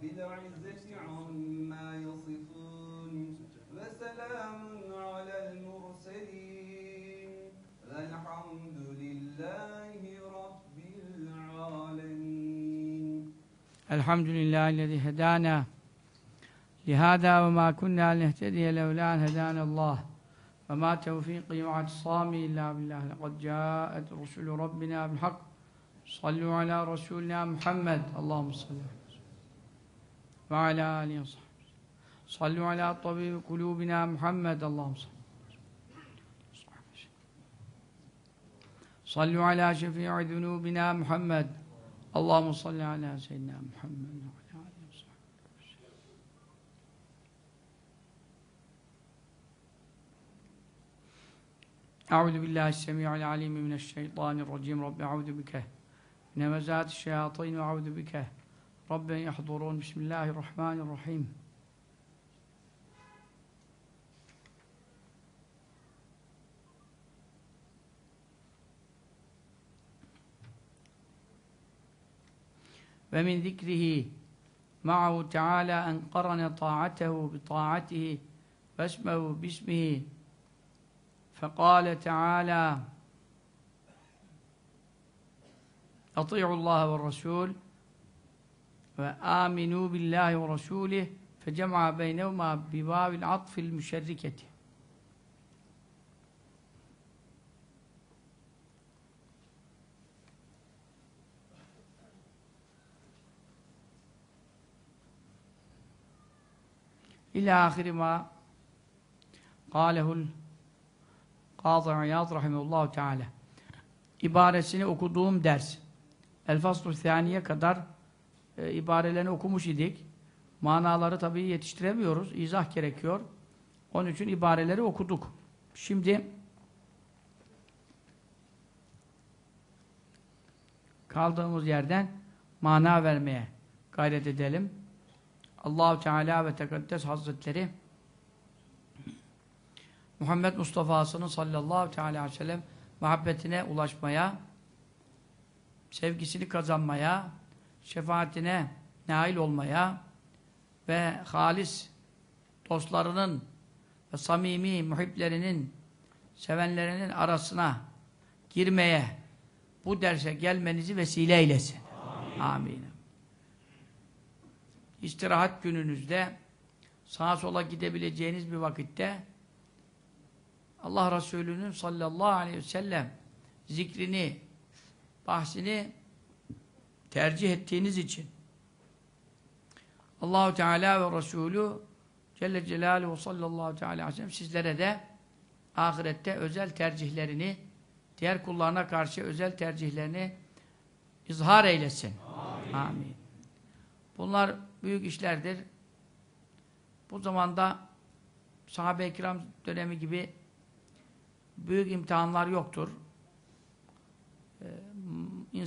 رب العزة عما يصفون وسلام على المرسلين الحمد لله رب العالمين الحمد لله الذي هدانا لهذا وما كنا لنهتدي لولا أن هدانا الله وما توفيقي واعتصامي إلا بالله لقد جاءت رسل ربنا بالحق صلوا على رسولنا محمد اللهم صل وسلم ve alâ âlihi Sallu ala tabibi kulubina Muhammed Allah'ım Sallu ala şefii zunubina Muhammed Allahümme salli ala seyyidina Muhammed أعوذ بالله السميع العليم من الشيطان الرجيم رب أعوذ بك من همزات الشياطين وأعوذ بك رب يحضرون بسم الله الرحمن الرحيم ومن ذكره معه تعالى أن قرن طاعته بطاعته واسمه باسمه فقال تعالى أطيعوا الله والرسول ve aminu billahi ve rasulih fe cema'a beynevma bivavil atfil müşerriketi İlâ ahirima kâlehul Kazı İyaz Rahimullahu Teala ibaresini okuduğum ders El Faslu Saniye kadar e, ibarelerini okumuş idik. Manaları tabii yetiştiremiyoruz. İzah gerekiyor. Onun için ibareleri okuduk. Şimdi kaldığımız yerden mana vermeye gayret edelim. Allahu Teala ve Tekaddes Hazretleri Muhammed Mustafa'sının sallallahu teala aleyhi ve sellem muhabbetine ulaşmaya, sevgisini kazanmaya, şefaatine nail olmaya ve halis dostlarının ve samimi muhiplerinin sevenlerinin arasına girmeye bu derse gelmenizi vesile eylesin. Amin. Amin. İstirahat gününüzde sağa sola gidebileceğiniz bir vakitte Allah Resulü'nün sallallahu aleyhi ve sellem zikrini, bahsini tercih ettiğiniz için. Allahu Teala ve Resulü Celle Celaluhu sallallahu teala aleyhi ve sizlere de ahirette özel tercihlerini diğer kullarına karşı özel tercihlerini izhar eylesin. Amin. Amin. Bunlar büyük işlerdir. Bu zamanda sahabe-i kiram dönemi gibi büyük imtihanlar yoktur.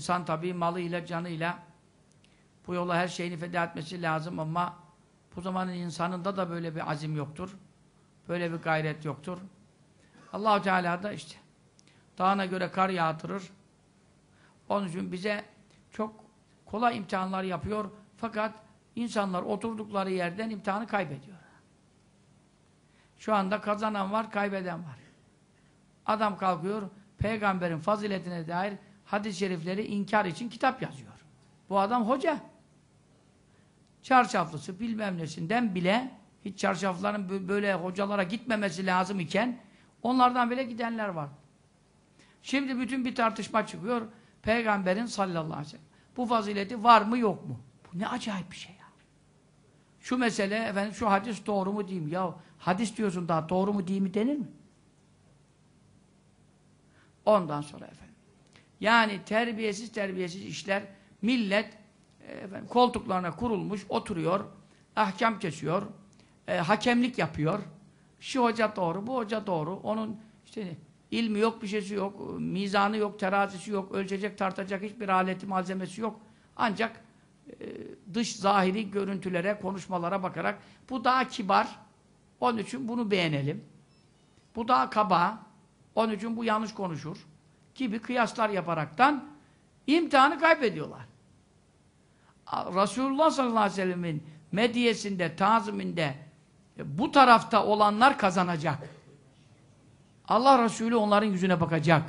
İnsan tabii malıyla, canıyla bu yola her şeyini feda etmesi lazım ama bu zamanın insanında da böyle bir azim yoktur. Böyle bir gayret yoktur. Allah Teala da işte dağına göre kar yağdırır. Onun için bize çok kolay imtihanlar yapıyor. Fakat insanlar oturdukları yerden imtihanı kaybediyor. Şu anda kazanan var, kaybeden var. Adam kalkıyor, peygamberin faziletine dair hadis-i şerifleri inkar için kitap yazıyor. Bu adam hoca. Çarşaflısı bilmem nesinden bile hiç çarşafların böyle hocalara gitmemesi lazım iken onlardan bile gidenler var. Şimdi bütün bir tartışma çıkıyor. Peygamberin sallallahu aleyhi ve sellem. Bu fazileti var mı yok mu? Bu ne acayip bir şey ya. Şu mesele efendim şu hadis doğru mu diyeyim Ya hadis diyorsun daha doğru mu diyeyim mi denir mi? Ondan sonra efendim. Yani terbiyesiz terbiyesiz işler millet e, efendim, koltuklarına kurulmuş, oturuyor, ahkam kesiyor, e, hakemlik yapıyor. Şu hoca doğru, bu hoca doğru. Onun işte ilmi yok, bir şeysi yok, mizanı yok, terazisi yok, ölçecek, tartacak hiçbir aleti, malzemesi yok. Ancak e, dış zahiri görüntülere, konuşmalara bakarak bu daha kibar, onun için bunu beğenelim. Bu daha kaba, onun için bu yanlış konuşur gibi kıyaslar yaparaktan imtihanı kaybediyorlar. Resulullah sallallahu aleyhi ve sellemin medyesinde, taziminde e, bu tarafta olanlar kazanacak. Allah Resulü onların yüzüne bakacak.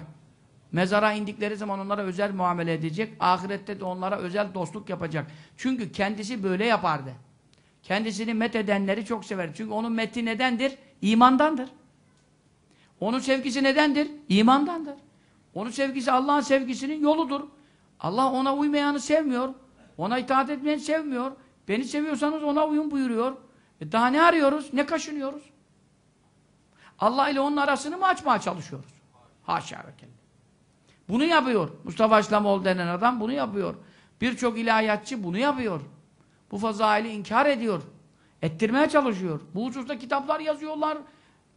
Mezara indikleri zaman onlara özel muamele edecek. Ahirette de onlara özel dostluk yapacak. Çünkü kendisi böyle yapardı. Kendisini met edenleri çok sever. Çünkü onun meti nedendir? İmandandır. Onun sevgisi nedendir? İmandandır. Onun sevgisi Allah'ın sevgisinin yoludur. Allah ona uymayanı sevmiyor. Ona itaat etmeyeni sevmiyor. Beni seviyorsanız ona uyun buyuruyor. E daha ne arıyoruz? Ne kaşınıyoruz? Allah ile onun arasını mı açmaya çalışıyoruz? Haşa ve kelle. Bunu yapıyor. Mustafa İslamoğlu denen adam bunu yapıyor. Birçok ilahiyatçı bunu yapıyor. Bu fazaili inkar ediyor. Ettirmeye çalışıyor. Bu hususta kitaplar yazıyorlar.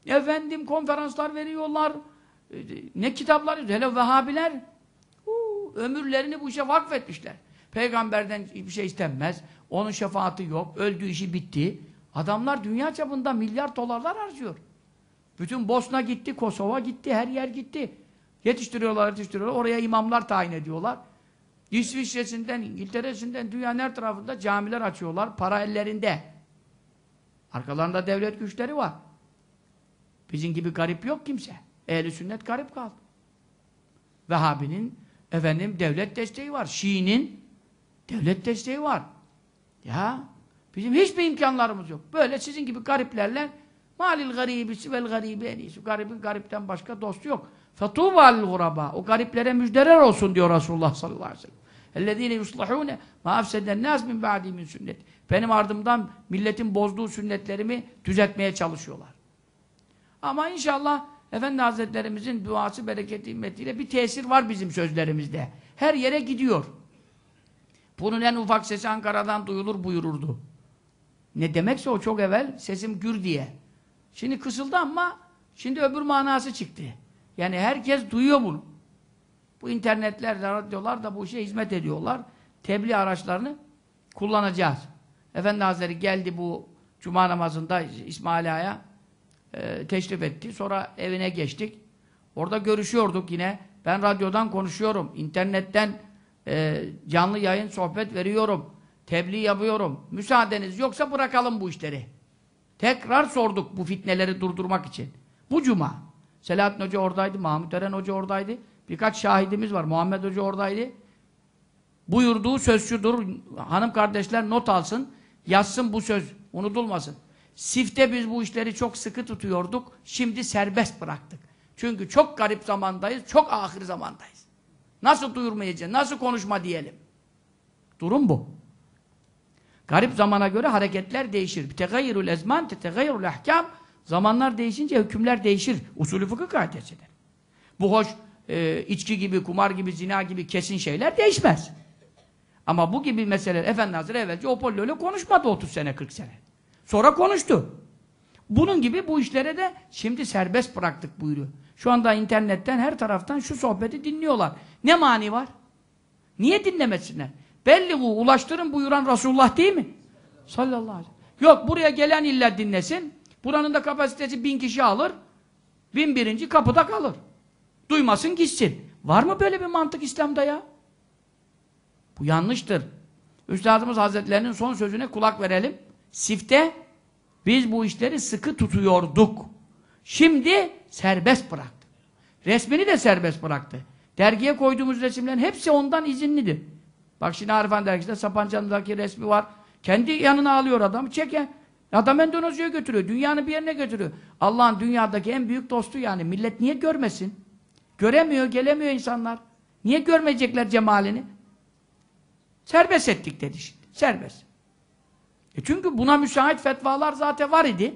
Efendim konferanslar veriyorlar. Ee, ne kitapları, hele Vehhabiler uu, ömürlerini bu işe vakfetmişler. Peygamberden hiçbir şey istenmez. Onun şefaati yok. Öldüğü işi bitti. Adamlar dünya çapında milyar dolarlar harcıyor. Bütün Bosna gitti, Kosova gitti, her yer gitti. Yetiştiriyorlar, yetiştiriyorlar. Oraya imamlar tayin ediyorlar. İsviçre'sinden, İngiltere'sinden dünyanın her tarafında camiler açıyorlar. Para ellerinde. Arkalarında devlet güçleri var. Bizim gibi garip yok kimse. Ehli sünnet garip kaldı. Vehhabi'nin efendim devlet desteği var. Şii'nin devlet desteği var. Ya bizim hiçbir imkanlarımız yok. Böyle sizin gibi gariplerle malil garibisi vel garibi en iyisi. Garibin garipten başka dostu yok. Fetûbâl guraba. O gariplere müjdeler olsun diyor Resulullah sallallahu aleyhi ve sellem. Ellezîne yuslahûne mâ afseden nâs min ba'dî min sünnet. Benim ardımdan milletin bozduğu sünnetlerimi düzeltmeye çalışıyorlar. Ama inşallah Efendi Hazretlerimizin duası, bereketi, himmetiyle bir tesir var bizim sözlerimizde. Her yere gidiyor. Bunun en ufak sesi Ankara'dan duyulur buyururdu. Ne demekse o çok evvel sesim gür diye. Şimdi kısıldı ama şimdi öbür manası çıktı. Yani herkes duyuyor bunu. Bu internetler, radyolar da bu işe hizmet ediyorlar. Tebliğ araçlarını kullanacağız. Efendi Hazretleri geldi bu cuma namazında İsmail Ağa'ya e, teşrif etti. Sonra evine geçtik. Orada görüşüyorduk yine. Ben radyodan konuşuyorum. internetten e, canlı yayın sohbet veriyorum. Tebliğ yapıyorum. Müsaadeniz yoksa bırakalım bu işleri. Tekrar sorduk bu fitneleri durdurmak için. Bu cuma. Selahattin Hoca oradaydı. Mahmut Eren Hoca oradaydı. Birkaç şahidimiz var. Muhammed Hoca oradaydı. Buyurduğu söz şudur. Hanım kardeşler not alsın. Yazsın bu söz. Unutulmasın. Sifte biz bu işleri çok sıkı tutuyorduk. Şimdi serbest bıraktık. Çünkü çok garip zamandayız, çok ahir zamandayız. Nasıl duyurmayacağız, nasıl konuşma diyelim. Durum bu. Garip zamana göre hareketler değişir. Tegayyürül ezman, tegayyürül ahkam. Zamanlar değişince hükümler değişir. Usulü fıkıh kaidesidir. Bu hoş e, içki gibi, kumar gibi, zina gibi kesin şeyler değişmez. Ama bu gibi meseleler Efendi Hazretleri evvelce Opollo ile konuşmadı 30 sene, 40 sene. Sonra konuştu. Bunun gibi bu işlere de şimdi serbest bıraktık buyuruyor. Şu anda internetten her taraftan şu sohbeti dinliyorlar. Ne mani var? Niye dinlemesinler? Belli bu ulaştırın buyuran Resulullah değil mi? Sallallahu aleyhi ve sellem. Yok buraya gelen iller dinlesin. Buranın da kapasitesi bin kişi alır. Bin birinci kapıda kalır. Duymasın gitsin. Var mı böyle bir mantık İslam'da ya? Bu yanlıştır. Üstadımız Hazretlerinin son sözüne kulak verelim. Sifte biz bu işleri sıkı tutuyorduk. Şimdi serbest bıraktı. Resmini de serbest bıraktı. Dergiye koyduğumuz resimlerin hepsi ondan izinlidir. Bak şimdi Arifan dergisinde Sapanca'daki resmi var. Kendi yanına alıyor adamı. Çeken. Adam Endonezya'ya götürüyor. Dünyanın bir yerine götürüyor. Allah'ın dünyadaki en büyük dostu yani. Millet niye görmesin? Göremiyor, gelemiyor insanlar. Niye görmeyecekler cemalini? Serbest ettik dedi şimdi. Serbest. E çünkü buna müsait fetvalar zaten var idi.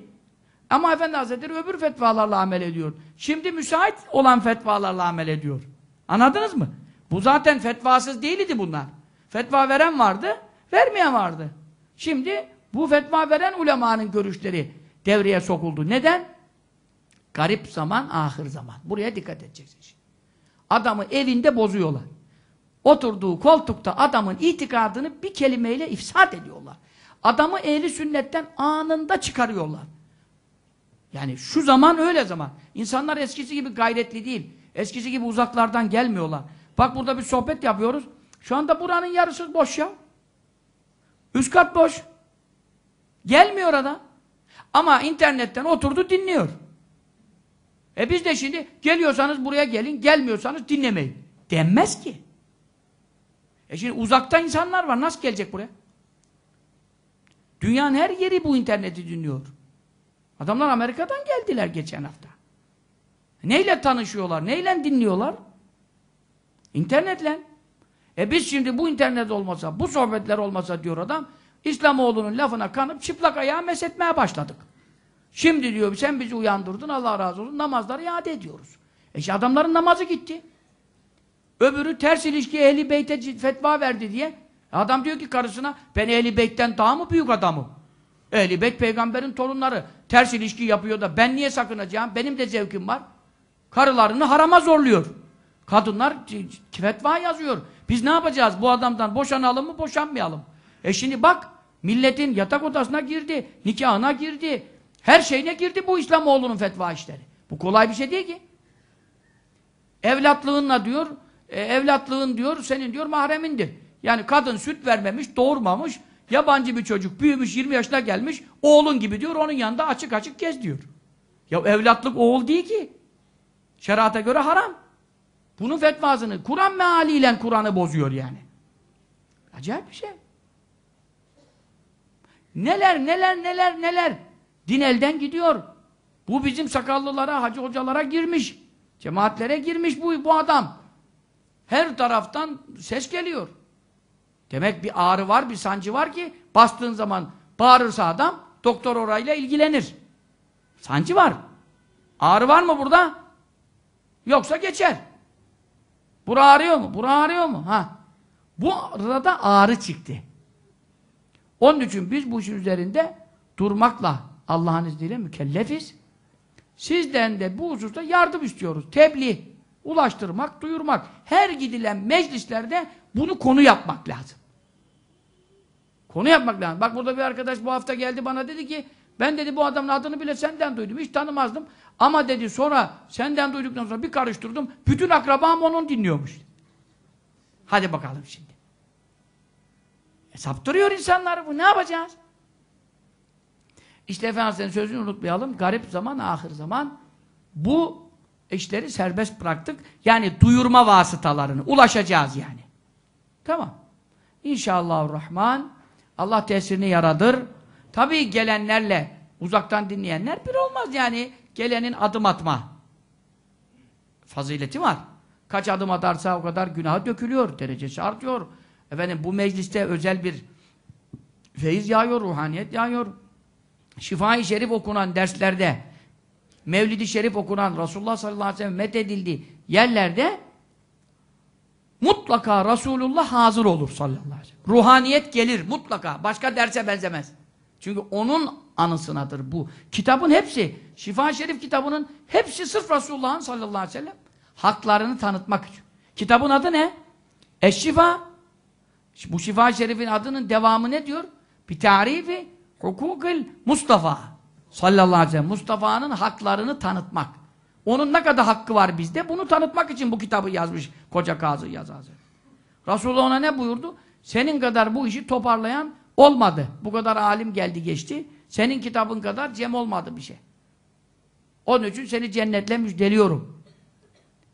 Ama Efendi Hazretleri öbür fetvalarla amel ediyor. Şimdi müsait olan fetvalarla amel ediyor. Anladınız mı? Bu zaten fetvasız değildi bunlar. Fetva veren vardı, vermeyen vardı. Şimdi bu fetva veren ulemanın görüşleri devreye sokuldu. Neden? Garip zaman, ahir zaman. Buraya dikkat edeceksin Adamı evinde bozuyorlar. Oturduğu koltukta adamın itikadını bir kelimeyle ifsat ediyorlar. Adamı ehli sünnetten anında çıkarıyorlar. Yani şu zaman öyle zaman. İnsanlar eskisi gibi gayretli değil. Eskisi gibi uzaklardan gelmiyorlar. Bak burada bir sohbet yapıyoruz. Şu anda buranın yarısı boş ya. Üst kat boş. Gelmiyor adam. Ama internetten oturdu dinliyor. E biz de şimdi geliyorsanız buraya gelin, gelmiyorsanız dinlemeyin. Denmez ki. E şimdi uzakta insanlar var. Nasıl gelecek buraya? Dünyanın her yeri bu interneti dinliyor. Adamlar Amerika'dan geldiler geçen hafta. Neyle tanışıyorlar? Neyle dinliyorlar? İnternetle. E biz şimdi bu internet olmasa, bu sohbetler olmasa diyor adam, İslamoğlu'nun lafına kanıp çıplak ayağa mesetmeye başladık. Şimdi diyor sen bizi uyandırdın Allah razı olsun namazları iade ediyoruz. E adamların namazı gitti. Öbürü ters ilişki ehli beyte fetva verdi diye e adam diyor ki karısına ben Ehli Beyt'ten daha mı büyük adamım? Ehli Beyt peygamberin torunları. Ters ilişki yapıyor da ben niye sakınacağım? Benim de zevkim var. Karılarını harama zorluyor. Kadınlar fetva yazıyor. Biz ne yapacağız? Bu adamdan boşanalım mı boşanmayalım? E şimdi bak milletin yatak odasına girdi, nikahına girdi. Her şeyine girdi bu İslamoğlu'nun fetva işleri. Bu kolay bir şey değil ki. Evlatlığınla diyor, e, evlatlığın diyor, senin diyor mahremindir. Yani kadın süt vermemiş, doğurmamış, yabancı bir çocuk büyümüş, 20 yaşına gelmiş, oğlun gibi diyor, onun yanında açık açık gez diyor. Ya evlatlık oğul değil ki. Şerata göre haram. Bunun fetvasını Kur'an mealiyle Kur'an'ı bozuyor yani. Acayip bir şey. Neler neler neler neler din elden gidiyor. Bu bizim sakallılara, hacı hocalara girmiş. Cemaatlere girmiş bu, bu adam. Her taraftan ses geliyor. Demek bir ağrı var, bir sancı var ki bastığın zaman bağırırsa adam doktor orayla ilgilenir. Sancı var. Ağrı var mı burada? Yoksa geçer. Bura ağrıyor mu? Bura ağrıyor mu? Ha. Bu arada ağrı çıktı. Onun için biz bu işin üzerinde durmakla Allah'ın izniyle mükellefiz. Sizden de bu hususta yardım istiyoruz. Tebliğ, ulaştırmak, duyurmak. Her gidilen meclislerde bunu konu yapmak lazım. Konu yapmak lazım. Bak burada bir arkadaş bu hafta geldi bana dedi ki ben dedi bu adamın adını bile senden duydum. Hiç tanımazdım. Ama dedi sonra senden duyduktan sonra bir karıştırdım. Bütün akrabam onun dinliyormuş. Hadi bakalım şimdi. E, saptırıyor insanlar bu. Ne yapacağız? İşte efendim senin sözünü unutmayalım. Garip zaman, ahir zaman. Bu işleri serbest bıraktık. Yani duyurma vasıtalarını. Ulaşacağız yani. Tamam. İnşallahurrahman. Rahman Allah tesirini yaradır. Tabii gelenlerle uzaktan dinleyenler bir olmaz yani. Gelenin adım atma fazileti var. Kaç adım atarsa o kadar günah dökülüyor, derecesi artıyor. Efendim bu mecliste özel bir feyiz yağıyor, ruhaniyet yağıyor. Şifai Şerif okunan derslerde, Mevlid-i Şerif okunan Resulullah sallallahu aleyhi ve sellem methedildiği yerlerde Mutlaka Resulullah hazır olur sallallahu aleyhi ve sellem. Ruhaniyet gelir mutlaka. Başka derse benzemez. Çünkü onun anısınadır bu. Kitabın hepsi, Şifa Şerif kitabının hepsi sırf Resulullah'ın sallallahu aleyhi ve sellem haklarını tanıtmak için. Kitabın adı ne? Eşşifa. Bu Şifa Şerif'in adının devamı ne diyor? Bir tarifi hukukul Mustafa sallallahu aleyhi ve sellem. Mustafa'nın haklarını tanıtmak. Onun ne kadar hakkı var bizde? Bunu tanıtmak için bu kitabı yazmış koca Kazı yazazı. Hazretleri. Resulullah ona ne buyurdu? Senin kadar bu işi toparlayan olmadı. Bu kadar alim geldi geçti. Senin kitabın kadar cem olmadı bir şey. Onun için seni cennetle müjdeliyorum.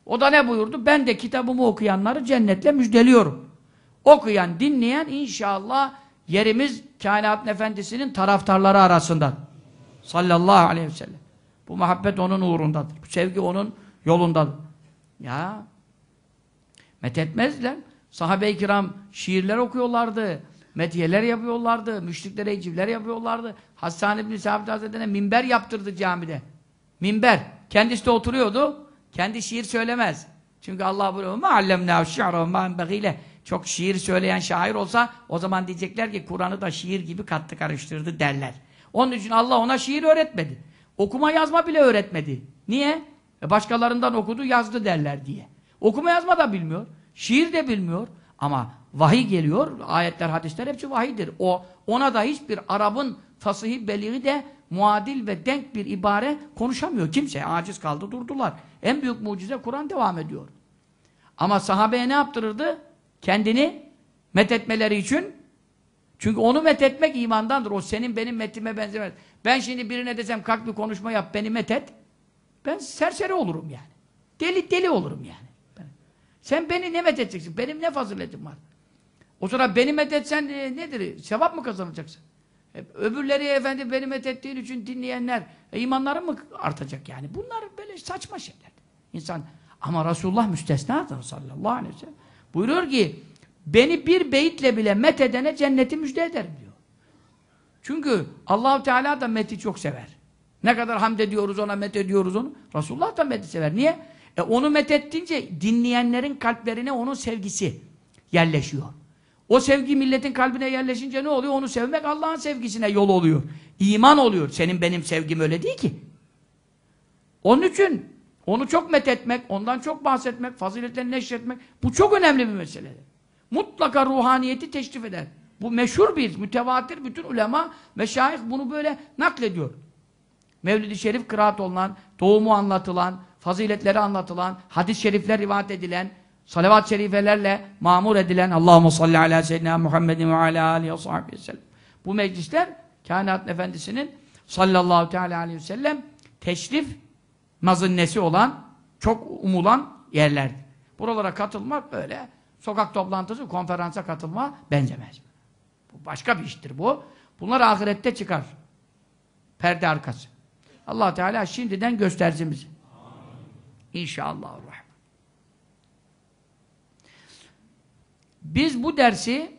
O da ne buyurdu? Ben de kitabımı okuyanları cennetle müjdeliyorum. Okuyan, dinleyen inşallah yerimiz kainatın efendisinin taraftarları arasında. Sallallahu aleyhi ve sellem. Bu muhabbet onun uğrundadır. Bu sevgi onun yolundadır. Ya met etmezler. Sahabe-i kiram şiirler okuyorlardı. Metiyeler yapıyorlardı. Müşriklere icivler yapıyorlardı. Hasan İbni Sabit Hazretleri'ne minber yaptırdı camide. Minber. Kendisi de oturuyordu. Kendi şiir söylemez. Çünkü Allah buyuruyor. Ma allemna şi'ra ma Çok şiir söyleyen şair olsa o zaman diyecekler ki Kur'an'ı da şiir gibi kattı karıştırdı derler. Onun için Allah ona şiir öğretmedi. Okuma yazma bile öğretmedi. Niye? E başkalarından okudu yazdı derler diye. Okuma yazma da bilmiyor. Şiir de bilmiyor. Ama vahiy geliyor. Ayetler, hadisler hepsi vahidir. O, ona da hiçbir Arap'ın fasıhi beligi de muadil ve denk bir ibare konuşamıyor. Kimse aciz kaldı durdular. En büyük mucize Kur'an devam ediyor. Ama sahabeye ne yaptırırdı? Kendini methetmeleri için. Çünkü onu methetmek imandandır. O senin benim metime benzemez. Ben şimdi birine desem kalk bir konuşma yap beni metet. Ben serseri olurum yani. Deli deli olurum yani. Ben, sen beni ne methedeceksin? Benim ne faziletim var? O sonra beni methetsen e, nedir? Sevap mı kazanacaksın? E, öbürleri efendim beni methettiğin için dinleyenler e, imanları mı artacak yani? Bunlar böyle saçma şeyler. İnsan ama Resulullah müstesnadır sallallahu aleyhi ve sellem. Buyuruyor ki beni bir beyitle bile methedene cenneti müjde ederim diyor. Çünkü Allahu Teala da meti çok sever. Ne kadar hamd ediyoruz ona, met ediyoruz onu. Resulullah da meti sever. Niye? E onu met ettince dinleyenlerin kalplerine onun sevgisi yerleşiyor. O sevgi milletin kalbine yerleşince ne oluyor? Onu sevmek Allah'ın sevgisine yol oluyor. İman oluyor. Senin benim sevgim öyle değil ki. Onun için onu çok met etmek, ondan çok bahsetmek, faziletlerini neşretmek bu çok önemli bir mesele. Mutlaka ruhaniyeti teşrif eder. Bu meşhur bir, mütevatir bütün ulema, meşayih bunu böyle naklediyor. Mevlid-i Şerif kıraat olunan, doğumu anlatılan, faziletleri anlatılan, hadis-i şerifler rivayet edilen, salavat-ı şerifelerle mamur edilen Allahumme salli ala seyyidina Muhammedin ve ala alihi sahbihi sellem. Bu meclisler kainat efendisinin sallallahu teala aleyhi ve sellem teşrif mazınnesi olan, çok umulan yerlerdi. Buralara katılmak böyle sokak toplantısı, konferansa katılma benzemez. Başka bir iştir bu. Bunlar ahirette çıkar. Perde arkası. allah Teala şimdiden göstersin bizi. İnşallah. Biz bu dersi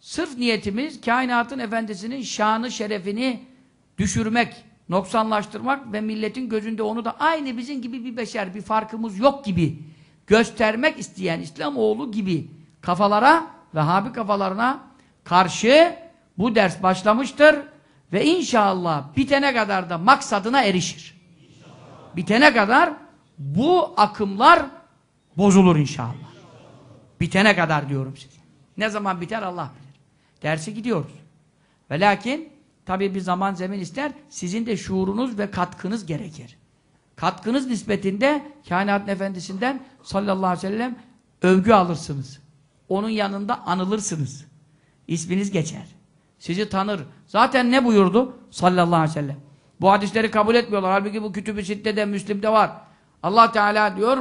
sırf niyetimiz kainatın efendisinin şanı, şerefini düşürmek, noksanlaştırmak ve milletin gözünde onu da aynı bizim gibi bir beşer, bir farkımız yok gibi göstermek isteyen İslam oğlu gibi kafalara ve habi kafalarına karşı bu ders başlamıştır ve inşallah bitene kadar da maksadına erişir. Bitene kadar bu akımlar bozulur inşallah. inşallah. Bitene kadar diyorum size. Ne zaman biter Allah bilir. Dersi gidiyoruz. Ve lakin tabi bir zaman zemin ister sizin de şuurunuz ve katkınız gerekir. Katkınız nispetinde kainat efendisinden sallallahu aleyhi ve sellem övgü alırsınız. Onun yanında anılırsınız. İsminiz geçer. Sizi tanır. Zaten ne buyurdu? Sallallahu aleyhi ve sellem. Bu hadisleri kabul etmiyorlar. Halbuki bu kütübü sitede Müslim'de var. Allah Teala diyor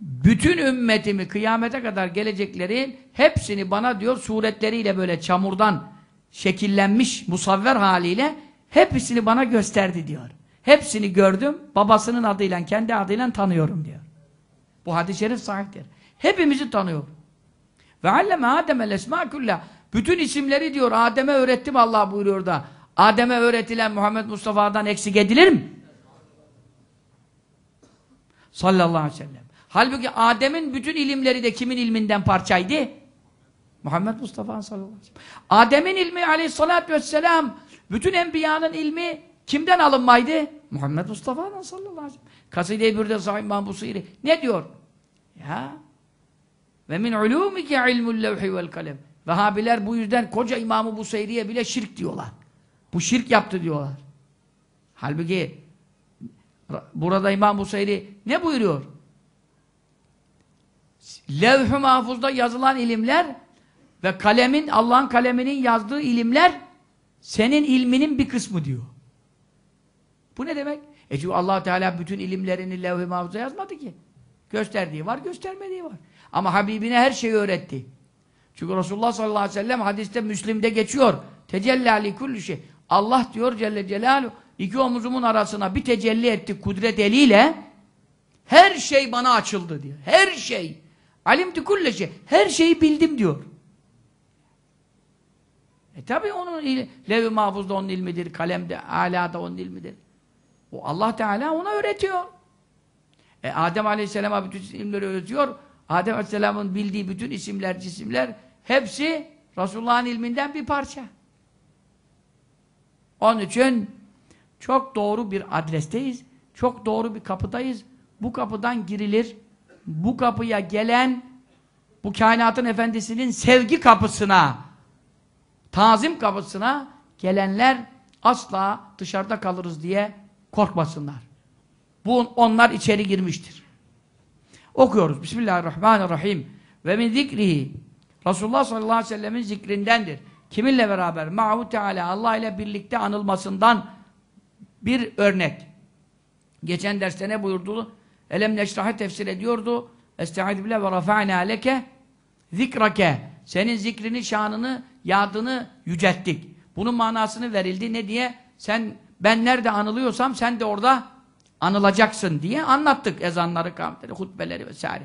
bütün ümmetimi kıyamete kadar geleceklerin hepsini bana diyor suretleriyle böyle çamurdan şekillenmiş musavver haliyle hepsini bana gösterdi diyor. Hepsini gördüm, babasının adıyla, kendi adıyla tanıyorum diyor. Bu hadis-i şerif sahiptir. Hepimizi tanıyor. Ve alleme Adem el esma Bütün isimleri diyor Adem'e öğrettim Allah buyuruyor da. Adem'e öğretilen Muhammed Mustafa'dan eksik edilir mi? Sallallahu aleyhi ve sellem. Halbuki Adem'in bütün ilimleri de kimin ilminden parçaydı? Muhammed Mustafa sallallahu aleyhi ve sellem. Adem'in ilmi aleyhissalatü vesselam bütün enbiyanın ilmi kimden alınmaydı? Muhammed Mustafa'dan sallallahu aleyhi ve sellem. Kaside-i Bürde Sahih İmam Ne diyor? Ya ve min ulûmike ilmul levhi vel kalem. Vehhabiler bu yüzden koca imamı bu seyriye bile şirk diyorlar. Bu şirk yaptı diyorlar. Halbuki burada İmam Buseyri ne buyuruyor? Levh-ü mahfuzda yazılan ilimler ve kalemin, Allah'ın kaleminin yazdığı ilimler senin ilminin bir kısmı diyor. Bu ne demek? E çünkü allah Teala bütün ilimlerini levh-i mahfuza yazmadı ki. Gösterdiği var, göstermediği var. Ama Habibine her şeyi öğretti. Çünkü Resulullah sallallahu aleyhi ve sellem hadiste Müslim'de geçiyor. Tecelli ali kulli şey. Allah diyor Celle Celaluhu iki omuzumun arasına bir tecelli etti kudret eliyle her şey bana açıldı diyor. Her şey. Alimti kulle şey. Her şeyi bildim diyor. E tabi onun lev-i mahfuzda onun ilmidir, kalemde, alada onun ilmidir. O Allah Teala ona öğretiyor. E Adem Aleyhisselam'a bütün ilimleri öğretiyor. Adem Aleyhisselam'ın bildiği bütün isimler, cisimler hepsi Resulullah'ın ilminden bir parça. Onun için çok doğru bir adresteyiz. Çok doğru bir kapıdayız. Bu kapıdan girilir. Bu kapıya gelen bu kainatın efendisinin sevgi kapısına tazim kapısına gelenler asla dışarıda kalırız diye korkmasınlar. Bu onlar içeri girmiştir okuyoruz. Bismillahirrahmanirrahim. Ve min zikrihi. Resulullah sallallahu aleyhi ve sellemin zikrindendir. Kiminle beraber? Ma'hu Teala Allah ile birlikte anılmasından bir örnek. Geçen derste ne buyurdu? Elem neşrahe tefsir ediyordu. Estaiz bile ve rafa'na leke zikrake. Senin zikrini, şanını, yadını yücelttik. Bunun manasını verildi. Ne diye? Sen ben nerede anılıyorsam sen de orada anılacaksın diye anlattık ezanları, kavmetleri, hutbeleri vesaire.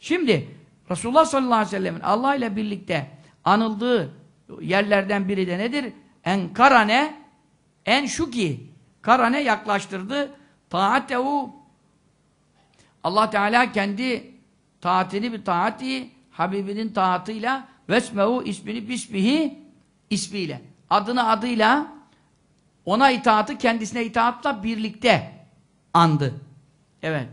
Şimdi Resulullah sallallahu aleyhi ve sellemin Allah ile birlikte anıldığı yerlerden biri de nedir? En karane en şu ki karane yaklaştırdı taatehu Allah Teala kendi taatini bir taati Habibinin taatıyla vesmehu ismini bismihi ismiyle adını adıyla ona itaatı kendisine itaatla birlikte andı. Evet.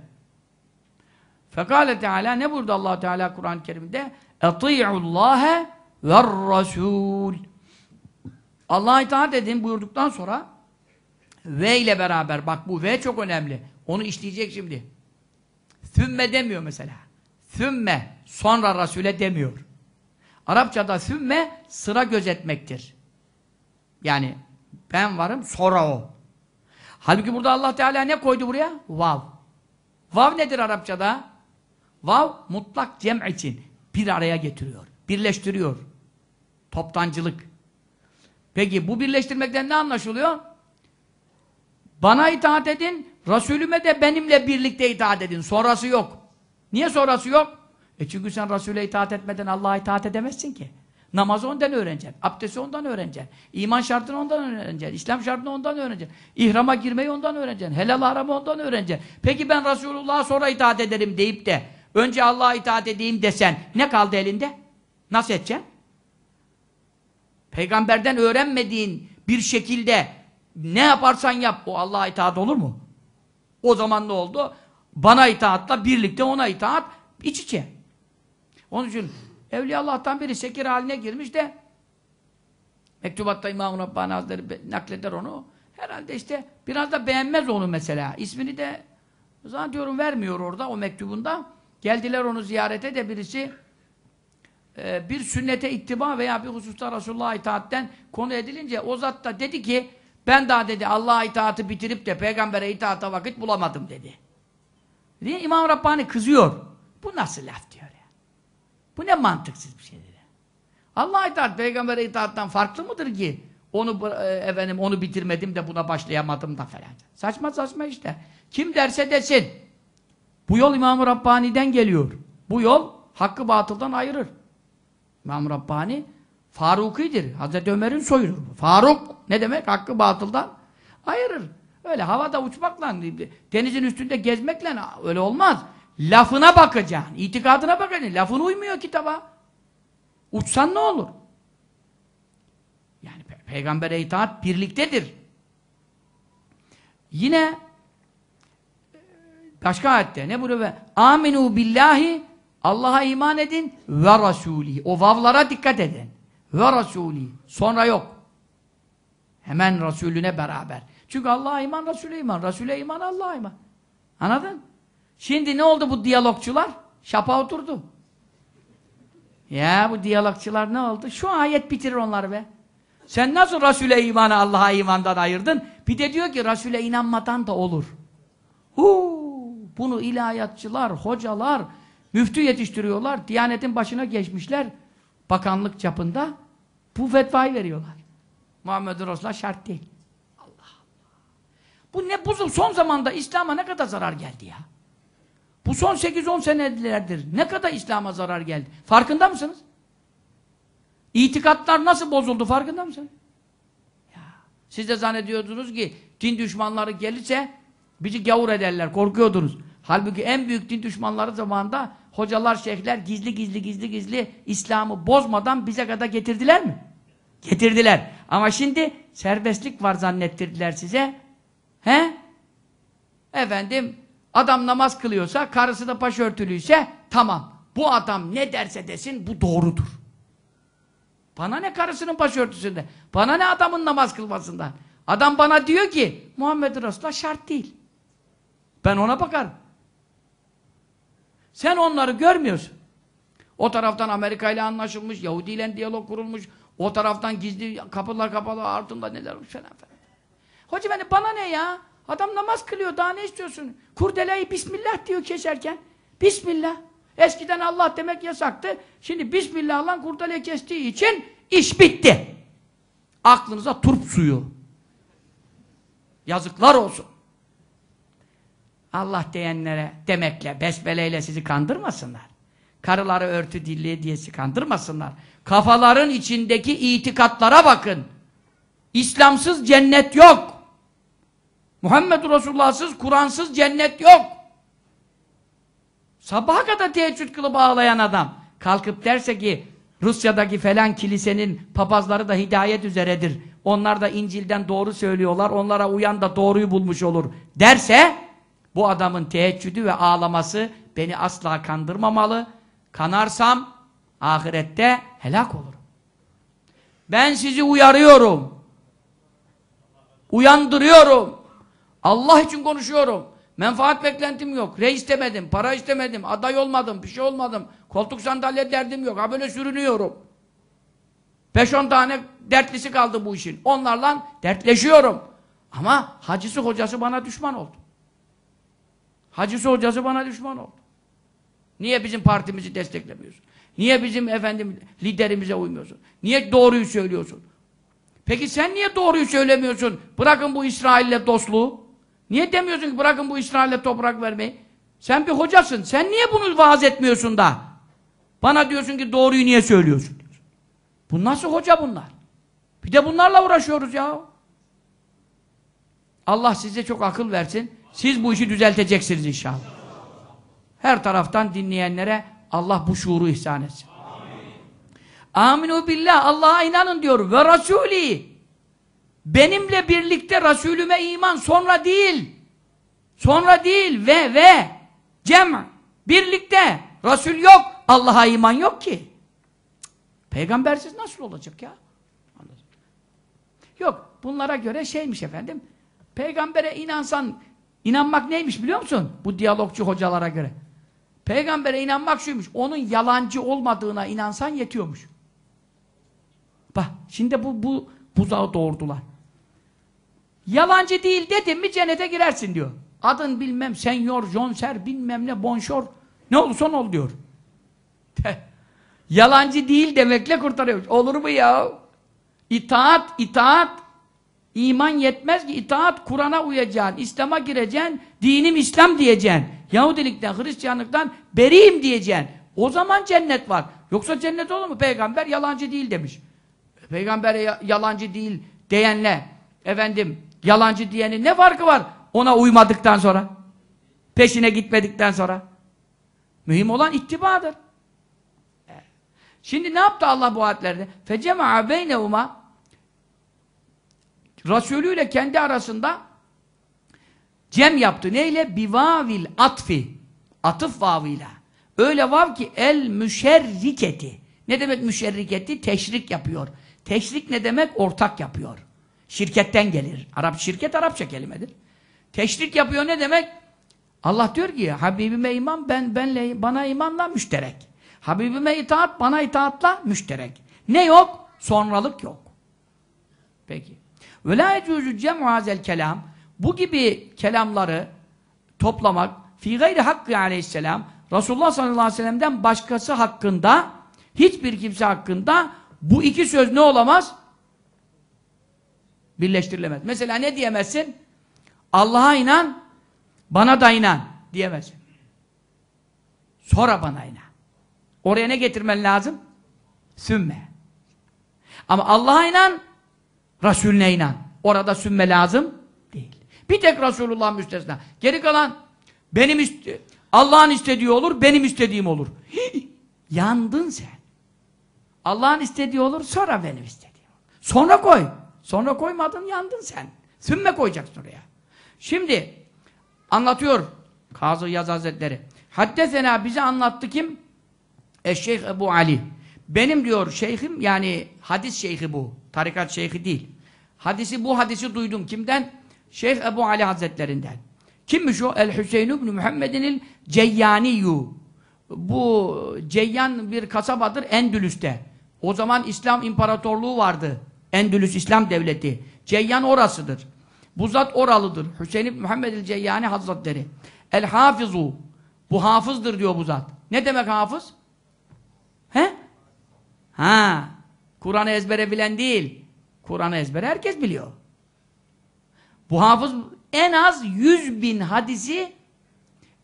Fekale Teala ne burada allah Teala Kur'an-ı Kerim'de? اَطِيعُ ve Rasul. Allah'a itaat edin buyurduktan sonra ve ile beraber bak bu ve çok önemli. Onu işleyecek şimdi. Sümme demiyor mesela. Sümme sonra Rasule demiyor. Arapçada sümme sıra gözetmektir. Yani ben varım sonra o. Halbuki burada Allah Teala ne koydu buraya? Vav. Vav nedir Arapçada? Vav mutlak cem için bir araya getiriyor, birleştiriyor. Toptancılık. Peki bu birleştirmekten ne anlaşılıyor? Bana itaat edin, Resulüme de benimle birlikte itaat edin. Sonrası yok. Niye sonrası yok? E çünkü sen Resul'e itaat etmeden Allah'a itaat edemezsin ki. Namazı ondan öğreneceksin. Abdesti ondan öğreneceksin. İman şartını ondan öğreneceksin. İslam şartını ondan öğreneceksin. İhrama girmeyi ondan öğreneceksin. Helal haramı ondan öğreneceksin. Peki ben Resulullah'a sonra itaat ederim deyip de önce Allah'a itaat edeyim desen ne kaldı elinde? Nasıl edeceksin? Peygamberden öğrenmediğin bir şekilde ne yaparsan yap o Allah'a itaat olur mu? O zaman ne oldu? Bana itaatla birlikte ona itaat iç içe. Onun için Evliya Allah'tan biri şekir haline girmiş de mektubatta İmam-ı Rabbani Hazretleri nakleder onu. Herhalde işte biraz da beğenmez onu mesela. İsmini de zannediyorum vermiyor orada o mektubunda. Geldiler onu ziyarete de birisi e, bir sünnete ittiba veya bir hususta Resulullah'a itaatten konu edilince o zat da dedi ki ben daha dedi Allah'a itaatı bitirip de peygambere itaata vakit bulamadım dedi. Diye İmam Rabbani kızıyor. Bu nasıl laf diyor. Bu ne mantıksız bir şeydir. Allah'a itaat, peygambere itaattan farklı mıdır ki? Onu e, efendim onu bitirmedim de buna başlayamadım da falan. Saçma saçma işte. Kim derse desin. Bu yol İmam-ı Rabbani'den geliyor. Bu yol hakkı batıldan ayırır. İmam-ı Rabbani Farukidir. Hazreti Ömer'in soyudur. Faruk ne demek? Hakkı batıldan ayırır. Öyle havada uçmakla, denizin üstünde gezmekle öyle olmaz. Lafına bakacaksın, itikadına bakacaksın. Lafın uymuyor kitaba. Uçsan ne olur? Yani pe peygambere itaat birliktedir. Yine e, başka ayette ne buyuruyor? Aminu billahi Allah'a iman edin ve rasuli. O vavlara dikkat edin. Ve rasuli. Sonra yok. Hemen Resulüne beraber. Çünkü Allah'a iman, Resul'e iman. Resul'e iman, Allah'a iman. Anladın? Şimdi ne oldu bu diyalogçular? Şapa oturdu. Ya bu diyalogçular ne oldu? Şu ayet bitirir onları be. Sen nasıl Resul'e imanı Allah'a imandan ayırdın? Bir de diyor ki Resul'e inanmadan da olur. Huu, bunu ilahiyatçılar, hocalar, müftü yetiştiriyorlar. Diyanetin başına geçmişler. Bakanlık çapında bu fetvayı veriyorlar. Muhammed Resulullah şart değil. Allah Allah. Bu ne buzul son zamanda İslam'a ne kadar zarar geldi ya. Bu son 8-10 senelerdir ne kadar İslam'a zarar geldi. Farkında mısınız? İtikatlar nasıl bozuldu farkında mısınız? Ya, siz de zannediyordunuz ki din düşmanları gelirse bizi gavur ederler, korkuyordunuz. Halbuki en büyük din düşmanları zamanında hocalar, şeyhler gizli gizli gizli gizli İslam'ı bozmadan bize kadar getirdiler mi? Getirdiler. Ama şimdi serbestlik var zannettirdiler size. He? Efendim Adam namaz kılıyorsa, karısı da paşörtülüyse tamam. Bu adam ne derse desin bu doğrudur. Bana ne karısının paşörtüsünde? Bana ne adamın namaz kılmasından? Adam bana diyor ki Muhammed Resulullah şart değil. Ben ona bakarım. Sen onları görmüyorsun. O taraftan Amerika ile anlaşılmış, Yahudi ile diyalog kurulmuş, o taraftan gizli kapılar kapalı ardında neler olmuş falan falan. Hoca beni bana ne ya? Adam namaz kılıyor daha ne istiyorsun? Kurdeleyi Bismillah diyor keserken. Bismillah. Eskiden Allah demek yasaktı. Şimdi Bismillah lan kurdele kestiği için iş bitti. Aklınıza turp suyu. Yazıklar olsun. Allah diyenlere demekle, besmeleyle sizi kandırmasınlar. Karıları örtü dilli diyesi kandırmasınlar. Kafaların içindeki itikatlara bakın. İslamsız cennet yok. Muhammed Resulullah'sız, Kur'ansız cennet yok. Sabaha kadar teheccüd kılıp ağlayan adam. Kalkıp derse ki Rusya'daki falan kilisenin papazları da hidayet üzeredir. Onlar da İncil'den doğru söylüyorlar. Onlara uyan da doğruyu bulmuş olur derse bu adamın teheccüdü ve ağlaması beni asla kandırmamalı. Kanarsam ahirette helak olurum. Ben sizi uyarıyorum. Uyandırıyorum. Allah için konuşuyorum. Menfaat beklentim yok. Reis istemedim, para istemedim, aday olmadım, bir şey olmadım. Koltuk sandalye derdim yok. Ha böyle sürünüyorum. 5-10 tane dertlisi kaldı bu işin. Onlarla dertleşiyorum. Ama hacısı hocası bana düşman oldu. Hacısı hocası bana düşman oldu. Niye bizim partimizi desteklemiyorsun? Niye bizim efendim liderimize uymuyorsun? Niye doğruyu söylüyorsun? Peki sen niye doğruyu söylemiyorsun? Bırakın bu İsrail'le dostluğu. Niye demiyorsun ki bırakın bu İsrail'e toprak vermeyi? Sen bir hocasın. Sen niye bunu vaaz etmiyorsun da? Bana diyorsun ki doğruyu niye söylüyorsun? Diyorsun. Bu nasıl hoca bunlar? Bir de bunlarla uğraşıyoruz ya. Allah size çok akıl versin. Siz bu işi düzelteceksiniz inşallah. Her taraftan dinleyenlere Allah bu şuuru ihsan etsin. Amin. Aminu billah Allah'a inanın diyor ve Rasuli Benimle birlikte Resulüme iman sonra değil. Sonra değil ve ve cem birlikte Resul yok. Allah'a iman yok ki. Peygambersiz nasıl olacak ya? Yok. Bunlara göre şeymiş efendim. Peygambere inansan inanmak neymiş biliyor musun? Bu diyalogcu hocalara göre. Peygambere inanmak şuymuş. Onun yalancı olmadığına inansan yetiyormuş. Bak şimdi bu bu buzağı doğurdular. Yalancı değil dedim mi cennete girersin diyor. Adın bilmem senyor, jonser bilmem ne bonşor ne olursa ol diyor. Yalancı değil demekle kurtarıyor. Olur mu ya? İtaat, itaat. İman yetmez ki itaat Kur'an'a uyacaksın, İslam'a gireceksin, dinim İslam diyeceksin. Yahudilikten, Hristiyanlıktan beriyim diyeceksin. O zaman cennet var. Yoksa cennet olur mu? Peygamber yalancı değil demiş. Peygamber yalancı değil diyenle efendim Yalancı diyenin ne farkı var ona uymadıktan sonra? Peşine gitmedikten sonra? Mühim olan ittibadır. Şimdi ne yaptı Allah bu ayetlerde? فَجَمَعَ بَيْنَهُمَا Resulü ile kendi arasında cem yaptı. Neyle? Bivavil atfi. Atıf vavıyla. Öyle vav ki el müşerriketi. Ne demek müşerriketi? Teşrik yapıyor. Teşrik ne demek? Ortak yapıyor. Şirketten gelir. Arap şirket Arapça kelimedir. Teşrik yapıyor ne demek? Allah diyor ki Habibime iman ben benle bana imanla müşterek. Habibime itaat bana itaatla müşterek. Ne yok? Sonralık yok. Peki. Ve la ecûzü kelam bu gibi kelamları toplamak fi gayri hakkı aleyhisselam Resulullah sallallahu aleyhi ve sellem'den başkası hakkında hiçbir kimse hakkında bu iki söz ne olamaz? Birleştirilemez. Mesela ne diyemezsin? Allah'a inan, bana da inan diyemezsin. Sonra bana inan. Oraya ne getirmen lazım? Sümme. Ama Allah'a inan, Resulüne inan. Orada sümme lazım değil. Bir tek Resulullah müstesna. Geri kalan benim Allah'ın istediği olur, benim istediğim olur. yandın sen. Allah'ın istediği olur, sonra benim istediğim olur. Sonra koy. Sonra koymadın yandın sen. Sümme koyacaksın oraya. Şimdi anlatıyor Kazı Yaz Hazretleri. Haddesena bize anlattı kim? Eşşeyh Ebu Ali. Benim diyor şeyhim yani hadis şeyhi bu. Tarikat şeyhi değil. Hadisi bu hadisi duydum. Kimden? Şeyh Ebu Ali Hazretlerinden. Kimmiş o? El Hüseyin İbni Muhammed'in Ceyyaniyu. Bu Ceyyan bir kasabadır Endülüs'te. O zaman İslam İmparatorluğu vardı. Endülüs İslam Devleti. Ceyyan orasıdır. Bu zat oralıdır. Hüseyin İbni Muhammed el Ceyyani Hazretleri. El Hafizu. Bu hafızdır diyor bu zat. Ne demek hafız? He? Ha. Kur'an'ı ezbere bilen değil. Kur'an'ı ezbere herkes biliyor. Bu hafız en az yüz bin hadisi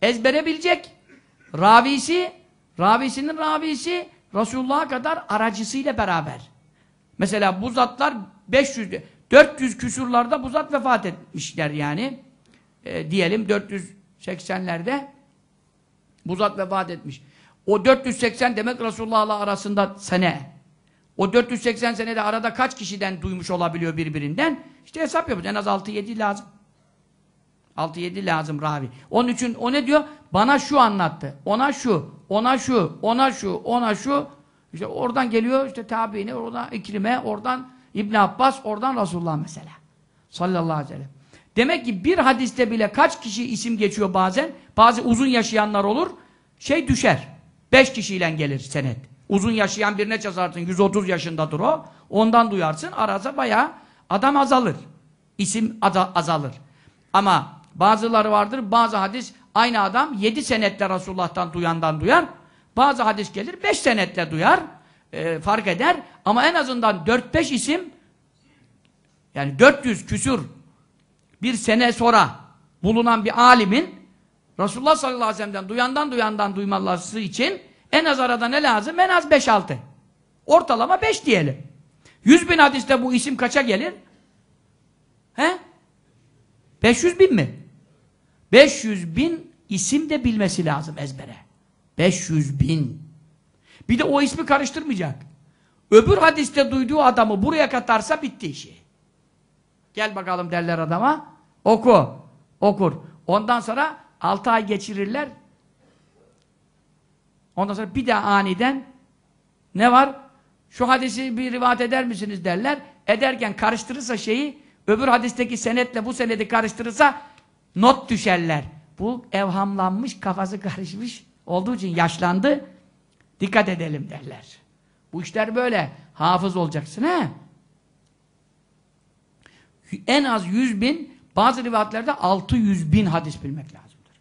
ezbere bilecek. Ravisi, ravisinin ravisi Resulullah'a kadar aracısıyla beraber. Mesela bu zatlar 500, 400 küsurlarda bu zat vefat etmişler yani. E, diyelim 480'lerde bu zat vefat etmiş. O 480 demek Resulullah'la arasında sene. O 480 senede arada kaç kişiden duymuş olabiliyor birbirinden? İşte hesap yapıyoruz. En az 6-7 lazım. 6-7 lazım ravi. Onun için o ne diyor? Bana şu anlattı. Ona şu, ona şu, ona şu, ona şu. İşte oradan geliyor işte tabiini, oradan İkrim'e, oradan İbn Abbas, oradan Resulullah mesela. Sallallahu aleyhi ve sellem. Demek ki bir hadiste bile kaç kişi isim geçiyor bazen? Bazı uzun yaşayanlar olur. Şey düşer. Beş kişiyle gelir senet. Uzun yaşayan birine çazarsın. 130 yaşındadır o. Ondan duyarsın. araza bayağı adam azalır. İsim azalır. Ama bazıları vardır. Bazı hadis aynı adam yedi senetle Resulullah'tan duyandan duyar. Bazı hadis gelir, beş senetle duyar, e, fark eder. Ama en azından dört beş isim, yani dört yüz küsür bir sene sonra bulunan bir alimin Resulullah sallallahu aleyhi ve sellem'den duyandan duyandan duymalısı için en az arada ne lazım? En az beş altı, Ortalama beş diyelim. Yüz bin hadiste bu isim kaça gelir? He? Beş yüz bin mi? Beş yüz bin isim de bilmesi lazım ezbere. 500 bin. Bir de o ismi karıştırmayacak. Öbür hadiste duyduğu adamı buraya katarsa bitti işi. Gel bakalım derler adama. Oku. Okur. Ondan sonra 6 ay geçirirler. Ondan sonra bir de aniden ne var? Şu hadisi bir rivat eder misiniz derler. Ederken karıştırırsa şeyi öbür hadisteki senetle bu senedi karıştırırsa not düşerler. Bu evhamlanmış, kafası karışmış olduğu için yaşlandı. Dikkat edelim derler. Bu işler böyle. Hafız olacaksın he. En az 100 bin, bazı rivayetlerde 600 bin hadis bilmek lazımdır.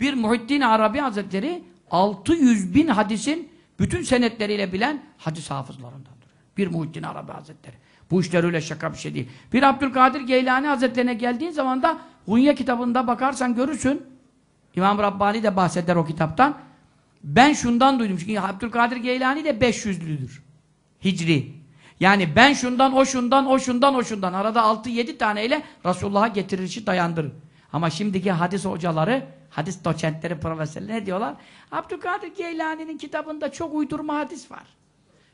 Bir Muhittin Arabi Hazretleri 600 bin hadisin bütün senetleriyle bilen hadis hafızlarındandır. Bir Muhittin Arabi Hazretleri. Bu işler öyle şaka bir şey değil. Bir Abdülkadir Geylani Hazretlerine geldiğin zaman da Hunya kitabında bakarsan görürsün İmam Rabbani de bahseder o kitaptan. Ben şundan duydum. Çünkü Abdülkadir Geylani de 500'lüdür. Hicri. Yani ben şundan, o şundan, o şundan, o şundan. Arada 6-7 taneyle Resulullah'a getirilişi dayandırır. Ama şimdiki hadis hocaları, hadis doçentleri, profesörleri ne diyorlar? Abdülkadir Geylani'nin kitabında çok uydurma hadis var.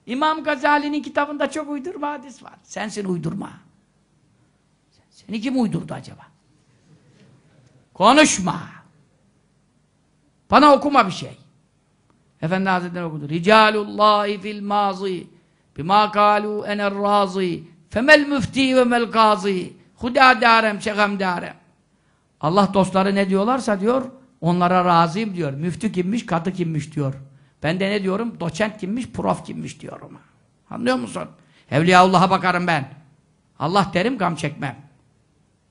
İmam Gazali'nin kitabında çok uydurma hadis var. Sensin uydurma. Seni kim uydurdu acaba? Konuşma. Bana okuma bir şey. Efendi Hazretleri okudu. Ricalullahi fil mazi bima kalu ener razi femel müfti ve mel gazi huda darem şegem darem Allah dostları ne diyorlarsa diyor onlara razıyım diyor. Müftü kimmiş, katı kimmiş diyor. Ben de ne diyorum? Doçent kimmiş, prof kimmiş diyorum. Anlıyor musun? Evliyaullah'a bakarım ben. Allah derim gam çekmem.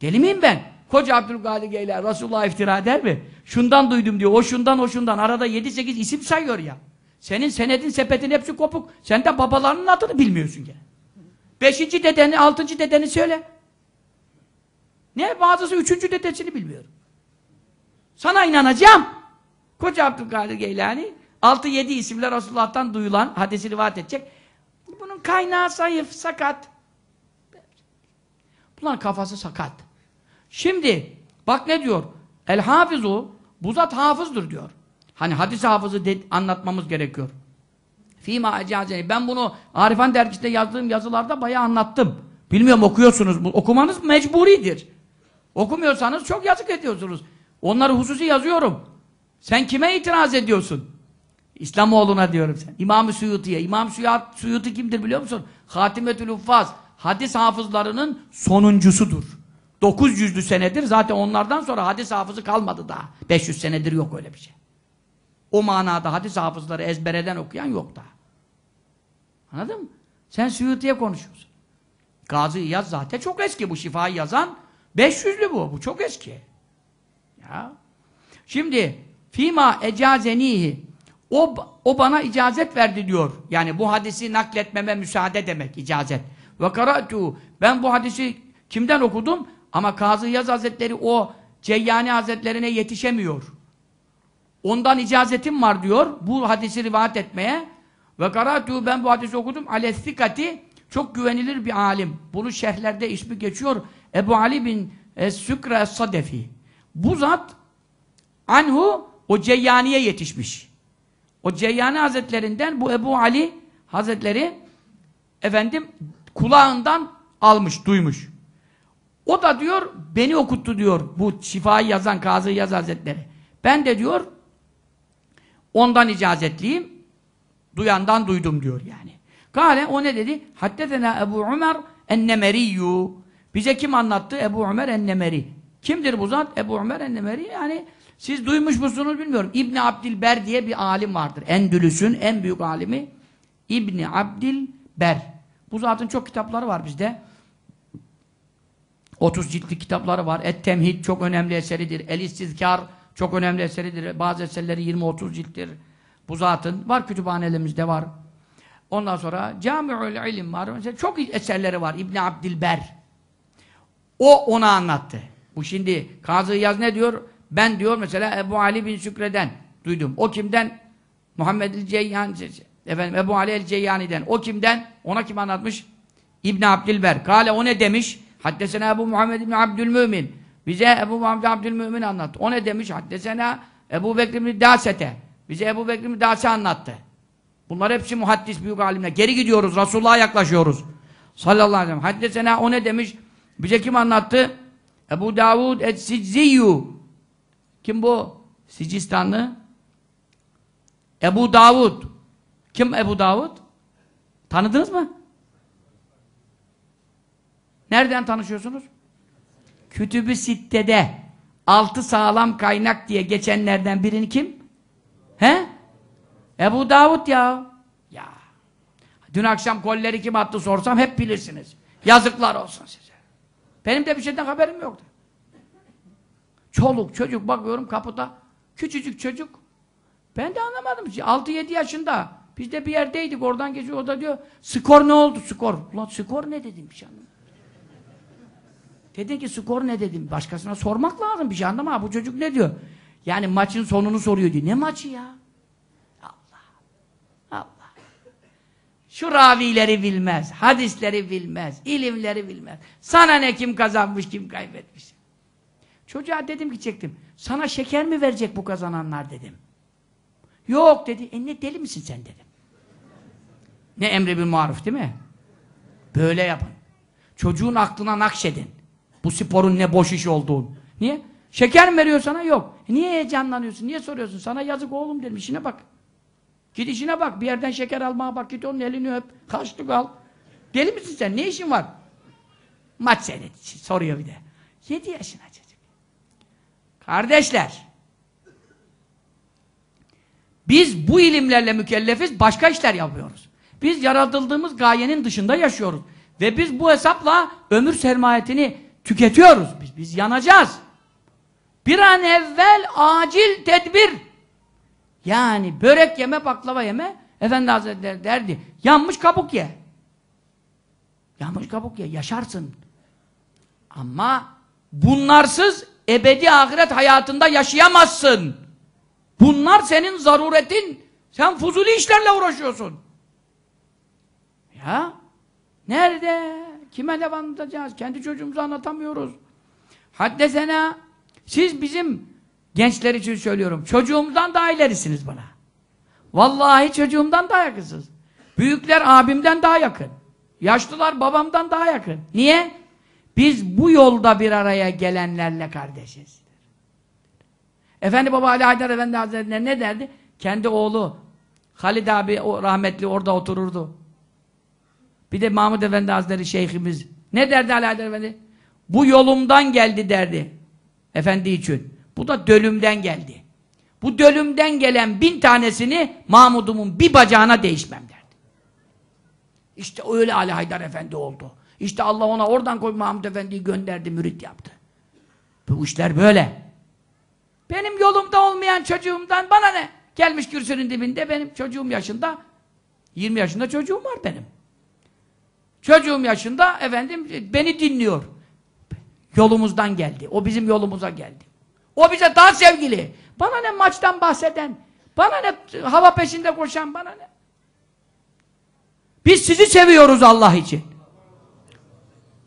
Deli miyim ben? Koca Abdülkadir Geylani Resulullah'a iftira eder mi? Şundan duydum diyor. O şundan o şundan. Arada 7-8 isim sayıyor ya. Senin senedin sepetin hepsi kopuk. Sen de babalarının adını bilmiyorsun gene. Beşinci dedeni, altıncı dedeni söyle. Ne? Bazısı üçüncü dedesini bilmiyorum. Sana inanacağım. Koca Abdülkadir Geylani 6-7 isimler Resulullah'tan duyulan hadisi rivayet edecek. Bunun kaynağı zayıf, sakat. Bunların kafası sakat. Şimdi bak ne diyor? El hafizu bu zat hafızdır diyor. Hani hadis hafızı de, anlatmamız gerekiyor. Fima acaceni. Ben bunu Arifan dergisinde yazdığım yazılarda bayağı anlattım. Bilmiyorum okuyorsunuz mu? Okumanız mecburidir. Okumuyorsanız çok yazık ediyorsunuz. Onları hususi yazıyorum. Sen kime itiraz ediyorsun? İslamoğlu'na diyorum sen. İmam-ı Suyuti'ye. İmam Suyuti kimdir biliyor musun? Hatimetül Ufaz, Hadis hafızlarının sonuncusudur. 900'lü senedir zaten onlardan sonra hadis hafızı kalmadı daha. 500 senedir yok öyle bir şey. O manada hadis hafızları ezbereden okuyan yok daha. Anladın mı? Sen Suyuti'ye konuşuyorsun. Gazi yaz zaten çok eski bu şifayı yazan. 500'lü bu. Bu çok eski. Ya. Şimdi fima ecazenihi o, o bana icazet verdi diyor. Yani bu hadisi nakletmeme müsaade demek icazet. Ve karatu ben bu hadisi kimden okudum? Ama Kazı Yaz Hazretleri o Ceyyani Hazretlerine yetişemiyor. Ondan icazetim var diyor. Bu hadisi rivayet etmeye. Ve karatu ben bu hadisi okudum. Alessikati çok güvenilir bir alim. Bunu şehirlerde ismi geçiyor. Ebu Ali bin Sükre Sadefi. Bu zat anhu o Ceyyani'ye yetişmiş. O Ceyyani Hazretlerinden bu Ebu Ali Hazretleri efendim kulağından almış, duymuş. O da diyor beni okuttu diyor bu şifayı yazan Kazı Yaz Hazretleri. Ben de diyor ondan icazetliyim. Duyandan duydum diyor yani. Kale o ne dedi? Haddetena Ebu Ömer ennemeriyyu. Bize kim anlattı? Ebu Ömer ennemeri. Kimdir bu zat? Ebu Ömer ennemeri yani siz duymuş musunuz bilmiyorum. İbni Abdilber diye bir alim vardır. Endülüs'ün en büyük alimi İbni Abdilber. Bu zatın çok kitapları var bizde. 30 ciltli kitapları var. Et Temhid çok önemli eseridir. El İstizkar çok önemli eseridir. Bazı eserleri 20-30 cilttir. Bu zatın var kütüphanelerimizde var. Ondan sonra Camiül İlim var. Mesela çok eserleri var. İbn Abdilber. O ona anlattı. Bu şimdi Kazı Yaz ne diyor? Ben diyor mesela Ebu Ali bin Sükre'den duydum. O kimden? Muhammed el Ceyyan efendim Ebu Ali el Ceyyani'den. O kimden? Ona kim anlatmış? İbn Abdilber. Kale o ne demiş? Haddesena Ebu Muhammed İbni Abdülmümin. Bize Ebu Muhammed Abdülmümin anlattı. O ne demiş? Haddesena Ebu Bekir İbni Dasete. Bize Ebu Bekir İbni Dase anlattı. Bunlar hepsi muhaddis büyük alimler. Geri gidiyoruz. Resulullah'a yaklaşıyoruz. Sallallahu aleyhi ve sellem. Haddesena o ne demiş? Bize kim anlattı? Ebu Davud et Sicziyu. Kim bu? Sicistanlı. Ebu Davud. Kim Ebu Davud? Tanıdınız mı? Nereden tanışıyorsunuz? Kütübü Sitte'de altı sağlam kaynak diye geçenlerden birini kim? He? Ebu Davud ya. Ya. Dün akşam golleri kim attı sorsam hep bilirsiniz. Yazıklar olsun size. Benim de bir şeyden haberim yoktu. Çoluk çocuk bakıyorum kapıda Küçücük çocuk. Ben de anlamadım. 6-7 yaşında. Biz de bir yerdeydik oradan geçiyor. O da diyor skor ne oldu skor. Ulan skor ne dedim bir şey anlamadım dedi ki skor ne dedim. Başkasına sormak lazım. Bir şey anlama. Bu çocuk ne diyor? Yani maçın sonunu soruyor diyor. Ne maçı ya? Allah. Allah. Şu ravileri bilmez. Hadisleri bilmez. ilimleri bilmez. Sana ne kim kazanmış kim kaybetmiş. Çocuğa dedim ki çektim. Sana şeker mi verecek bu kazananlar dedim. Yok dedi. E ne deli misin sen dedim. Ne emri bir maruf değil mi? Böyle yapın. Çocuğun aklına nakşedin. Bu sporun ne boş iş olduğunu. Niye? Şeker mi veriyor sana? Yok. E niye heyecanlanıyorsun? Niye soruyorsun? Sana yazık oğlum dedim. İşine bak. Git işine bak. Bir yerden şeker almaya bak. Git onun elini öp. Kaçlık al. Deli misin sen? Ne işin var? Maç seyret. Şey, soruyor bir de. Yedi yaşına çocuk. Kardeşler. Biz bu ilimlerle mükellefiz. Başka işler yapıyoruz. Biz yaratıldığımız gayenin dışında yaşıyoruz. Ve biz bu hesapla ömür sermayetini Tüketiyoruz biz. Biz yanacağız. Bir an evvel acil tedbir. Yani börek yeme, baklava yeme. Efendi Hazretleri derdi. Yanmış kabuk ye. Yanmış kabuk ye. Yaşarsın. Ama bunlarsız ebedi ahiret hayatında yaşayamazsın. Bunlar senin zaruretin. Sen fuzuli işlerle uğraşıyorsun. Ya. Nerede? Kime ne anlatacağız? Kendi çocuğumuzu anlatamıyoruz. Haddesena siz bizim gençler için söylüyorum. Çocuğumdan daha ilerisiniz bana. Vallahi çocuğumdan daha yakınsınız. Büyükler abimden daha yakın. Yaşlılar babamdan daha yakın. Niye? Biz bu yolda bir araya gelenlerle kardeşiz. Efendi Baba Ali Haydar Efendi Hazretleri ne derdi? Kendi oğlu Halid abi rahmetli orada otururdu. Bir de Mahmud Efendi Hazretleri şeyhimiz. Ne derdi Ali Haydar Efendi? Bu yolumdan geldi derdi. Efendi için. Bu da dölümden geldi. Bu dölümden gelen bin tanesini Mahmud'umun bir bacağına değişmem derdi. İşte öyle Ali Haydar Efendi oldu. İşte Allah ona oradan koy Mahmud Efendi'yi gönderdi, mürit yaptı. Bu işler böyle. Benim yolumda olmayan çocuğumdan bana ne? Gelmiş kürsünün dibinde benim çocuğum yaşında 20 yaşında çocuğum var benim. Çocuğum yaşında efendim beni dinliyor. Yolumuzdan geldi. O bizim yolumuza geldi. O bize daha sevgili. Bana ne maçtan bahseden, bana ne hava peşinde koşan, bana ne. Biz sizi seviyoruz Allah için.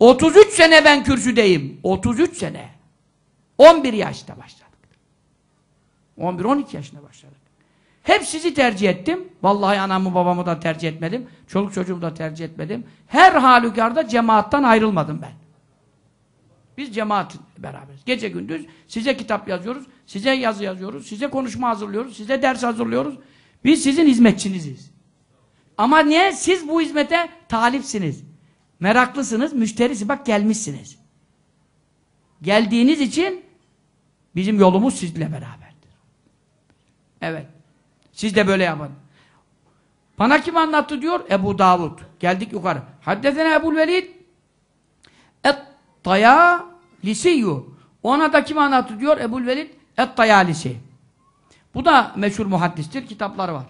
33 sene ben kürsüdeyim. 33 sene. 11 yaşta başladık. 11-12 yaşında başladık. Hep sizi tercih ettim. Vallahi anamı babamı da tercih etmedim. Çoluk çocuğumu da tercih etmedim. Her halükarda cemaattan ayrılmadım ben. Biz cemaatin beraberiz. Gece gündüz size kitap yazıyoruz, size yazı yazıyoruz, size konuşma hazırlıyoruz, size ders hazırlıyoruz. Biz sizin hizmetçiniziz. Ama niye? Siz bu hizmete talipsiniz. Meraklısınız, müşterisi bak gelmişsiniz. Geldiğiniz için bizim yolumuz sizle beraberdir. Evet. Siz de böyle yapın. Bana kim anlattı diyor? Ebu Davud. Geldik yukarı. Haddesene Ebu Velid Et-Tayalisiyyuh ona da kim anlattı diyor? Ebu Velid Et-Tayalisi. Bu da meşhur muhaddistir. Kitaplar var.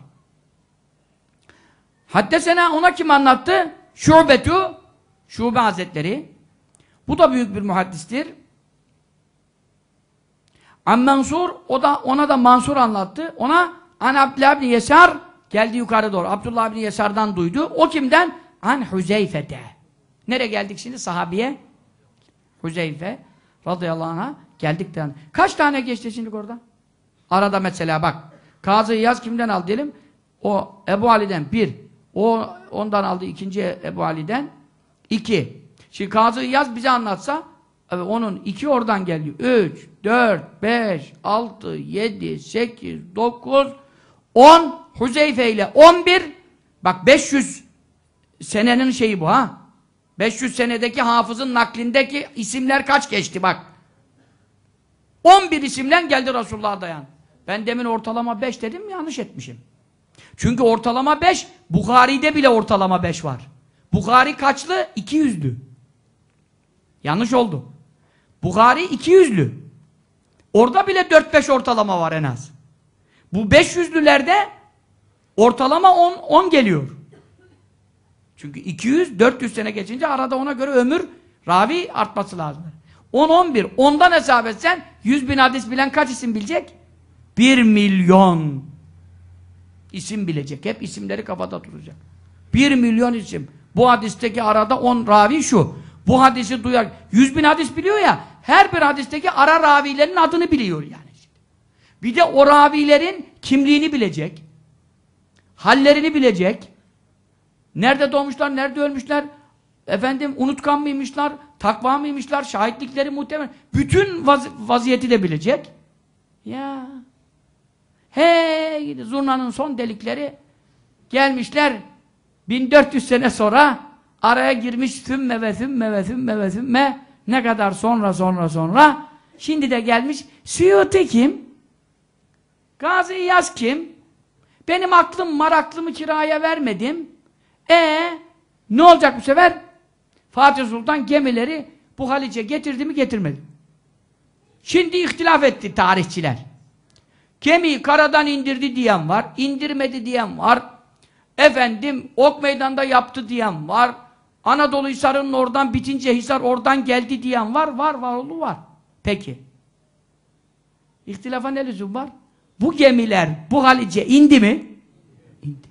Haddesene ona kim anlattı? Şubetu Şube Hazretleri. Bu da büyük bir muhaddistir. Am Mansur o da ona da Mansur anlattı. Ona An Abdullah bin Yesar geldi yukarı doğru. Abdullah bin Yesar'dan duydu. O kimden? An Huzeyfe'de. Nereye geldik şimdi? Sahabiye. Hüzeyfe radıyallahu anh'a geldik. De. Kaç tane geçti şimdi orada? Arada mesela bak. Kazı yaz kimden aldı diyelim? O Ebu Ali'den bir. O ondan aldı ikinci Ebu Ali'den iki. Şimdi Kazı yaz bize anlatsa onun iki oradan geliyor. Üç, dört, beş, altı, yedi, sekiz, dokuz, 10 Huzeyfe ile 11 bak 500 senenin şeyi bu ha 500 senedeki hafızın naklindeki isimler kaç geçti bak 11 isimden geldi Resulullah'a dayan ben demin ortalama 5 dedim yanlış etmişim çünkü ortalama 5 Bukhari'de bile ortalama 5 var Bukhari kaçlı? 200'lü yanlış oldu Bukhari 200'lü orada bile 4-5 ortalama var en az bu 500'lülerde ortalama 10, 10 geliyor. Çünkü 200, 400 sene geçince arada ona göre ömür ravi artması lazım. 10, 11. Ondan hesap etsen 100 bin hadis bilen kaç isim bilecek? 1 milyon isim bilecek. Hep isimleri kafada duracak. 1 milyon isim. Bu hadisteki arada 10 ravi şu. Bu hadisi duyar. 100 bin hadis biliyor ya. Her bir hadisteki ara ravilerin adını biliyor yani. Bir de o ravilerin kimliğini bilecek. Hallerini bilecek. Nerede doğmuşlar, nerede ölmüşler? Efendim unutkan mıymışlar, takva mıymışlar, şahitlikleri muhtemelen. Bütün vaz vaziyeti de bilecek. Ya. He, zurnanın son delikleri gelmişler 1400 sene sonra araya girmiş fümme ve fümme ve fümme ve fümme ne kadar sonra sonra sonra şimdi de gelmiş Suyuti kim? Gazi İyaz kim? Benim aklım maraklımı kiraya vermedim. E ne olacak bu sefer? Fatih Sultan gemileri bu Halice getirdi mi getirmedi. Şimdi ihtilaf etti tarihçiler. Gemiyi karadan indirdi diyen var, indirmedi diyen var. Efendim ok meydanda yaptı diyen var. Anadolu Hisarı'nın oradan bitince Hisar oradan geldi diyen var. Var var oğlu var. Peki. İhtilafa ne lüzum var? bu gemiler bu Halice indi mi? İndi.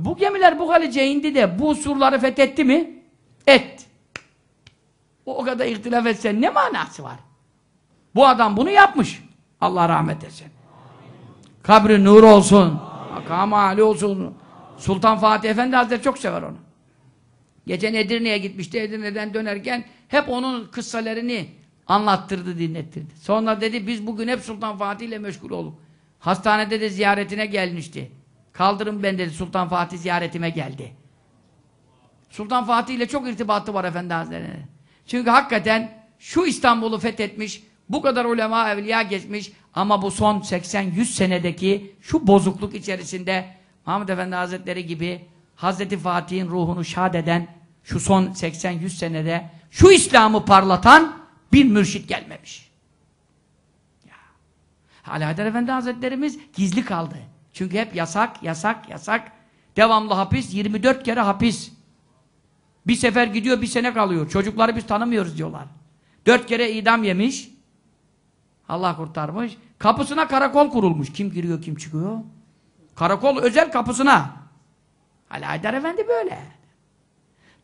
E, bu gemiler bu Halice indi de bu surları fethetti mi? Etti. O, o kadar ihtilaf etsen ne manası var? Bu adam bunu yapmış. Allah rahmet etsin. Kabri nur olsun. Makamı Ali olsun. Sultan Fatih Efendi Hazretleri çok sever onu. Geçen Edirne'ye gitmişti. Edirne'den dönerken hep onun kıssalarını Anlattırdı, dinlettirdi. Sonra dedi biz bugün hep Sultan Fatih ile meşgul olduk. Hastanede de ziyaretine gelmişti. Kaldırın ben dedi Sultan Fatih ziyaretime geldi. Sultan Fatih ile çok irtibatı var Efendi Hazretleri'ne. Çünkü hakikaten şu İstanbul'u fethetmiş, bu kadar ulema evliya geçmiş ama bu son 80-100 senedeki şu bozukluk içerisinde Mahmud Efendi Hazretleri gibi Hazreti Fatih'in ruhunu şad eden şu son 80-100 senede şu İslam'ı parlatan bir mürşit gelmemiş. Ya. Hala Haydar Efendi Hazretlerimiz gizli kaldı. Çünkü hep yasak, yasak, yasak. Devamlı hapis, 24 kere hapis. Bir sefer gidiyor, bir sene kalıyor. Çocukları biz tanımıyoruz diyorlar. Dört kere idam yemiş. Allah kurtarmış. Kapısına karakol kurulmuş. Kim giriyor, kim çıkıyor? Karakol özel kapısına. Ali Haydar Efendi böyle.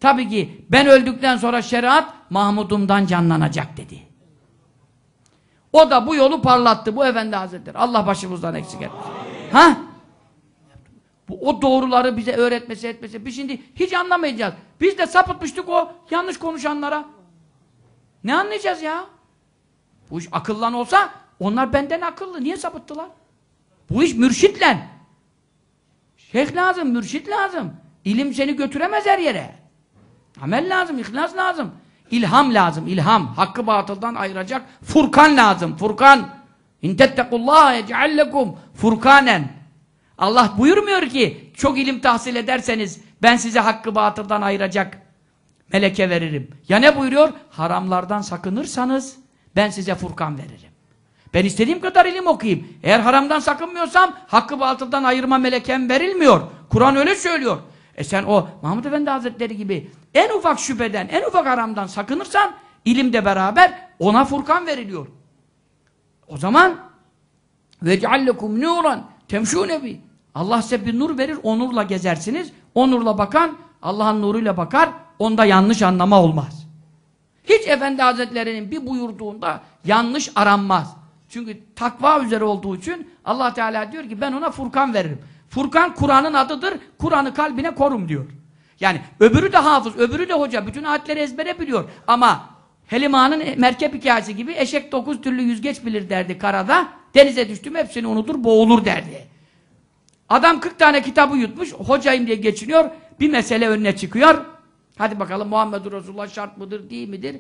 Tabii ki ben öldükten sonra şeriat Mahmud'umdan canlanacak dedi. O da bu yolu parlattı bu efendi hazretleri. Allah başımızdan eksik etmesin. Ha? Bu, o doğruları bize öğretmesi etmesi. Biz şimdi hiç anlamayacağız. Biz de sapıtmıştık o yanlış konuşanlara. Ne anlayacağız ya? Bu iş akıllan olsa onlar benden akıllı. Niye sapıttılar? Bu iş mürşitlen. Şeyh lazım, mürşit lazım. İlim seni götüremez her yere. Amel lazım, ihlas lazım. İlham lazım, ilham. Hakkı batıldan ayıracak furkan lazım, furkan. İntettekullah eceallekum furkanen. Allah buyurmuyor ki çok ilim tahsil ederseniz ben size hakkı batıldan ayıracak meleke veririm. Ya ne buyuruyor? Haramlardan sakınırsanız ben size furkan veririm. Ben istediğim kadar ilim okuyayım. Eğer haramdan sakınmıyorsam hakkı batıldan ayırma melekem verilmiyor. Kur'an öyle söylüyor. E sen o Mahmud Efendi Hazretleri gibi en ufak şüpheden, en ufak haramdan sakınırsan ilimde beraber ona Furkan veriliyor. O zaman وَجْعَلَّكُمْ نُورًا temşûne bi. Allah size bir nur verir, o nurla gezersiniz. O nurla bakan, Allah'ın nuruyla bakar, onda yanlış anlama olmaz. Hiç Efendi Hazretleri'nin bir buyurduğunda yanlış aranmaz. Çünkü takva üzere olduğu için Allah Teala diyor ki ben ona Furkan veririm. Furkan Kur'an'ın adıdır. Kur'an'ı kalbine korum diyor. Yani öbürü de hafız, öbürü de hoca. Bütün ayetleri ezbere biliyor. Ama Helima'nın merkep hikayesi gibi eşek dokuz türlü yüzgeç bilir derdi karada. Denize düştüm hepsini unutur, boğulur derdi. Adam 40 tane kitabı yutmuş, hocayım diye geçiniyor. Bir mesele önüne çıkıyor. Hadi bakalım Muhammed Resulullah şart mıdır, değil midir?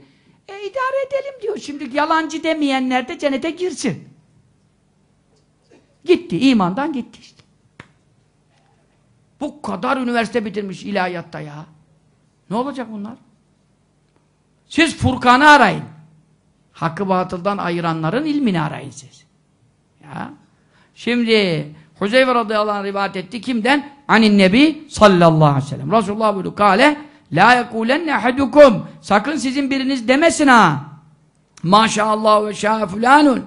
E idare edelim diyor. Şimdi yalancı demeyenler de cennete girsin. Gitti, imandan gitti işte. Bu kadar üniversite bitirmiş ilahiyatta ya. Ne olacak bunlar? Siz Furkan'ı arayın. Hakkı batıldan ayıranların ilmini arayın siz. Ya. Şimdi Huzeyfe radıyallahu anh rivayet etti. Kimden? Anin Nebi sallallahu aleyhi ve sellem. Resulullah buyurdu. Kale La yekulenne ahadukum Sakın sizin biriniz demesin ha. Maşallah ve şafulanun.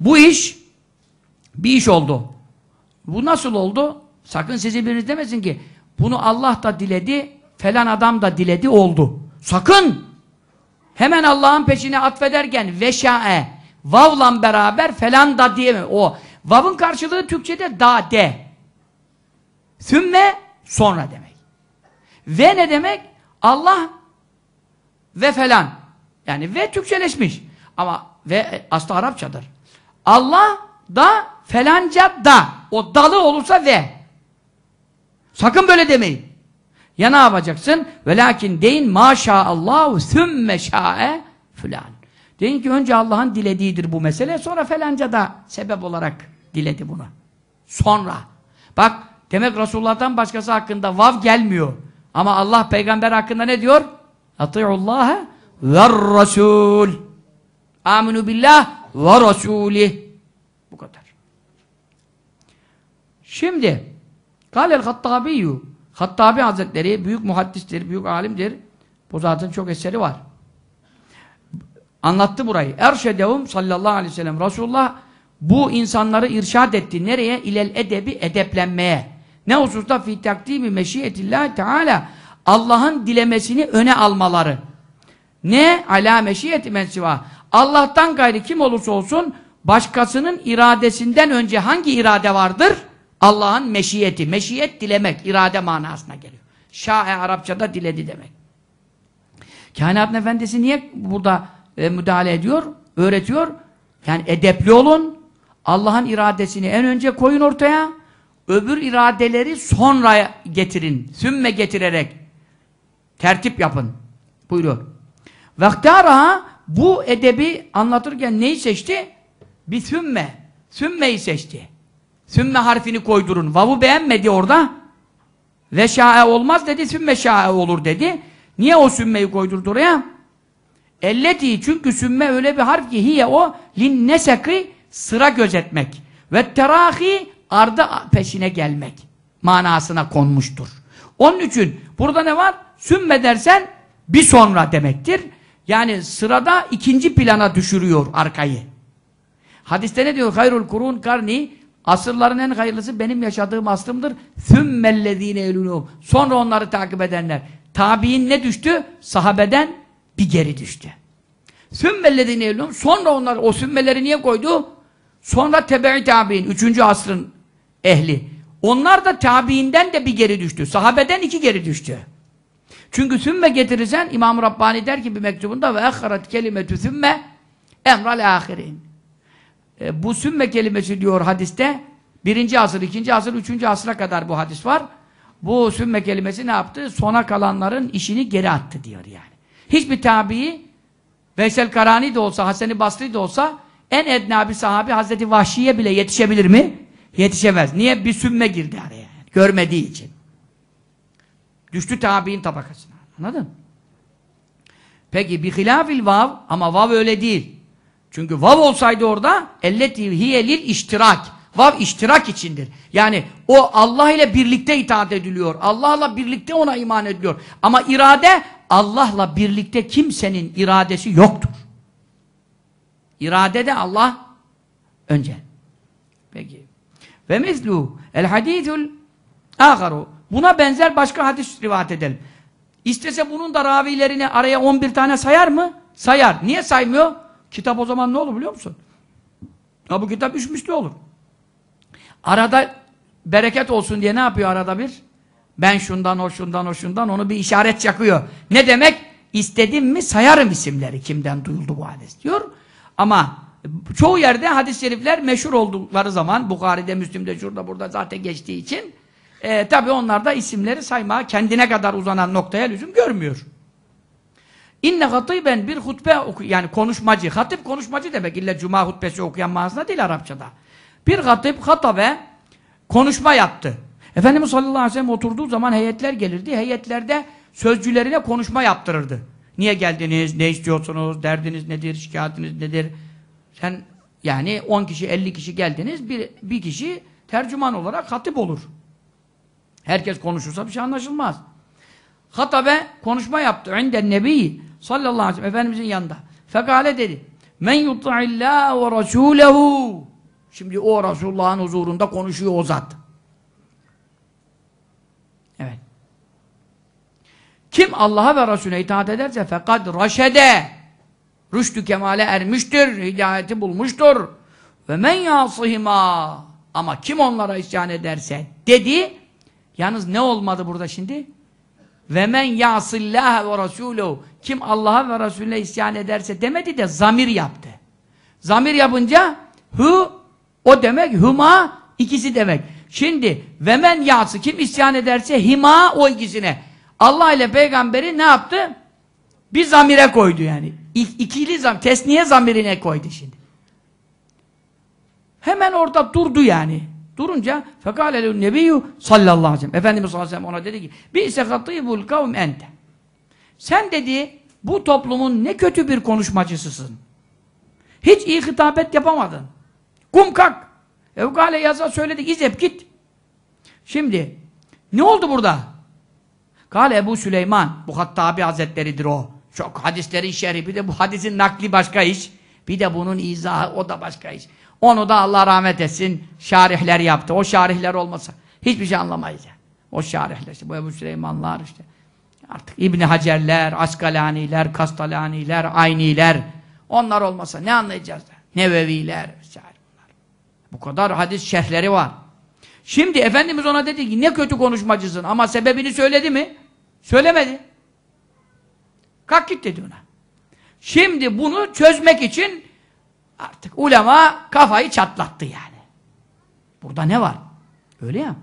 Bu iş bir iş oldu. Bu nasıl oldu? Sakın sizin biriniz demesin ki bunu Allah da diledi, falan adam da diledi oldu. Sakın! Hemen Allah'ın peşine atfederken veşae, vavla beraber falan da diyemem. O vavın karşılığı Türkçe'de da de. Sümme sonra demek. Ve ne demek? Allah ve falan. Yani ve Türkçeleşmiş. Ama ve e, aslı Arapçadır. Allah da felanca da. O dalı olursa ve. Sakın böyle demeyin. Ya ne yapacaksın? Velakin deyin maşaallahu sümme şa'e filan. Deyin ki önce Allah'ın dilediğidir bu mesele. Sonra felanca da sebep olarak diledi bunu. Sonra. Bak demek Resulullah'tan başkası hakkında vav gelmiyor. Ama Allah peygamber hakkında ne diyor? Ati'ullaha ve rasul. Aminu billah ve rasulih. Bu kadar. Şimdi Kale el Hattabiyyü Hattabi Hazretleri büyük muhaddistir, büyük alimdir. Bu zaten çok eseri var. Anlattı burayı. Erşedevum sallallahu aleyhi ve sellem. Resulullah bu insanları irşad etti. Nereye? İlel edebi edeplenmeye. Ne hususta? Fi takdimi meşiyetillahi teala. Allah'ın dilemesini öne almaları. Ne? Ala meşiyeti mensiva. Allah'tan gayrı kim olursa olsun başkasının iradesinden önce hangi irade vardır? Allah'ın meşiyeti. Meşiyet dilemek, irade manasına geliyor. Şa'e Arapçada diledi demek. Kainatın Efendisi niye burada e, müdahale ediyor, öğretiyor? Yani edepli olun, Allah'ın iradesini en önce koyun ortaya, öbür iradeleri sonra getirin, sümme getirerek tertip yapın buyuruyor. Vektara bu edebi anlatırken neyi seçti? Bir sümme, sümmeyi seçti. Sümme harfini koydurun. Vavu beğenmedi orada. Ve şa'e olmaz dedi. Sümme şa'e olur dedi. Niye o sümmeyi koydurdu oraya? Elleti çünkü sümme öyle bir harf ki hiye o lin neseki sıra gözetmek ve terahi ardı peşine gelmek manasına konmuştur. Onun için burada ne var? Sümme dersen bir sonra demektir. Yani sırada ikinci plana düşürüyor arkayı. Hadiste ne diyor? Hayrul kurun karni Asırların en hayırlısı benim yaşadığım asrımdır. Sümmellezine elunum. Sonra onları takip edenler. Tabi'in ne düştü? Sahabeden bir geri düştü. Sümmellezine elunum. Sonra onlar o sümmeleri niye koydu? Sonra tebe'i tabi'in. Üçüncü asrın ehli. Onlar da tabiinden de bir geri düştü. Sahabeden iki geri düştü. Çünkü sümme getirirsen İmam Rabbani der ki bir mektubunda ve eharet kelimetü sümme emral ahirin. E, bu sümme kelimesi diyor hadiste birinci asır, ikinci asır, üçüncü asra kadar bu hadis var. Bu sümme kelimesi ne yaptı? Sona kalanların işini geri attı diyor yani. Hiçbir tabii Veysel Karani de olsa, Hasan-ı Basri de olsa en edna bir sahabi Hazreti Vahşi'ye bile yetişebilir mi? Yetişemez. Niye? Bir sümme girdi araya. Yani. Görmediği için. Düştü tabi'in tabakasına. Anladın Peki bir hilafil vav ama vav öyle değil. Çünkü vav olsaydı orada elleti hiyelil iştirak. Vav iştirak içindir. Yani o Allah ile birlikte itaat ediliyor. Allah'la birlikte ona iman ediliyor. Ama irade Allah'la birlikte kimsenin iradesi yoktur. İrade de Allah önce. Peki. Ve mezlu el hadithul aharu. Buna benzer başka hadis rivayet edelim. İstese bunun da ravilerini araya 11 tane sayar mı? Sayar. Niye saymıyor? Kitap o zaman ne olur biliyor musun? Ya bu kitap üç müslü olur. Arada bereket olsun diye ne yapıyor arada bir? Ben şundan, o şundan, o şundan onu bir işaret çakıyor. Ne demek? İstedim mi sayarım isimleri. Kimden duyuldu bu hadis diyor. Ama çoğu yerde hadis-i şerifler meşhur oldukları zaman Bukhari'de, Müslim'de, şurada, burada zaten geçtiği için e, tabi onlar da isimleri saymaya kendine kadar uzanan noktaya lüzum görmüyor. İnne ben bir hutbe yani konuşmacı. Hatip konuşmacı demek. İlle cuma hutbesi okuyan manasında değil Arapçada. Bir hatip hatabe konuşma yaptı. Efendimiz sallallahu aleyhi ve sellem oturduğu zaman heyetler gelirdi. Heyetlerde sözcülerine konuşma yaptırırdı. Niye geldiniz? Ne istiyorsunuz? Derdiniz nedir? Şikayetiniz nedir? Sen yani 10 kişi, 50 kişi geldiniz. Bir, bir kişi tercüman olarak hatip olur. Herkes konuşursa bir şey anlaşılmaz. Hatabe konuşma yaptı. İnden nebi Sallallahu aleyhi ve sellem. Efendimizin yanında. Fekale dedi. Men yut'illâh ve rasûlehu. Şimdi o Resulullah'ın huzurunda konuşuyor o zat. Evet. Kim Allah'a ve Resulüne itaat ederse fekad raşede rüştü kemale ermiştir, hidayeti bulmuştur. Ve men yasihima ama kim onlara isyan ederse dedi. Yalnız ne olmadı burada şimdi? Ve men yasillaha ve rasuluhu kim Allah'a ve Resulüne isyan ederse demedi de zamir yaptı. Zamir yapınca hu o demek huma ikisi demek. Şimdi ve men yası kim isyan ederse hima o ikisine. Allah ile peygamberi ne yaptı? Bir zamire koydu yani. İk, ikili zam, tesniye zamirine koydu şimdi. Hemen orada durdu yani. Durunca fekale nebiyyü sallallahu aleyhi ve sellem. Efendimiz sallallahu aleyhi ve ona dedi ki Bi'se hatibul kavm ente. Sen dedi bu toplumun ne kötü bir konuşmacısısın. Hiç iyi hitabet yapamadın. Kum kalk. Evgale yaza söyledik. izep git. Şimdi ne oldu burada? Kale Ebu Süleyman. Bu hatta abi Hazretleridir o. Çok hadislerin şerhi. Bir de bu hadisin nakli başka iş. Bir de bunun izahı o da başka iş. Onu da Allah rahmet etsin şarihler yaptı. O şarihler olmasa hiçbir şey anlamayız. O şarihler işte bu Ebu Süleymanlar işte artık İbn Hacerler, Askalaniler, Kastalaniler, Ayniler onlar olmasa ne anlayacağız? Da? Neveviler vesaire Bu kadar hadis şerhleri var. Şimdi Efendimiz ona dedi ki ne kötü konuşmacısın ama sebebini söyledi mi? Söylemedi. Kalk git dedi ona. Şimdi bunu çözmek için Artık ulema kafayı çatlattı yani. Burada ne var? Öyle ya.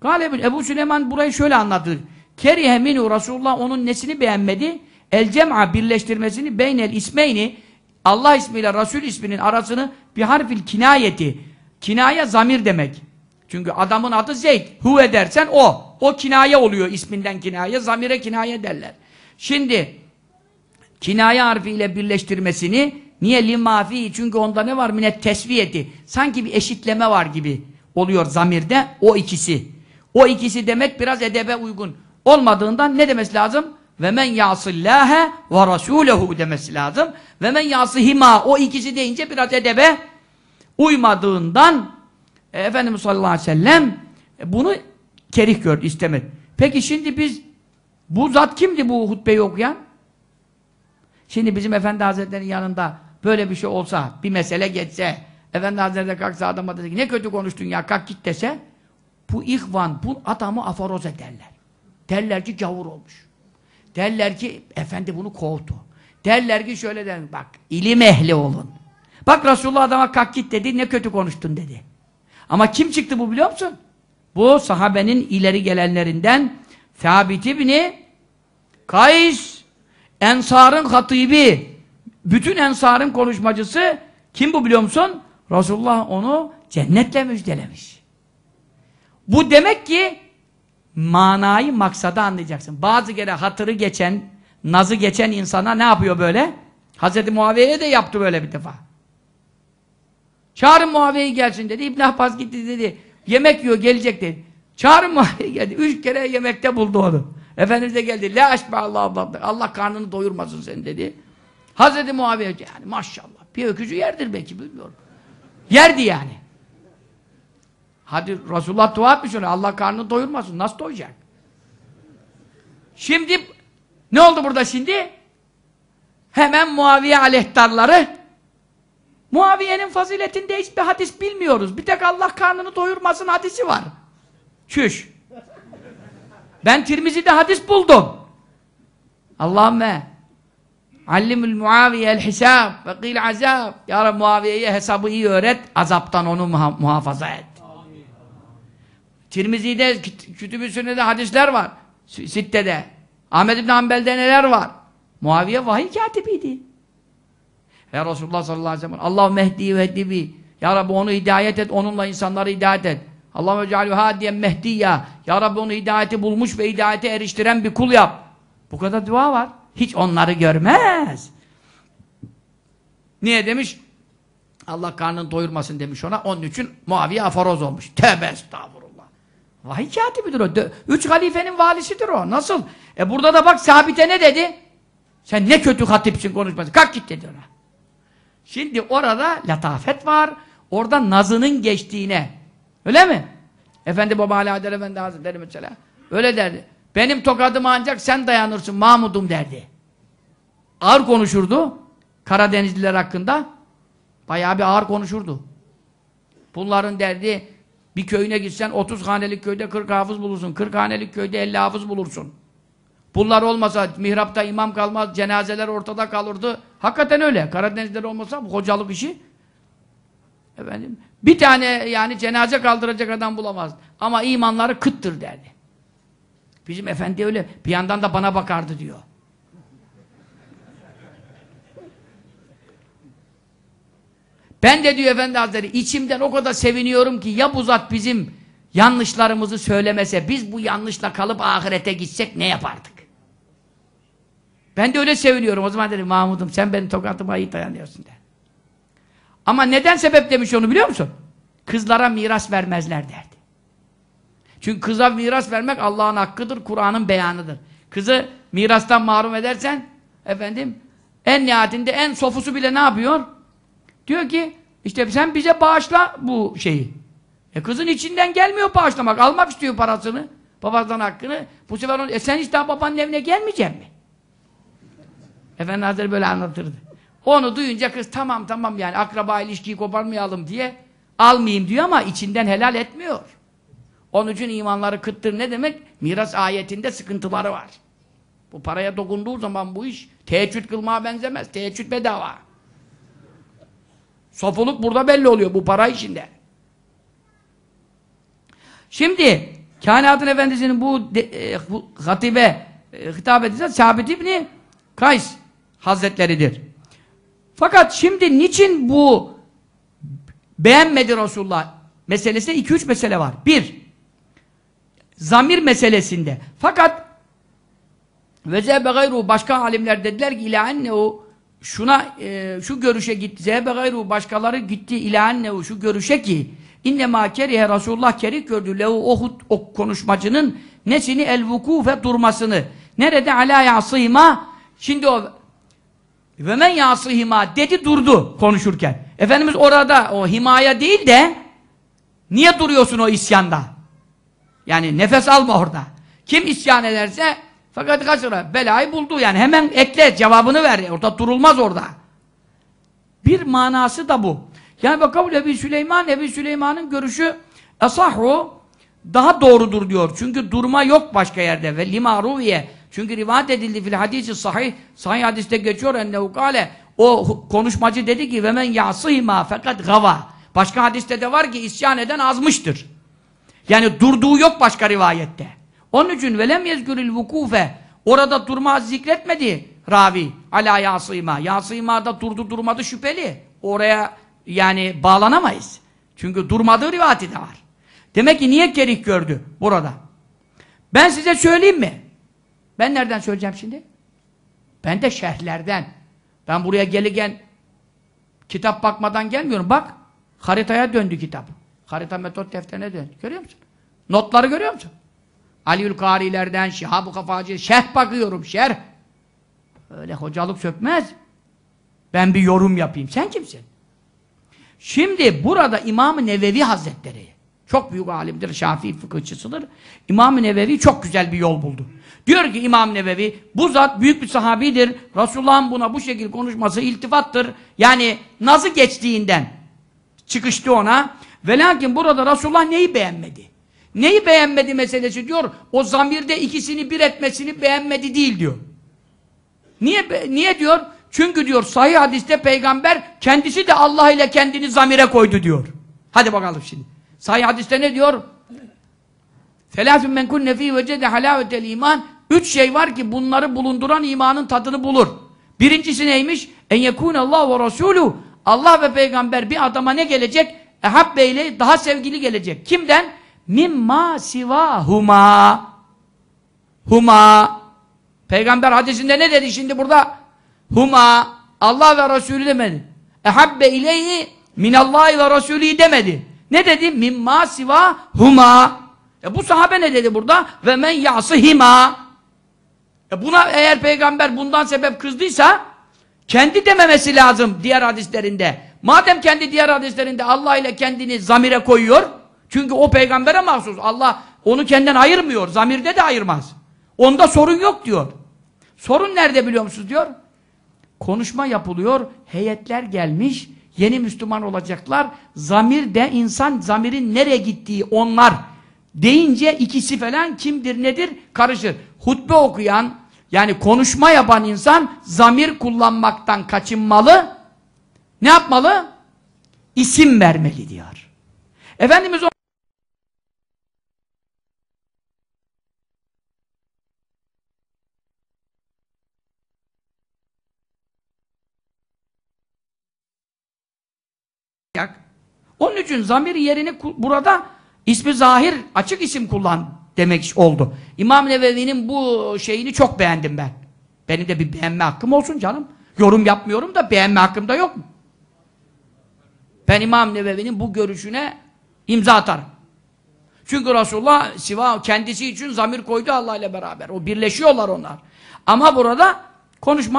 Galebül Ebu Süleyman burayı şöyle anlattı. Kerihe minu Resulullah onun nesini beğenmedi? El cem'a birleştirmesini beynel ismeyni Allah ismiyle Resul isminin arasını bir harfil kinayeti. Kinaya zamir demek. Çünkü adamın adı Zeyd. Hu edersen o. O kinaye oluyor isminden kinaye. Zamire kinaye derler. Şimdi kinaye harfiyle birleştirmesini Niye li mafi? Çünkü onda ne var? Minet tesviyeti. Sanki bir eşitleme var gibi oluyor zamirde o ikisi. O ikisi demek biraz edebe uygun. Olmadığından ne demesi lazım? Ve men yasillâhe ve rasûlehu demesi lazım. Ve men yasihima o ikisi deyince biraz edebe uymadığından e, Efendimiz sallallahu aleyhi ve sellem e, bunu kerih gördü, istemedi. Peki şimdi biz bu zat kimdi bu hutbeyi okuyan? Şimdi bizim Efendi Hazretleri'nin yanında böyle bir şey olsa, bir mesele geçse, Efendi Hazretleri kalksa adama dese ki ne kötü konuştun ya kalk git dese bu ihvan, bu adamı afaroz ederler. Derler ki gavur olmuş. Derler ki efendi bunu kovdu. Derler ki şöyle der, bak ilim ehli olun. Bak Resulullah adama kalk git dedi, ne kötü konuştun dedi. Ama kim çıktı bu biliyor musun? Bu sahabenin ileri gelenlerinden Thabit ibni Kays Ensar'ın hatibi bütün ensarın konuşmacısı kim bu biliyor musun? Resulullah onu cennetle müjdelemiş. Bu demek ki manayı maksada anlayacaksın. Bazı kere hatırı geçen, nazı geçen insana ne yapıyor böyle? Hz. Muaviye de yaptı böyle bir defa. Çağırın Muaviye'yi gelsin dedi. İbn Abbas gitti dedi. Yemek yiyor gelecek dedi. Çağırın Muaviye'yi geldi. Üç kere yemekte buldu onu. Efendimiz de geldi. Le aşbe Allah Allah. Allah karnını doyurmasın sen dedi. Hazreti Muaviye yani maşallah bir öküzü yerdir belki bilmiyorum. Yerdi yani. Hadi Resulullah dua etmiş öyle. Allah karnını doyurmasın. Nasıl doyacak? Şimdi ne oldu burada şimdi? Hemen Muaviye aleyhtarları Muaviye'nin faziletinde hiçbir hadis bilmiyoruz. Bir tek Allah karnını doyurmasın hadisi var. Çüş. Ben Tirmizi'de hadis buldum. Allah'ım ve Allimül Muaviye'l hisab ve kıl azab. Ya Rabbi Muaviye'ye hesabı iyi öğret, azaptan onu muha muhafaza et. Amin. Tirmizi'de, Kütüb-ü Sünne'de hadisler var. Sitte'de. Ahmed İbn Hanbel'de neler var? Muaviye vahiy katibiydi. Ya Resulullah sallallahu aleyhi ve sellem Allah mehdi ve hedibi. Ya Rabbi onu hidayet et, onunla insanları hidayet et. Allahümme cealü hadiyen mehdiyya. Ya Rabbi onu hidayeti bulmuş ve hidayete eriştiren bir kul yap. Bu kadar dua var. Hiç onları görmez. Niye demiş? Allah karnını doyurmasın demiş ona. Onun için Muaviye afaroz olmuş. Tövbe estağfurullah. Vahiy katibidir o. Üç halifenin valisidir o. Nasıl? E burada da bak sabite ne dedi? Sen ne kötü hatipsin konuşmasın. Kalk git dedi ona. Şimdi orada latafet var. Orada nazının geçtiğine. Öyle mi? Efendi Baba Ali Adel Efendi Hazretleri mesela. Öyle derdi. Benim tokadıma ancak sen dayanırsın Mahmud'um derdi. Ağır konuşurdu. Karadenizliler hakkında. Bayağı bir ağır konuşurdu. Bunların derdi bir köyüne gitsen 30 hanelik köyde 40 hafız bulursun. 40 hanelik köyde 50 hafız bulursun. Bunlar olmasa mihrapta imam kalmaz, cenazeler ortada kalırdı. Hakikaten öyle. Karadenizler olmasa bu hocalık işi efendim bir tane yani cenaze kaldıracak adam bulamaz. Ama imanları kıttır derdi. Bizim efendi öyle bir yandan da bana bakardı diyor. Ben de diyor efendi hazretleri içimden o kadar seviniyorum ki ya bu zat bizim yanlışlarımızı söylemese biz bu yanlışla kalıp ahirete gitsek ne yapardık? Ben de öyle seviniyorum. O zaman dedim Mahmud'um sen benim tokatıma iyi dayanıyorsun de. Ama neden sebep demiş onu biliyor musun? Kızlara miras vermezler derdi. Çünkü kıza miras vermek Allah'ın hakkıdır, Kur'an'ın beyanıdır. Kızı mirastan mahrum edersen efendim en nihayetinde en sofusu bile ne yapıyor? Diyor ki işte sen bize bağışla bu şeyi. E kızın içinden gelmiyor bağışlamak. Almak istiyor parasını. Babadan hakkını. Bu sefer onu, e sen hiç daha babanın evine gelmeyecek mi? Efendi Hazretleri böyle anlatırdı. Onu duyunca kız tamam tamam yani akraba ilişkiyi koparmayalım diye almayayım diyor ama içinden helal etmiyor. Onun için imanları kıttır ne demek? Miras ayetinde sıkıntıları var. Bu paraya dokunduğu zaman bu iş teheccüd kılmaya benzemez. Teheccüd bedava. Sofuluk burada belli oluyor bu para işinde. Şimdi Kainatın Efendisi'nin bu, de, e, bu hatibe e, hitap edilse Sabit İbni Kays Hazretleridir. Fakat şimdi niçin bu beğenmedi Resulullah meselesinde iki üç mesele var. Bir, zamir meselesinde. Fakat ve gayru başka alimler dediler ki ne o şuna e, şu görüşe gitti. Zebe gayru başkaları gitti ilahen ne o şu görüşe ki inne ma kerihe Resulullah kerih gördü lehu hut o konuşmacının nesini el vukufe durmasını. Nerede ala yasıhima şimdi o ve men yasıhima dedi durdu konuşurken. Efendimiz orada o himaya değil de niye duruyorsun o isyanda? Yani nefes alma orada. Kim isyan ederse fakat kaçıra belayı buldu yani hemen ekle cevabını ver orada durulmaz orada. Bir manası da bu. Yani bakalım Ebi Süleyman, Ebi Süleyman'ın görüşü esahru daha doğrudur diyor. Çünkü durma yok başka yerde ve lima ruviye. Çünkü rivayet edildi fil hadisi sahih. Sahih hadiste geçiyor ennehu kale. O konuşmacı dedi ki ve men yasihma fakat gava. Başka hadiste de var ki isyan eden azmıştır. Yani durduğu yok başka rivayette. Onun için velem yezgürül vukufe orada durma zikretmedi ravi ala yasıma. Yasıma da durdu durmadı şüpheli. Oraya yani bağlanamayız. Çünkü durmadığı rivayeti de var. Demek ki niye kerih gördü burada? Ben size söyleyeyim mi? Ben nereden söyleyeceğim şimdi? Ben de şerhlerden. Ben buraya gelirken kitap bakmadan gelmiyorum. Bak haritaya döndü kitap. Harita metot defterine dön. Görüyor musun? Notları görüyor musun? Aliül Karilerden, Şihab-ı Kafacı, şerh bakıyorum, şerh. Öyle hocalık sökmez. Ben bir yorum yapayım. Sen kimsin? Şimdi burada İmam-ı Nevevi Hazretleri, çok büyük alimdir, Şafii fıkıhçısıdır. İmam-ı Nevevi çok güzel bir yol buldu. Diyor ki İmam Nevevi, bu zat büyük bir sahabidir. Resulullah'ın buna bu şekilde konuşması iltifattır. Yani nazı geçtiğinden çıkıştı ona. Ve lakin burada Resulullah neyi beğenmedi? Neyi beğenmedi meselesi diyor. O zamirde ikisini bir etmesini beğenmedi değil diyor. Niye niye diyor? Çünkü diyor sahih hadiste peygamber kendisi de Allah ile kendini zamire koydu diyor. Hadi bakalım şimdi. Sahih hadiste ne diyor? Felâfün men kunne fî vecede halâvetel iman Üç şey var ki bunları bulunduran imanın tadını bulur. Birincisi neymiş? En Allah ve rasûlû Allah ve peygamber bir adama ne gelecek? Ehab beyle daha sevgili gelecek. Kimden? Mimma siva huma. Huma. Peygamber hadisinde ne dedi şimdi burada? Huma. Allah ve Resulü demedi. Ehabbe ileyni minallahi ve Resulü demedi. Ne dedi? Mimma siva huma. E bu sahabe ne dedi burada? Ve men yasihima. E buna eğer peygamber bundan sebep kızdıysa kendi dememesi lazım diğer hadislerinde. Madem kendi diğer hadislerinde Allah ile kendini zamire koyuyor. Çünkü o peygambere mahsus. Allah onu kendinden ayırmıyor. Zamirde de ayırmaz. Onda sorun yok diyor. Sorun nerede biliyor musunuz diyor. Konuşma yapılıyor. Heyetler gelmiş. Yeni Müslüman olacaklar. Zamir de insan zamirin nereye gittiği onlar deyince ikisi falan kimdir nedir karışır. Hutbe okuyan yani konuşma yapan insan zamir kullanmaktan kaçınmalı ne yapmalı? İsim vermeli diyor. Efendimiz o, Onun için zamir yerini burada ismi zahir açık isim kullan demek oldu. İmam Nevevi'nin bu şeyini çok beğendim ben. Benim de bir beğenme hakkım olsun canım. Yorum yapmıyorum da beğenme hakkım da yok mu? Ben İmam Nebevi'nin bu görüşüne imza atarım. Çünkü Resulullah Siva kendisi için zamir koydu Allah ile beraber. O birleşiyorlar onlar. Ama burada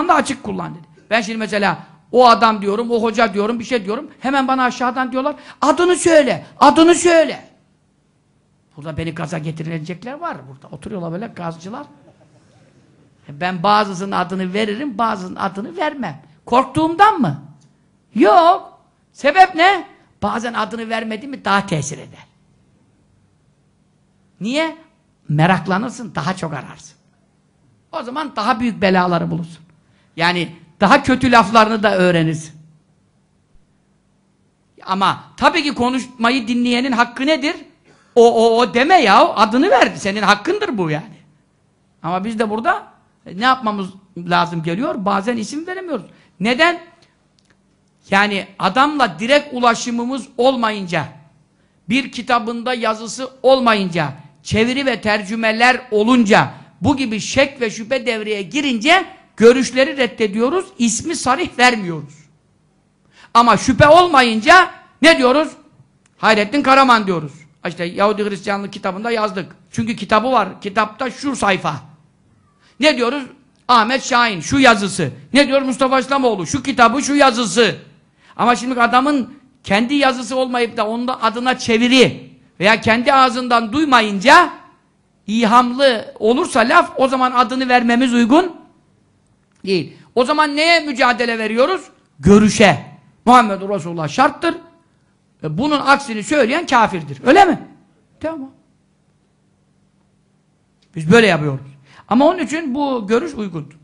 da açık kullan dedi. Ben şimdi mesela o adam diyorum, o hoca diyorum, bir şey diyorum. Hemen bana aşağıdan diyorlar. Adını söyle, adını söyle. Burada beni gaza getirilecekler var burada. Oturuyorlar böyle gazcılar. E ben bazısının adını veririm, bazısının adını vermem. Korktuğumdan mı? Yok. Sebep ne? Bazen adını vermedi mi daha tesir eder. Niye? Meraklanırsın, daha çok ararsın. O zaman daha büyük belaları bulursun. Yani daha kötü laflarını da öğrenirsin. Ama tabii ki konuşmayı dinleyenin hakkı nedir? O, o, o deme ya, adını verdi. Senin hakkındır bu yani. Ama biz de burada e, ne yapmamız lazım geliyor? Bazen isim veremiyoruz. Neden? Yani adamla direkt ulaşımımız olmayınca, bir kitabında yazısı olmayınca, çeviri ve tercümeler olunca, bu gibi şek ve şüphe devreye girince görüşleri reddediyoruz, ismi sarih vermiyoruz. Ama şüphe olmayınca ne diyoruz? Hayrettin Karaman diyoruz. İşte Yahudi Hristiyanlık kitabında yazdık. Çünkü kitabı var. Kitapta şu sayfa. Ne diyoruz? Ahmet Şahin şu yazısı. Ne diyor Mustafa İslamoğlu? Şu kitabı şu yazısı. Ama şimdi adamın kendi yazısı olmayıp da onun adına çeviri veya kendi ağzından duymayınca ihamlı olursa laf o zaman adını vermemiz uygun değil. O zaman neye mücadele veriyoruz? Görüşe. Muhammed Resulullah şarttır. Bunun aksini söyleyen kafirdir. Öyle mi? Tamam. Biz böyle yapıyoruz. Ama onun için bu görüş uygundur.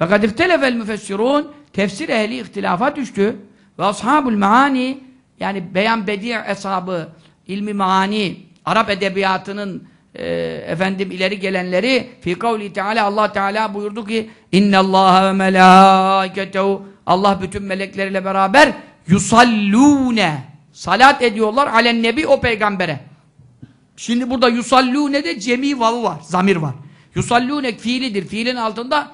Ve kad ihtelefel müfessirun tefsir ehli ihtilafa düştü. Ve ashabul meani yani beyan bedi' eshabı, ilmi meani, Arap edebiyatının e, efendim ileri gelenleri fi kavli teala Allah Teala buyurdu ki innallaha ve melâketehu Allah bütün melekleriyle beraber yusallûne salat ediyorlar alen nebi o peygambere. Şimdi burada yusallûne de cemi vavı var, zamir var. Yusallûne fiilidir. Fiilin altında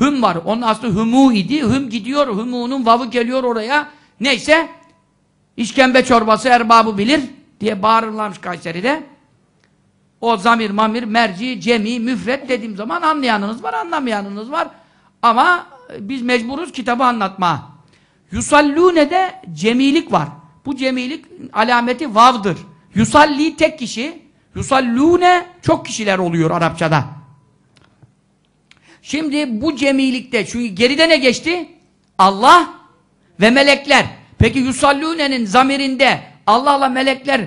hüm var. Onun aslı hümû idi. Hüm gidiyor, hümûnun vavı geliyor oraya. Neyse işkembe çorbası erbabı bilir diye bağırırlarmış Kayseri'de. O zamir, mamir, merci, cemi, müfret dediğim zaman anlayanınız var, anlamayanınız var. Ama e, biz mecburuz kitabı anlatma. de cemilik var. Bu cemilik alameti vavdır. Yusalli tek kişi, yusallûne çok kişiler oluyor Arapçada. Şimdi bu cemilikte, çünkü geride ne geçti? Allah ve melekler. Peki yusallûne'nin zamirinde Allah'la melekler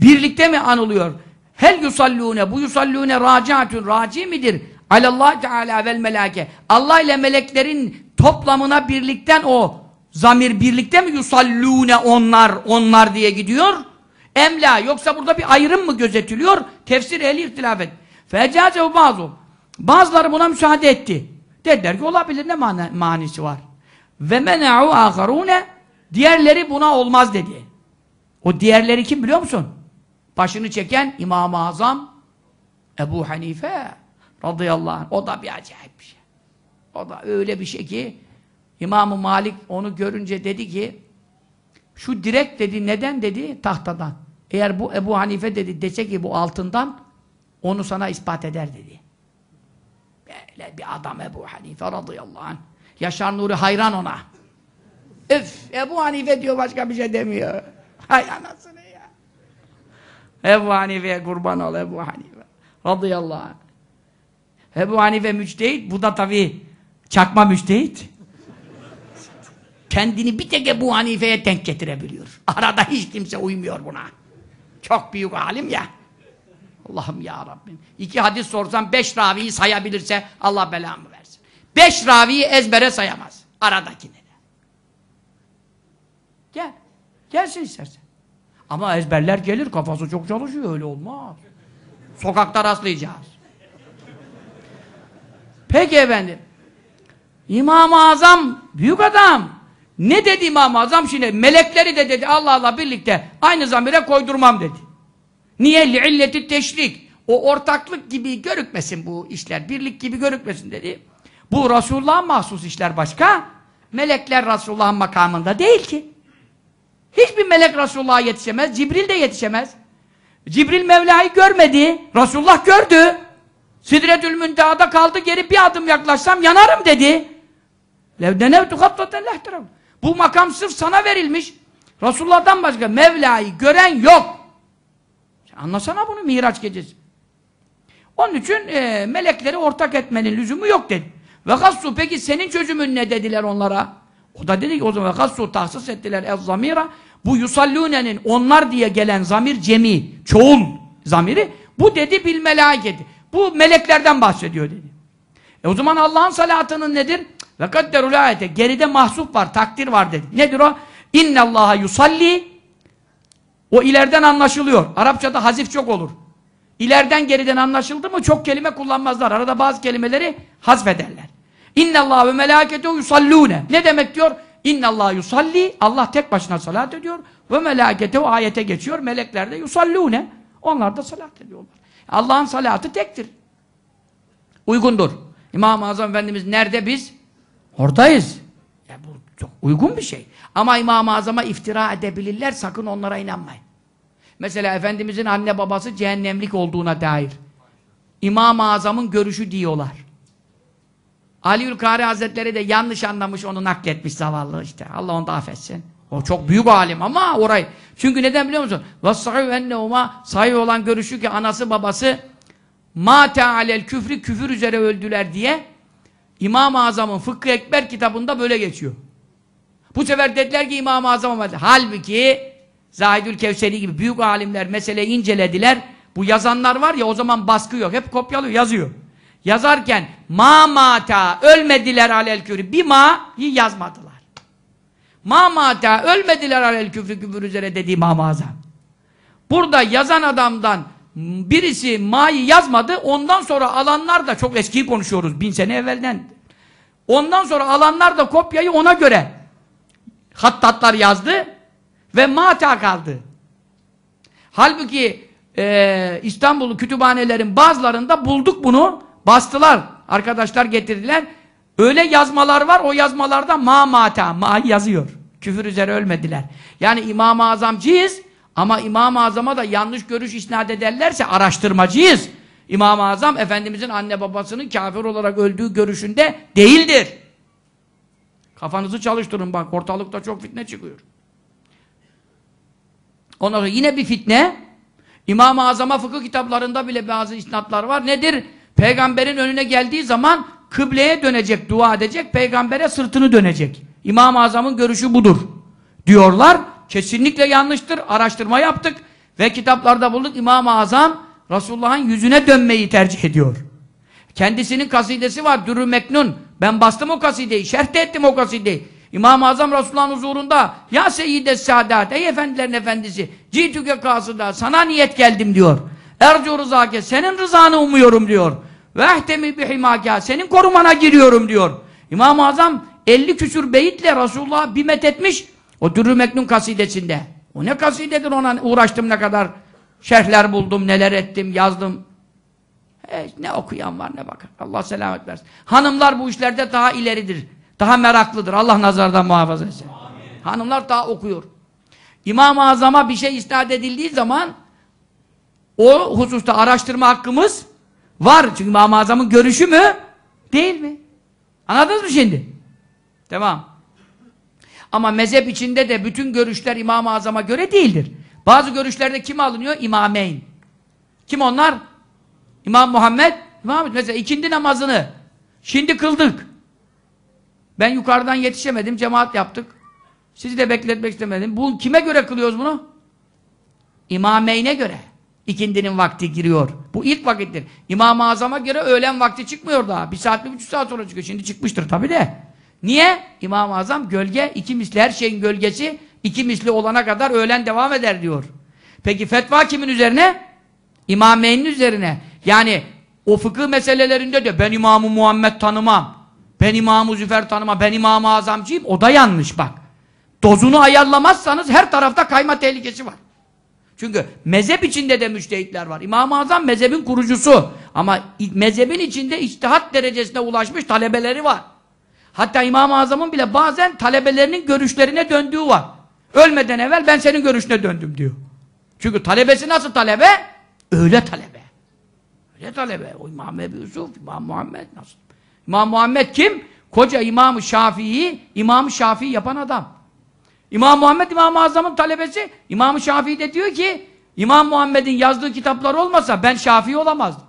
birlikte mi anılıyor? Hel yusallûne, bu yusallûne raciatün, raci midir? Alallah Teala vel melake. Allah ile meleklerin toplamına birlikten o zamir birlikte mi yusallûne onlar, onlar diye gidiyor? Emla, yoksa burada bir ayrım mı gözetiliyor? Tefsir ehli ihtilaf et. Fecazehu bazı. Bazıları buna müsaade etti. Dediler ki olabilir ne man manisi var? ve mena'u aharune diğerleri buna olmaz dedi. O diğerleri kim biliyor musun? Başını çeken İmam-ı Azam Ebu Hanife radıyallahu anh. O da bir acayip bir şey. O da öyle bir şey ki İmam-ı Malik onu görünce dedi ki şu direk dedi neden dedi tahtadan. Eğer bu Ebu Hanife dedi dese ki bu altından onu sana ispat eder dedi. Böyle bir adam Ebu Hanife radıyallahu anh. Yaşar Nuri hayran ona. Öf, Ebu Hanife diyor başka bir şey demiyor. Hay anasını ya. Ebu Hanife'ye kurban ol Ebu Hanife. Radıyallahu anh. Ebu Hanife müçtehit, bu da tabii çakma müçtehit. Kendini bir tek Ebu Hanife'ye denk getirebiliyor. Arada hiç kimse uymuyor buna. Çok büyük alim ya. Allah'ım ya Rabbim. İki hadis sorsam beş raviyi sayabilirse Allah belamı ver. Beş raviyi ezbere sayamaz. Aradakini de. Gel. Gelsin istersen. Ama ezberler gelir. Kafası çok çalışıyor. Öyle olmaz. Sokakta rastlayacağız. Peki efendim. İmam-ı Azam büyük adam. Ne dedi İmam-ı Azam şimdi? Melekleri de dedi Allah Allah birlikte aynı zamire koydurmam dedi. Niye? Li teşrik. O ortaklık gibi görükmesin bu işler. Birlik gibi görükmesin dedi. Bu Resulullah'a mahsus işler başka. Melekler Resulullah'ın makamında değil ki. Hiçbir melek Resulullah'a yetişemez. Cibril de yetişemez. Cibril Mevla'yı görmedi. Resulullah gördü. Sidretül müntehada kaldı. Geri bir adım yaklaşsam yanarım dedi. Bu makam sırf sana verilmiş. Resulullah'tan başka Mevla'yı gören yok. Anlasana bunu Miraç gecesi. Onun için e, melekleri ortak etmenin lüzumu yok dedi. Ve gassu peki senin çözümün ne dediler onlara? O da dedi ki o zaman ve gassu tahsis ettiler ez zamira. Bu yusallunenin onlar diye gelen zamir cemi, çoğul zamiri. Bu dedi bil melâiketi. Bu meleklerden bahsediyor dedi. E o zaman Allah'ın salatının nedir? Ve kadderul ayete. Geride mahsup var, takdir var dedi. Nedir o? İnne Allah'a yusalli. O ileriden anlaşılıyor. Arapçada hazif çok olur. İleriden geriden anlaşıldı mı çok kelime kullanmazlar. Arada bazı kelimeleri hazfederler. İnnallâhu ve melâketehu yusallûne. Ne demek diyor? Allah yusalli. Allah tek başına salat ediyor. Ve melâketehu ayete geçiyor. Melekler de yusallûne. Onlar da salat ediyorlar. Allah'ın salatı tektir. Uygundur. İmam-ı Azam Efendimiz nerede biz? Oradayız. Ya bu çok uygun bir şey. Ama İmam-ı Azam'a iftira edebilirler. Sakın onlara inanmayın. Mesela Efendimizin anne babası cehennemlik olduğuna dair. İmam-ı Azam'ın görüşü diyorlar. Aliül Kari Hazretleri de yanlış anlamış onu nakletmiş zavallı işte. Allah onu da affetsin. O çok büyük alim ama orayı. Çünkü neden biliyor musun? وَالصَّحِوْ اَنَّهُمَا Sahih olan görüşü ki anası babası ma tealel küfrü küfür üzere öldüler diye İmam-ı Azam'ın Fıkkı Ekber kitabında böyle geçiyor. Bu sefer dediler ki İmam-ı Azam'a halbuki Zahidül Kevseri gibi büyük alimler meseleyi incelediler. Bu yazanlar var ya o zaman baskı yok. Hep kopyalıyor, yazıyor. Yazarken ma mata ölmediler alel küfrü. Bir ma'yı yazmadılar. Ma mata ölmediler alel küfrü küfür üzere dediği mamaza. Burada yazan adamdan birisi ma'yı yazmadı. Ondan sonra alanlar da çok eskiyi konuşuyoruz. Bin sene evvelden. Ondan sonra alanlar da kopyayı ona göre hattatlar yazdı. Ve mata kaldı. Halbuki e, İstanbul'un kütüphanelerin bazılarında bulduk bunu. Bastılar. Arkadaşlar getirdiler. Öyle yazmalar var. O yazmalarda ma mata. Ma yazıyor. Küfür üzere ölmediler. Yani İmam-ı Azamcıyız ama İmam-ı Azam'a da yanlış görüş isnat ederlerse araştırmacıyız. İmam-ı Azam Efendimizin anne babasının kafir olarak öldüğü görüşünde değildir. Kafanızı çalıştırın bak ortalıkta çok fitne çıkıyor. Ondan sonra yine bir fitne. İmam-ı Azam'a fıkıh kitaplarında bile bazı isnatlar var. Nedir? Peygamberin önüne geldiği zaman kıbleye dönecek, dua edecek, peygambere sırtını dönecek. İmam-ı Azam'ın görüşü budur. Diyorlar. Kesinlikle yanlıştır. Araştırma yaptık ve kitaplarda bulduk. İmam-ı Azam Resulullah'ın yüzüne dönmeyi tercih ediyor. Kendisinin kasidesi var. Dürrü Meknun. Ben bastım o kasideyi. Şerh ettim o kasideyi. İmam-ı Azam Resulullah'ın huzurunda Ya Seyyide Saadat, ey efendilerin efendisi Citüke kasıda, sana niyet geldim diyor. Ercu rızake, senin rızanı umuyorum diyor. Vehtemi ehtemi bihimâkâ, senin korumana giriyorum diyor. İmam-ı Azam 50 küsür beyitle Resulullah'a bimet etmiş o Dürrü Meknun kasidesinde. O ne kasidedir ona uğraştım ne kadar şerhler buldum, neler ettim, yazdım. E, ne okuyan var ne bakar. Allah selamet versin. Hanımlar bu işlerde daha ileridir. Daha meraklıdır. Allah nazardan muhafaza etsin. Hanımlar daha okuyor. İmam-ı Azam'a bir şey isnat edildiği zaman o hususta araştırma hakkımız var. Çünkü İmam-ı Azam'ın görüşü mü? Değil mi? Anladınız mı şimdi? Tamam. Ama mezhep içinde de bütün görüşler İmam-ı Azam'a göre değildir. Bazı görüşlerde kim alınıyor? İmameyn. Kim onlar? İmam Muhammed, İmam Mesela ikindi namazını şimdi kıldık. Ben yukarıdan yetişemedim, cemaat yaptık. Sizi de bekletmek istemedim. Bu, kime göre kılıyoruz bunu? İmameyne göre. İkindinin vakti giriyor. Bu ilk vakittir. İmam-ı Azam'a göre öğlen vakti çıkmıyor daha. Bir saat, bir buçuk saat sonra çıkıyor. Şimdi çıkmıştır tabi de. Niye? İmam-ı Azam gölge, iki misli her şeyin gölgesi, iki misli olana kadar öğlen devam eder diyor. Peki fetva kimin üzerine? İmameynin üzerine. Yani o fıkıh meselelerinde de ben İmam-ı Muhammed tanımam. Ben İmam-ı Züfer tanıma, ben İmam-ı Azamcıyım. O da yanlış bak. Dozunu ayarlamazsanız her tarafta kayma tehlikesi var. Çünkü mezhep içinde de müçtehitler var. İmam-ı Azam mezhebin kurucusu. Ama mezhebin içinde içtihat derecesine ulaşmış talebeleri var. Hatta İmam-ı Azam'ın bile bazen talebelerinin görüşlerine döndüğü var. Ölmeden evvel ben senin görüşüne döndüm diyor. Çünkü talebesi nasıl talebe? Öyle talebe. Öyle talebe. O İmam Ebu Yusuf, İmam Muhammed nasıl? İmam Muhammed kim? Koca İmam-ı Şafii'yi İmam-ı Şafii yapan adam. İmam Muhammed İmam-ı Azam'ın talebesi. İmam-ı Şafii de diyor ki İmam Muhammed'in yazdığı kitaplar olmasa ben Şafii olamazdım.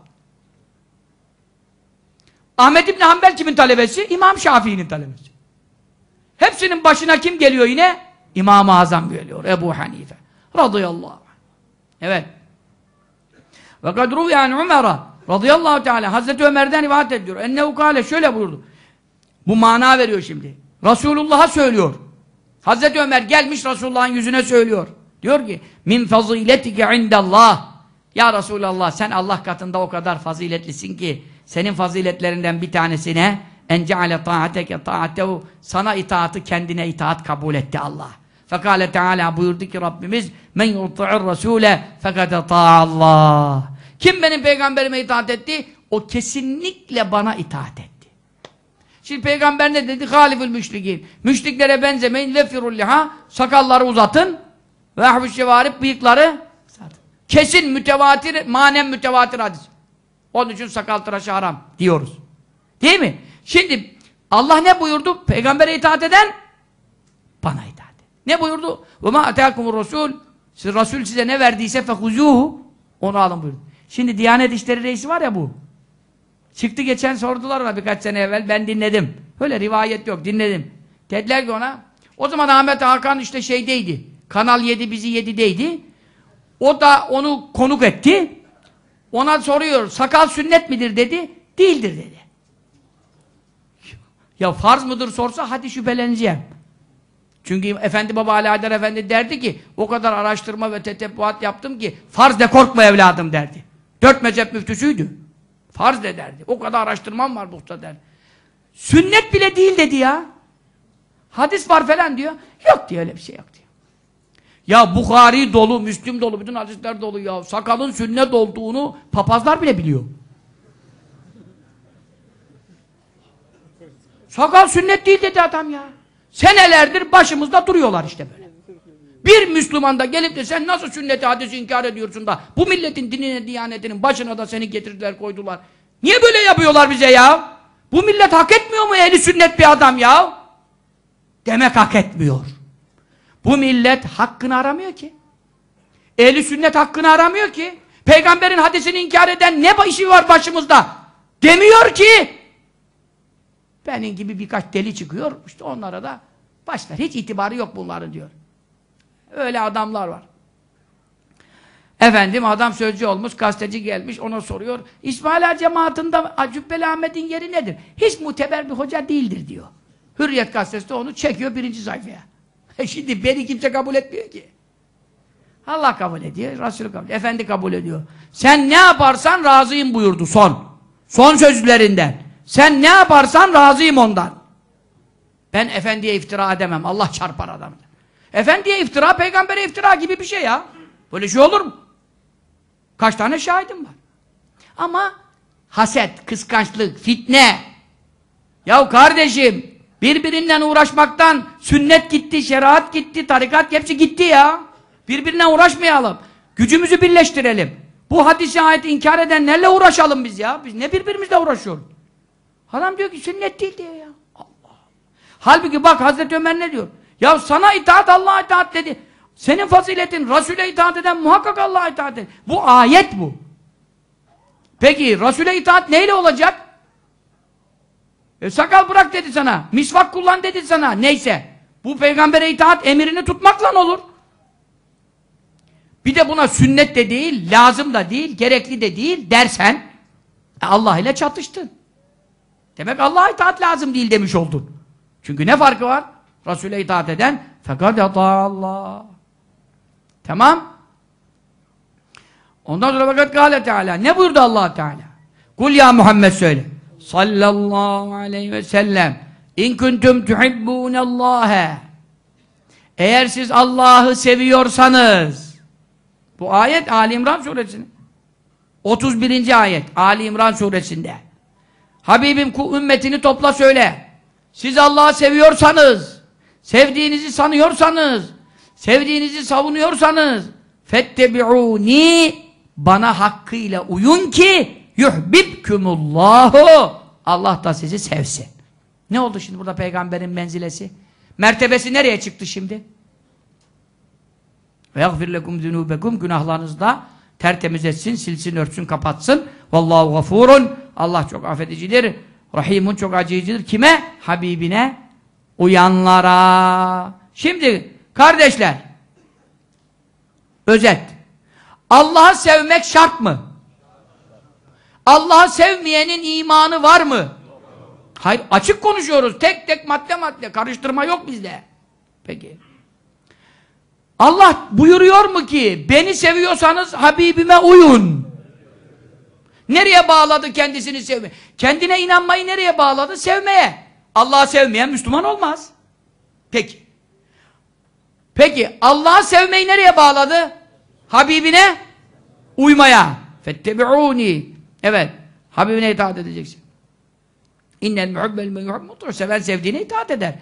Ahmet İbni Hanbel kimin talebesi? İmam Şafii'nin talebesi. Hepsinin başına kim geliyor yine? İmam-ı Azam geliyor. Ebu Hanife. Radıyallahu anh. Evet. Ve kad ruviyan Radıyallahu Teala Hazreti Ömer'den rivayet ediyor. Enne ukale şöyle buyurdu. Bu mana veriyor şimdi. Resulullah'a söylüyor. Hazreti Ömer gelmiş Resulullah'ın yüzüne söylüyor. Diyor ki min faziletike indallah. Ya Resulallah sen Allah katında o kadar faziletlisin ki senin faziletlerinden bir tanesine en ceale taateke taatehu sana itaatı kendine itaat kabul etti Allah. Fekale Teala buyurdu ki Rabbimiz men yuti'ir rasule fekade Allah. Kim benim peygamberime itaat etti? O kesinlikle bana itaat etti. Şimdi peygamber ne dedi? Galibül müşrikin. Müşriklere benzemeyin. lefirul liha. Sakalları uzatın. Ve ahbüş cevarip bıyıkları Kesin mütevatir, manen mütevatir hadis. Onun için sakal tıraşı haram diyoruz. Değil mi? Şimdi Allah ne buyurdu? Peygambere itaat eden bana itaat et. Ne buyurdu? Ve ma ataakumur rasul. Siz Resul size ne verdiyse fehuzuhu onu alın buyurdu. Şimdi Diyanet İşleri Reisi var ya bu. Çıktı geçen sordular ona birkaç sene evvel. Ben dinledim. Öyle rivayet yok. Dinledim. Dediler ki ona o zaman Ahmet Hakan işte şeydeydi. Kanal 7 bizi 7'deydi. O da onu konuk etti. Ona soruyor sakal sünnet midir dedi. Değildir dedi. Ya farz mıdır sorsa hadi şüpheleneceğim. Çünkü Efendi Baba Ali Haydar Efendi derdi ki o kadar araştırma ve tetebbuat yaptım ki farz de korkma evladım derdi. Dört mezhep müftüsüydü. Farz ederdi. O kadar araştırmam var buhta der. Sünnet bile değil dedi ya. Hadis var falan diyor. Yok diye öyle bir şey yok diyor. Ya Bukhari dolu, Müslüm dolu, bütün hadisler dolu ya. Sakalın sünnet olduğunu papazlar bile biliyor. Sakal sünnet değil dedi adam ya. Senelerdir başımızda duruyorlar işte böyle. Bir Müslüman da gelip de sen nasıl sünneti hadisi inkar ediyorsun da bu milletin dinine diyanetinin başına da seni getirdiler koydular. Niye böyle yapıyorlar bize ya? Bu millet hak etmiyor mu eli sünnet bir adam ya? Demek hak etmiyor. Bu millet hakkını aramıyor ki. Ehli sünnet hakkını aramıyor ki. Peygamberin hadisini inkar eden ne işi var başımızda? Demiyor ki. Benim gibi birkaç deli çıkıyor. İşte onlara da başlar. Hiç itibarı yok bunların diyor. Öyle adamlar var. Efendim adam sözcü olmuş, gazeteci gelmiş, ona soruyor. İsmail İsmaila cemaatinde Cübbeli Ahmet'in yeri nedir? Hiç muteber bir hoca değildir diyor. Hürriyet gazetesi de onu çekiyor birinci sayfaya. E şimdi beni kimse kabul etmiyor ki. Allah kabul ediyor, Resul kabul ediyor, Efendi kabul ediyor. Sen ne yaparsan razıyım buyurdu son. Son sözlerinden. Sen ne yaparsan razıyım ondan. Ben efendiye iftira edemem, Allah çarpar adamı. Efendiye iftira, peygambere iftira gibi bir şey ya. Böyle şey olur mu? Kaç tane şahidim var. Ama haset, kıskançlık, fitne. Yahu kardeşim birbirinden uğraşmaktan sünnet gitti, şeriat gitti, tarikat hepsi gitti ya. Birbirine uğraşmayalım. Gücümüzü birleştirelim. Bu hadisi ayeti inkar edenlerle uğraşalım biz ya. Biz ne birbirimizle uğraşıyoruz? Adam diyor ki sünnet değil diyor ya. Allah. Halbuki bak Hazreti Ömer ne diyor? Ya sana itaat Allah'a itaat dedi. Senin faziletin Resul'e itaat eden muhakkak Allah'a itaat eder. Bu ayet bu. Peki Resul'e itaat neyle olacak? E, sakal bırak dedi sana. Misvak kullan dedi sana. Neyse. Bu peygambere itaat emirini tutmakla olur. Bir de buna sünnet de değil, lazım da değil, gerekli de değil dersen e, Allah ile çatıştın. Demek Allah'a itaat lazım değil demiş oldun. Çünkü ne farkı var? Resul'e itaat eden fakat Allah. Tamam? Ondan sonra fakat Kale Teala. Ne buyurdu allah Teala? Kul ya Muhammed söyle. Sallallahu aleyhi ve sellem. İn kuntum tuhibbunallâhe. Eğer siz Allah'ı seviyorsanız. Bu ayet Ali İmran suresinin. 31. ayet Ali İmran suresinde. Habibim ümmetini topla söyle. Siz Allah'ı seviyorsanız Sevdiğinizi sanıyorsanız, sevdiğinizi savunuyorsanız fettebi'uni bana hakkıyla uyun ki yuhbibkumullahu Allah da sizi sevsin. Ne oldu şimdi burada peygamberin menzilesi? Mertebesi nereye çıktı şimdi? Ve yagfirlekum zunubekum günahlarınızda tertemiz etsin, silsin, örtsün, kapatsın. Vallahu gafurun. Allah çok affedicidir. Rahimun çok acıyıcıdır. Kime? Habibine uyanlara. Şimdi kardeşler, özet. Allah'ı sevmek şart mı? Allah'ı sevmeyenin imanı var mı? Hayır, açık konuşuyoruz. Tek tek madde madde. Karıştırma yok bizde. Peki. Allah buyuruyor mu ki beni seviyorsanız Habibime uyun. Nereye bağladı kendisini sevme? Kendine inanmayı nereye bağladı? Sevmeye. Allah'ı sevmeyen Müslüman olmaz. Peki. Peki Allah'ı sevmeyi nereye bağladı? Habibine uymaya. Fettebi'uni. Evet. Habibine itaat edeceksin. İnnel muhibbel meyuhub mutur. Seven sevdiğine itaat eder.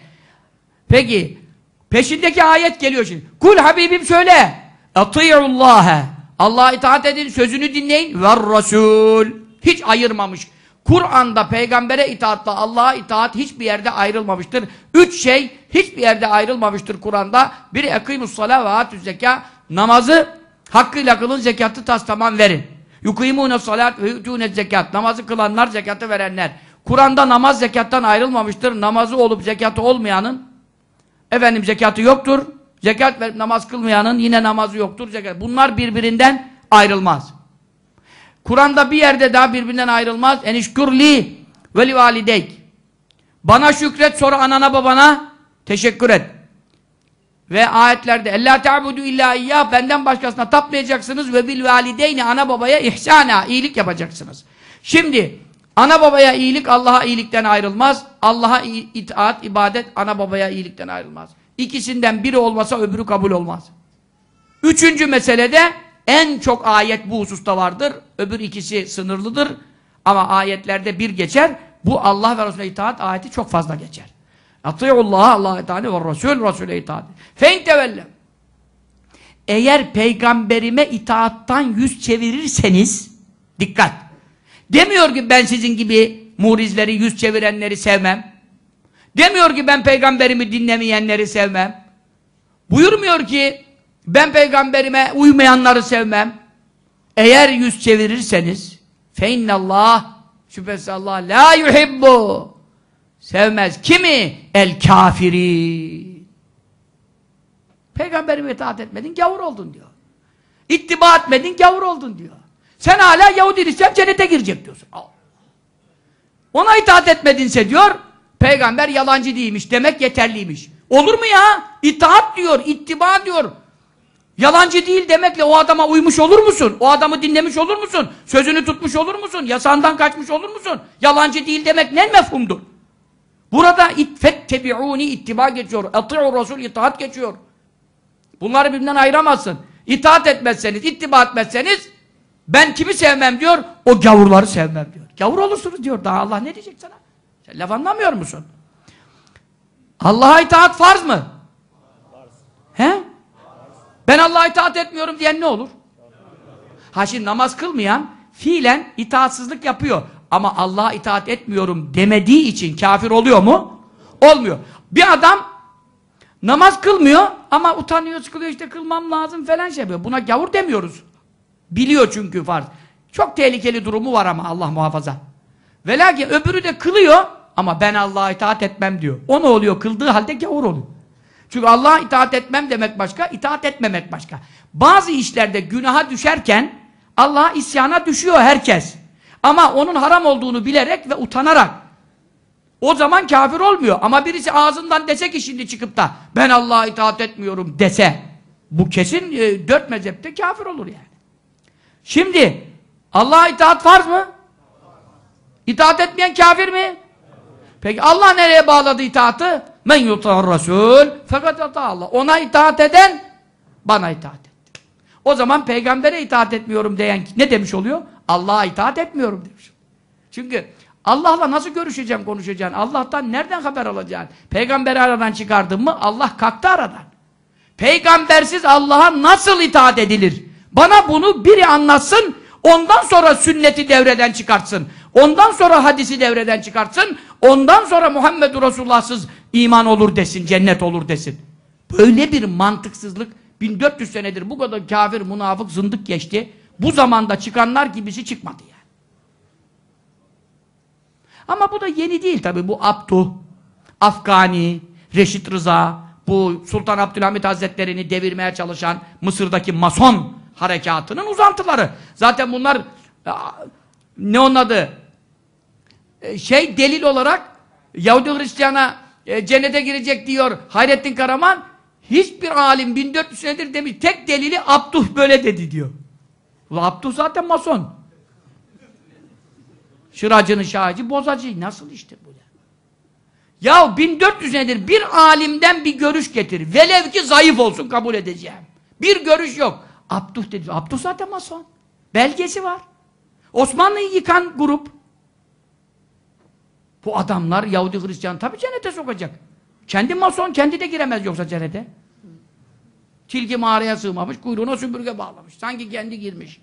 Peki. Peşindeki ayet geliyor şimdi. Kul Habibim söyle. Ati'ullâhe. Allah'a itaat edin, sözünü dinleyin. Ver Rasul. Hiç ayırmamış. Kur'an'da peygambere itaatla Allah'a itaat hiçbir yerde ayrılmamıştır. Üç şey hiçbir yerde ayrılmamıştır Kur'an'da. Biri ekimus salâ ve atü zekâ. Namazı hakkıyla kılın zekatı tas tamam verin. Yukimûne salât ve yü'tûne zekat. Namazı kılanlar zekatı verenler. Kur'an'da namaz zekattan ayrılmamıştır. Namazı olup zekatı olmayanın efendim zekatı yoktur. Zekat verip namaz kılmayanın yine namazı yoktur. Zekat. Bunlar birbirinden ayrılmaz. Kur'an'da bir yerde daha birbirinden ayrılmaz. enişkurli veli validek Bana şükret sonra anana babana teşekkür et. Ve ayetlerde Ella ta'budu illa iyyah benden başkasına tapmayacaksınız ve bil valideyni ana babaya ihsana iyilik yapacaksınız. Şimdi ana babaya iyilik Allah'a iyilikten ayrılmaz. Allah'a itaat, ibadet ana babaya iyilikten ayrılmaz. İkisinden biri olmasa öbürü kabul olmaz. Üçüncü meselede en çok ayet bu hususta vardır. Öbür ikisi sınırlıdır. Ama ayetlerde bir geçer. Bu Allah ve Resulüne itaat ayeti çok fazla geçer. Atiyullah Allah itaati ve Resul Resul'e itaat. Fein tevellem. Eğer peygamberime itaattan yüz çevirirseniz dikkat. Demiyor ki ben sizin gibi murizleri yüz çevirenleri sevmem. Demiyor ki ben peygamberimi dinlemeyenleri sevmem. Buyurmuyor ki ben peygamberime uymayanları sevmem. Eğer yüz çevirirseniz فَاِنَّ اللّٰهِ Şüphesiz Allah la yuhibbu sevmez. Kimi? El kafiri. Peygamberime itaat etmedin, gavur oldun diyor. İttiba etmedin, gavur oldun diyor. Sen hala Yahudi Hristiyan cennete girecek diyorsun. Ona itaat etmedinse diyor, peygamber yalancı değilmiş, demek yeterliymiş. Olur mu ya? İtaat diyor, ittiba diyor. Yalancı değil demekle o adama uymuş olur musun? O adamı dinlemiş olur musun? Sözünü tutmuş olur musun? Yasandan kaçmış olur musun? Yalancı değil demek ne mefhumdur? Burada fettebi'uni ittiba geçiyor. Ati'u Resul itaat geçiyor. Bunları birbirinden ayıramazsın. İtaat etmezseniz, ittiba etmezseniz ben kimi sevmem diyor, o gavurları sevmem diyor. Gavur olursunuz diyor. Daha Allah ne diyecek sana? Sen laf anlamıyor musun? Allah'a itaat farz mı? Farz. He? Ben Allah'a itaat etmiyorum diyen ne olur? Ha şimdi namaz kılmayan fiilen itaatsızlık yapıyor. Ama Allah'a itaat etmiyorum demediği için kafir oluyor mu? Olmuyor. Bir adam namaz kılmıyor ama utanıyor, sıkılıyor işte kılmam lazım falan şey yapıyor. Buna gavur demiyoruz. Biliyor çünkü farz. Çok tehlikeli durumu var ama Allah muhafaza. Ve lakin öbürü de kılıyor ama ben Allah'a itaat etmem diyor. O ne oluyor? Kıldığı halde gavur oluyor. Çünkü Allah'a itaat etmem demek başka, itaat etmemek başka. Bazı işlerde günaha düşerken Allah'a isyana düşüyor herkes. Ama onun haram olduğunu bilerek ve utanarak o zaman kafir olmuyor. Ama birisi ağzından dese ki şimdi çıkıp da ben Allah'a itaat etmiyorum dese bu kesin e, dört mezhepte kafir olur yani. Şimdi Allah'a itaat farz mı? İtaat etmeyen kafir mi? Peki Allah nereye bağladı itaatı? Men yutar Resul fakat Allah. Ona itaat eden bana itaat etti. O zaman peygambere itaat etmiyorum diyen ne demiş oluyor? Allah'a itaat etmiyorum demiş. Çünkü Allah'la nasıl görüşeceğim, konuşacağım? Allah'tan nereden haber alacaksın? Peygamberi aradan çıkardın mı? Allah kalktı aradan. Peygambersiz Allah'a nasıl itaat edilir? Bana bunu biri anlatsın, ondan sonra sünneti devreden çıkartsın. Ondan sonra hadisi devreden çıkartsın. Ondan sonra Muhammedur Resulullah'sız iman olur desin, cennet olur desin. Böyle bir mantıksızlık 1400 senedir bu kadar kafir, münafık, zındık geçti. Bu zamanda çıkanlar gibisi çıkmadı yani. Ama bu da yeni değil tabi. Bu Abdu, Afgani, Reşit Rıza, bu Sultan Abdülhamit Hazretleri'ni devirmeye çalışan Mısır'daki Mason harekatının uzantıları. Zaten bunlar ne onun adı? E, şey delil olarak Yahudi Hristiyan'a e, cennete girecek diyor Hayrettin Karaman. Hiçbir alim 1400 senedir demiş tek delili Abduh böyle dedi diyor. Ula Abduh zaten mason. Şıracının şahacı bozacı. Nasıl işte bu ya? Ya 1400 senedir bir alimden bir görüş getir. Velev ki zayıf olsun kabul edeceğim. Bir görüş yok. Abduh dedi. Abduh zaten mason. Belgesi var. Osmanlı'yı yıkan grup bu adamlar Yahudi Hristiyan tabi cennete sokacak. Kendi mason kendi de giremez yoksa cennete. Tilki mağaraya sığmamış, kuyruğuna süpürge bağlamış. Sanki kendi girmiş.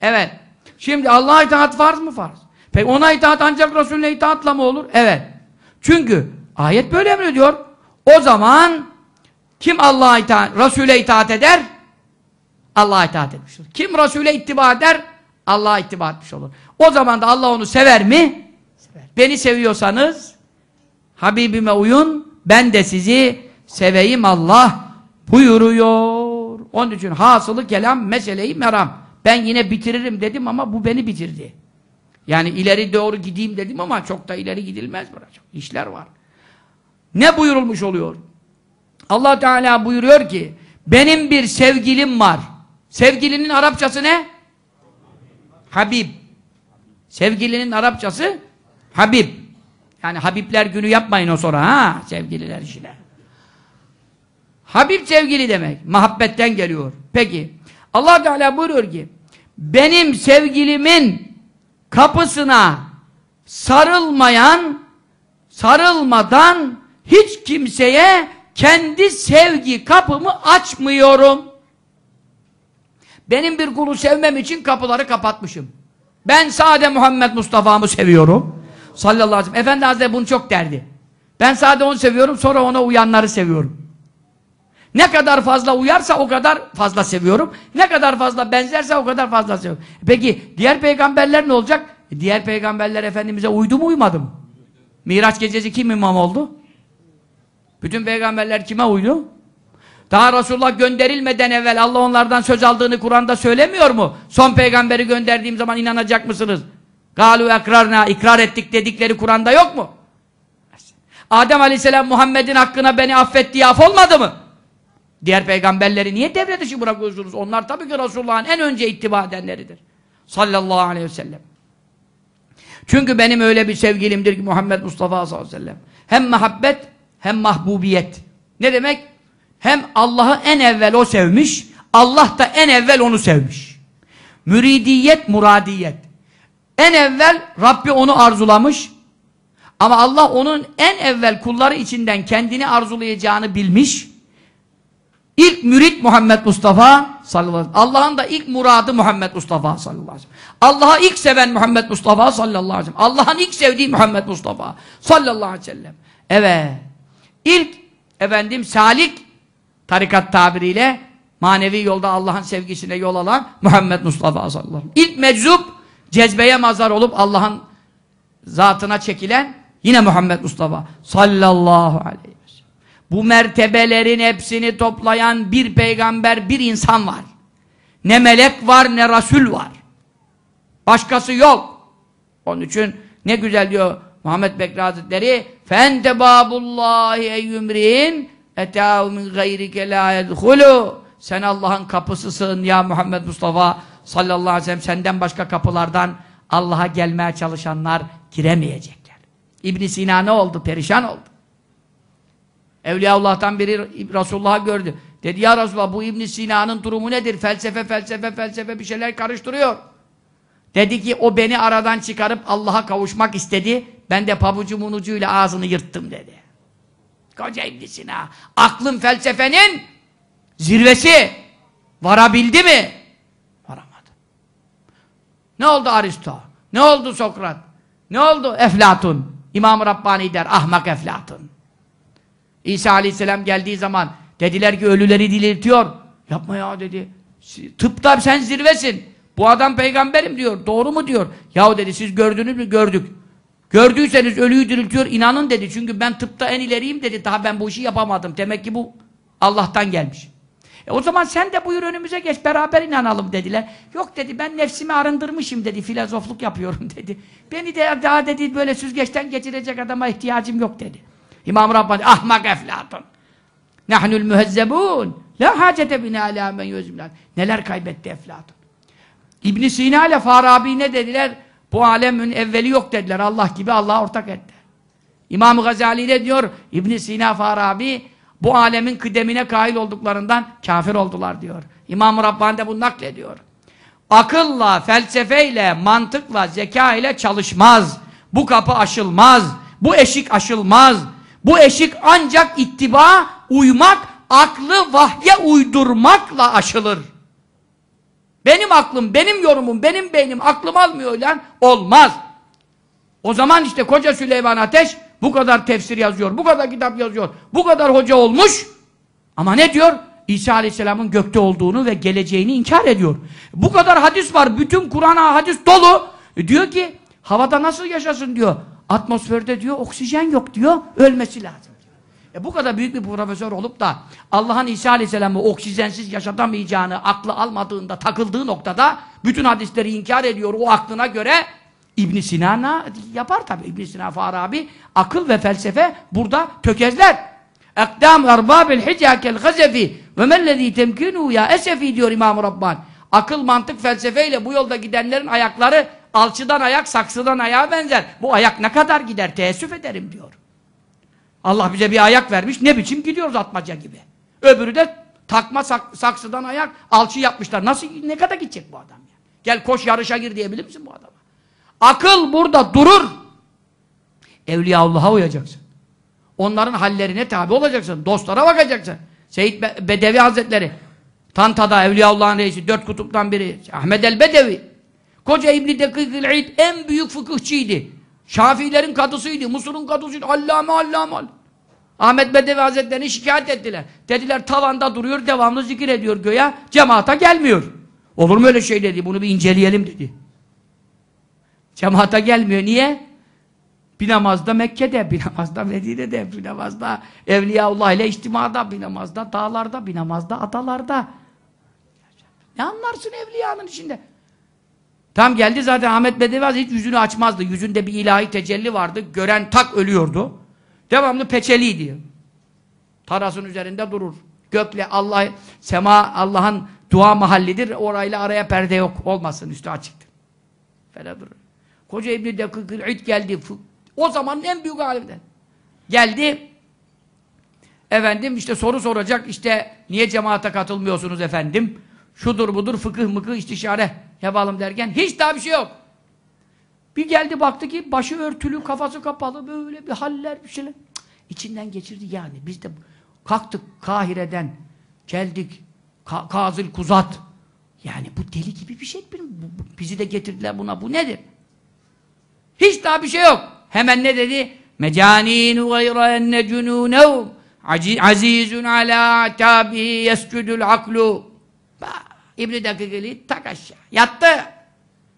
Evet. Şimdi Allah'a itaat farz mı farz? Peki ona itaat ancak Resulüne itaatla mı olur? Evet. Çünkü ayet böyle mi diyor? O zaman kim Allah'a itaat, Resul'e itaat eder? Allah'a itaat etmiştir. Kim Resul'e ittiba eder? Allah'a ittiba etmiş olur. O zaman da Allah onu sever mi? Sever. Beni seviyorsanız Habibime uyun, ben de sizi seveyim Allah buyuruyor. Onun için hasılı kelam meseleyi meram. Ben yine bitiririm dedim ama bu beni bitirdi. Yani ileri doğru gideyim dedim ama çok da ileri gidilmez bırak. İşler var. Ne buyurulmuş oluyor? Allah Teala buyuruyor ki benim bir sevgilim var. Sevgilinin Arapçası ne? Habib. Sevgilinin Arapçası Habib. Yani Habibler günü yapmayın o sonra ha sevgililer işine. Habib sevgili demek. Muhabbetten geliyor. Peki. Allah Teala buyuruyor ki benim sevgilimin kapısına sarılmayan sarılmadan hiç kimseye kendi sevgi kapımı açmıyorum. Benim bir kulu sevmem için kapıları kapatmışım. Ben sade Muhammed Mustafa'mı seviyorum. Sallallahu aleyhi ve sellem. Efendi Hazretleri bunu çok derdi. Ben sade onu seviyorum, sonra ona uyanları seviyorum. Ne kadar fazla uyarsa o kadar fazla seviyorum. Ne kadar fazla benzerse o kadar fazla seviyorum. E peki diğer peygamberler ne olacak? E, diğer peygamberler Efendimiz'e uydu mu uymadı mı? Miraç gecesi kim imam oldu? Bütün peygamberler kime uydu? Daha Resulullah gönderilmeden evvel Allah onlardan söz aldığını Kur'an'da söylemiyor mu? Son peygamberi gönderdiğim zaman inanacak mısınız? Galu ekrarna, ikrar ettik dedikleri Kur'an'da yok mu? Adem aleyhisselam Muhammed'in hakkına beni affet af olmadı mı? Diğer peygamberleri niye devre dışı bırakıyorsunuz? Onlar tabii ki Resulullah'ın en önce ittiba edenleridir. Sallallahu aleyhi ve sellem. Çünkü benim öyle bir sevgilimdir ki Muhammed Mustafa sallallahu aleyhi ve sellem. Hem muhabbet hem mahbubiyet. Ne demek? Hem Allah'ı en evvel o sevmiş, Allah da en evvel onu sevmiş. Müridiyet, muradiyet. En evvel Rabbi onu arzulamış. Ama Allah onun en evvel kulları içinden kendini arzulayacağını bilmiş. İlk mürit Muhammed Mustafa sallallahu aleyhi ve sellem. Allah'ın da ilk muradı Muhammed Mustafa sallallahu aleyhi ve sellem. Allah'a ilk seven Muhammed Mustafa sallallahu aleyhi ve sellem. Allah'ın ilk sevdiği Muhammed Mustafa sallallahu aleyhi ve sellem. Evet. İlk efendim salik Tarikat tabiriyle manevi yolda Allah'ın sevgisine yol alan Muhammed Mustafa sallallahu aleyhi ve İlk meczup cezbeye mazar olup Allah'ın zatına çekilen yine Muhammed Mustafa sallallahu aleyhi ve sellem. Bu mertebelerin hepsini toplayan bir peygamber, bir insan var. Ne melek var ne rasul var. Başkası yok. Onun için ne güzel diyor Muhammed Bekri Hazretleri فَاَنْتَ بَابُ اللّٰهِ etâhu min gayrike lâ sen Allah'ın kapısısın ya Muhammed Mustafa sallallahu aleyhi ve sellem senden başka kapılardan Allah'a gelmeye çalışanlar giremeyecekler. İbn Sina ne oldu? Perişan oldu. Evliyaullah'tan biri Resulullah'a gördü. Dedi ya Resulullah bu İbn Sina'nın durumu nedir? Felsefe, felsefe, felsefe bir şeyler karıştırıyor. Dedi ki o beni aradan çıkarıp Allah'a kavuşmak istedi. Ben de pabucu munucuyla ağzını yırttım dedi. Koca ibn Sina. Aklın felsefenin zirvesi. Varabildi mi? Varamadı. Ne oldu Aristo? Ne oldu Sokrat? Ne oldu Eflatun? İmam-ı Rabbani der, ahmak Eflatun. İsa aleyhisselam geldiği zaman dediler ki ölüleri diriltiyor. Yapma ya dedi. Tıpta sen zirvesin. Bu adam peygamberim diyor. Doğru mu diyor. Yahu dedi siz gördünüz mü? Gördük. Gördüyseniz ölüyü diriltiyor, inanın dedi. Çünkü ben tıpta en ileriyim dedi. Daha ben bu işi yapamadım. Demek ki bu Allah'tan gelmiş. E o zaman sen de buyur önümüze geç, beraber inanalım dediler. Yok dedi, ben nefsimi arındırmışım dedi, filozofluk yapıyorum dedi. Beni de daha dedi, böyle süzgeçten geçirecek adama ihtiyacım yok dedi. İmam Rabbani, ahmak eflatun. Nahnul mühezzebun. La hacete bina ala men Neler kaybetti eflatun. ibn Sina ile Farabi ne dediler? Bu alemin evveli yok dediler. Allah gibi Allah'a ortak etti. İmam Gazali de diyor İbn Sina Farabi bu alemin kıdemine kail olduklarından kafir oldular diyor. İmam-ı Rabbani de bunu naklediyor. Akılla, felsefeyle, mantıkla, zeka ile çalışmaz. Bu kapı aşılmaz. Bu eşik aşılmaz. Bu eşik ancak ittiba, uymak, aklı vahye uydurmakla aşılır. Benim aklım, benim yorumum, benim beynim aklım almıyor lan. Olmaz. O zaman işte koca Süleyman Ateş bu kadar tefsir yazıyor, bu kadar kitap yazıyor, bu kadar hoca olmuş. Ama ne diyor? İsa Aleyhisselam'ın gökte olduğunu ve geleceğini inkar ediyor. Bu kadar hadis var, bütün Kur'an'a hadis dolu. E diyor ki, havada nasıl yaşasın diyor. Atmosferde diyor, oksijen yok diyor, ölmesi lazım. E bu kadar büyük bir profesör olup da Allah'ın İsa Aleyhisselam'ı oksijensiz yaşatamayacağını aklı almadığında, takıldığı noktada bütün hadisleri inkar ediyor o aklına göre İbn Sina yapar tabi. İbn Sina Farabi akıl ve felsefe burada tökezler. Ekdam erbabil hicakel gazefi ve mellezî temkinu ya esefi diyor İmam Rabban. Akıl, mantık, felsefeyle bu yolda gidenlerin ayakları alçıdan ayak, saksıdan ayağa benzer. Bu ayak ne kadar gider? Teessüf ederim diyor. Allah bize bir ayak vermiş. Ne biçim gidiyoruz atmaca gibi. Öbürü de takma sak saksıdan ayak alçı yapmışlar. Nasıl ne kadar gidecek bu adam ya? Gel koş yarışa gir diyebilir misin bu adama? Akıl burada durur. Evliyaullah'a uyacaksın. Onların hallerine tabi olacaksın. Dostlara bakacaksın. Seyyid Be Bedevi Hazretleri Tantada Evliyaullah'ın reisi dört kutuptan biri. Ahmet el Bedevi. Koca İbni Dekikil İd en büyük fıkıhçıydı. Şafiilerin kadısıydı, Musulun kadısıydı. Allame allame allame. Ahmet Bedevi Hazretleri'ni şikayet ettiler. Dediler tavanda duruyor, devamlı zikir ediyor göya. cemaata gelmiyor. Olur mu öyle şey dedi, bunu bir inceleyelim dedi. Cemaata gelmiyor, niye? Bir namazda Mekke'de, bir namazda Medine'de, bir namazda Evliyaullah ile içtimada, bir namazda dağlarda, bir namazda adalarda. Ne anlarsın Evliya'nın içinde? Tam geldi zaten Ahmet Bedevaz hiç yüzünü açmazdı. Yüzünde bir ilahi tecelli vardı. Gören tak ölüyordu. Devamlı peçeliydi. Tarasın üzerinde durur. Gökle Allah, sema Allah'ın dua mahallidir. Orayla araya perde yok. Olmasın üstü açıktır. Fela durur. Koca İbni Dekıkül geldi. O zamanın en büyük alimden. Geldi. Efendim işte soru soracak. İşte niye cemaate katılmıyorsunuz efendim? Şudur budur fıkıh mıkıh istişare yapalım derken hiç daha bir şey yok. Bir geldi baktı ki başı örtülü, kafası kapalı böyle bir haller bir şeyler. Cık, içinden geçirdi yani. Biz de kalktık Kahire'den geldik Ka Kazıl Kuzat. Yani bu deli gibi bir şey. Bizi de getirdiler buna. Bu nedir? Hiç daha bir şey yok. Hemen ne dedi? Mecaninu gayra enne cunûnevm azizun ala tabi yescudul aklu. Bak. İbn-i Dakikeli tak aşağı. Yattı.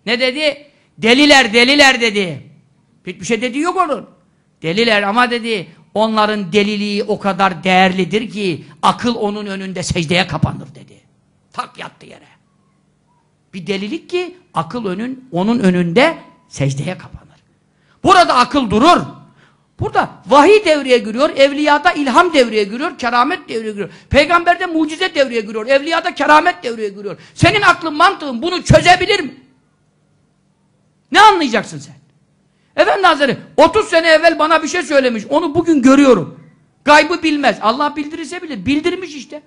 Ne dedi? Deliler, deliler dedi. Hiçbir şey dedi yok onun. Deliler ama dedi onların deliliği o kadar değerlidir ki akıl onun önünde secdeye kapanır dedi. Tak yattı yere. Bir delilik ki akıl önün onun önünde secdeye kapanır. Burada akıl durur. Burada vahiy devreye giriyor, evliyada ilham devreye giriyor, keramet devreye giriyor. Peygamberde mucize devreye giriyor, evliyada keramet devreye giriyor. Senin aklın, mantığın bunu çözebilir mi? Ne anlayacaksın sen? Efendim Hazretleri 30 sene evvel bana bir şey söylemiş. Onu bugün görüyorum. Gaybı bilmez. Allah bildirirse bilir. Bildirmiş işte.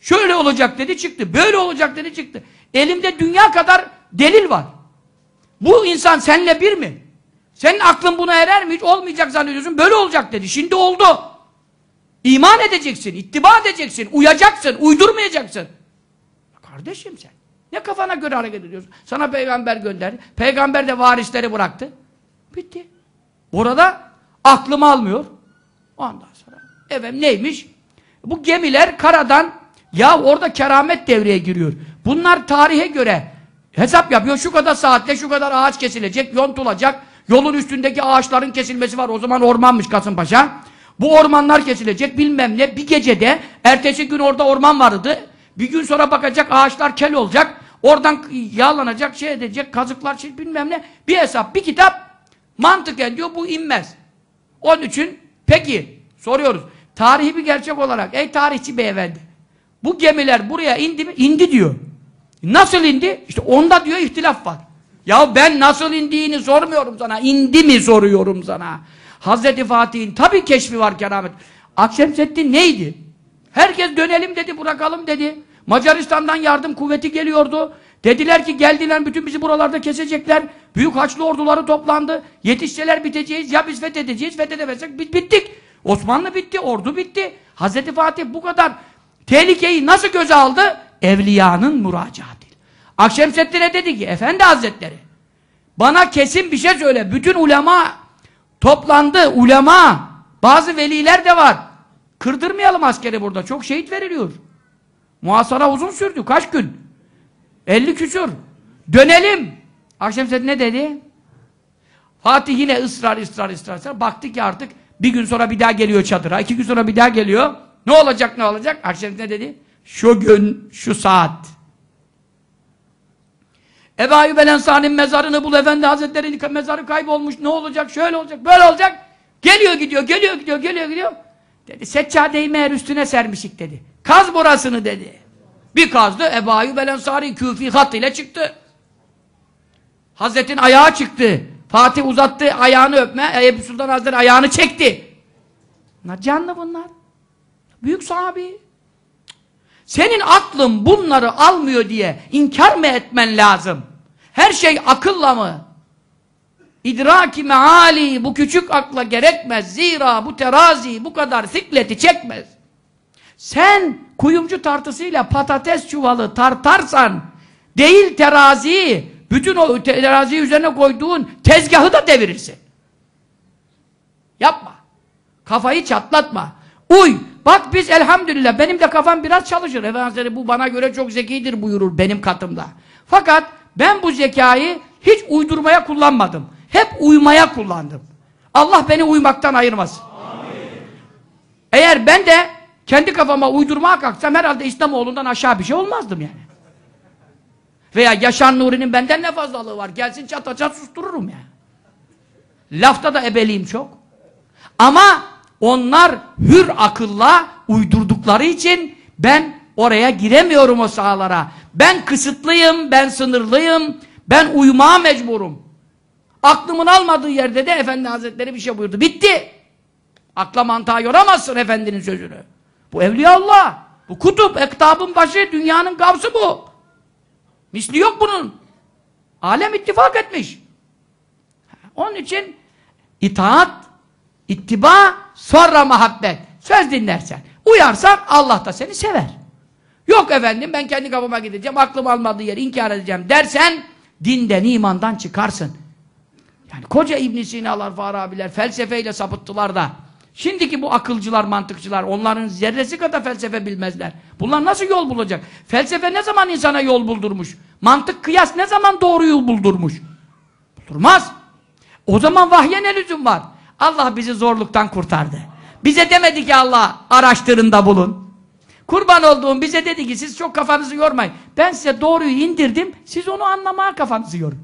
Şöyle olacak dedi çıktı. Böyle olacak dedi çıktı. Elimde dünya kadar delil var. Bu insan senle bir mi? Senin aklın buna erer mi? Hiç olmayacak zannediyorsun. Böyle olacak dedi. Şimdi oldu. İman edeceksin, ittiba edeceksin, uyacaksın, uydurmayacaksın. Kardeşim sen. Ne kafana göre hareket ediyorsun? Sana peygamber gönderdi. Peygamber de varisleri bıraktı. Bitti. Burada aklım almıyor. Ondan sonra efendim neymiş? Bu gemiler karadan ya orada keramet devreye giriyor. Bunlar tarihe göre hesap yapıyor. Şu kadar saatte şu kadar ağaç kesilecek, yontulacak. Yolun üstündeki ağaçların kesilmesi var. O zaman ormanmış Kasımpaşa. Bu ormanlar kesilecek bilmem ne. Bir gecede ertesi gün orada orman vardı. Bir gün sonra bakacak ağaçlar kel olacak. Oradan yağlanacak şey edecek kazıklar şey bilmem ne. Bir hesap bir kitap mantıken diyor bu inmez. Onun için peki soruyoruz. Tarihi bir gerçek olarak ey tarihçi beyefendi bu gemiler buraya indi mi? İndi diyor. Nasıl indi? İşte onda diyor ihtilaf var. Ya ben nasıl indiğini sormuyorum sana. İndi mi soruyorum sana. Hazreti Fatih'in tabii keşfi var keramet. Akşemseddin neydi? Herkes dönelim dedi, bırakalım dedi. Macaristan'dan yardım kuvveti geliyordu. Dediler ki geldiler bütün bizi buralarda kesecekler. Büyük Haçlı orduları toplandı. Yetişseler biteceğiz ya biz fethedeceğiz. Fethedemezsek bittik. Osmanlı bitti, ordu bitti. Hazreti Fatih bu kadar tehlikeyi nasıl göze aldı? Evliyanın müracaatı. Akşemseddin'e dedi ki Efendi Hazretleri bana kesin bir şey söyle. Bütün ulema toplandı. Ulema bazı veliler de var. Kırdırmayalım askeri burada. Çok şehit veriliyor. Muhasara uzun sürdü. Kaç gün? 50 küsur. Dönelim. Akşemseddin ne dedi? Fatih yine ısrar ısrar ısrar ısrar. Baktı ki artık bir gün sonra bir daha geliyor çadıra. iki gün sonra bir daha geliyor. Ne olacak ne olacak? Akşemseddin ne dedi? Şu gün şu saat. Ebu Ayyub el Ensari'nin mezarını bul efendi hazretlerinin mezarı kaybolmuş ne olacak şöyle olacak böyle olacak geliyor gidiyor geliyor gidiyor geliyor gidiyor dedi seccadeyi meğer üstüne sermişik dedi kaz burasını dedi bir kazdı Ebu Ayyub el Ensari küfi hat çıktı Hazretin ayağı çıktı Fatih uzattı ayağını öpme Ebu Sultan Hazretleri ayağını çekti bunlar canlı bunlar büyük sahabi senin aklın bunları almıyor diye inkar mı etmen lazım? Her şey akılla mı? İdraki meali bu küçük akla gerekmez. Zira bu terazi bu kadar sikleti çekmez. Sen kuyumcu tartısıyla patates çuvalı tartarsan değil teraziyi bütün o teraziyi üzerine koyduğun tezgahı da devirirsin. Yapma. Kafayı çatlatma. Uy Bak biz elhamdülillah benim de kafam biraz çalışır. Efendimiz bu bana göre çok zekidir buyurur benim katımda. Fakat ben bu zekayı hiç uydurmaya kullanmadım. Hep uymaya kullandım. Allah beni uymaktan ayırmasın. Amin. Eğer ben de kendi kafama uydurmaya kalksam herhalde İslamoğlu'ndan aşağı bir şey olmazdım yani. Veya Yaşar Nuri'nin benden ne fazlalığı var? Gelsin çata çat sustururum ya. Lafta da ebeliyim çok. Ama onlar hür akılla uydurdukları için ben oraya giremiyorum o sahalara. Ben kısıtlıyım, ben sınırlıyım, ben uyumaya mecburum. Aklımın almadığı yerde de Efendi Hazretleri bir şey buyurdu. Bitti. Akla mantığa yoramazsın Efendinin sözünü. Bu evliya Allah. Bu kutup, ektabın başı, dünyanın gavsı bu. Misli yok bunun. Alem ittifak etmiş. Onun için itaat İttiba sonra muhabbet. Söz dinlersen. Uyarsan Allah da seni sever. Yok efendim ben kendi kafama gideceğim, aklım almadığı yeri inkar edeceğim dersen dinden, imandan çıkarsın. Yani koca ibn Sina'lar, Farabiler felsefeyle sapıttılar da. Şimdiki bu akılcılar, mantıkçılar, onların zerresi kadar felsefe bilmezler. Bunlar nasıl yol bulacak? Felsefe ne zaman insana yol buldurmuş? Mantık, kıyas ne zaman doğru yol buldurmuş? Buldurmaz. O zaman vahye ne lüzum var? Allah bizi zorluktan kurtardı. Bize demedi ki Allah araştırın da bulun. Kurban olduğum bize dedi ki siz çok kafanızı yormayın. Ben size doğruyu indirdim. Siz onu anlamaya kafanızı yorun.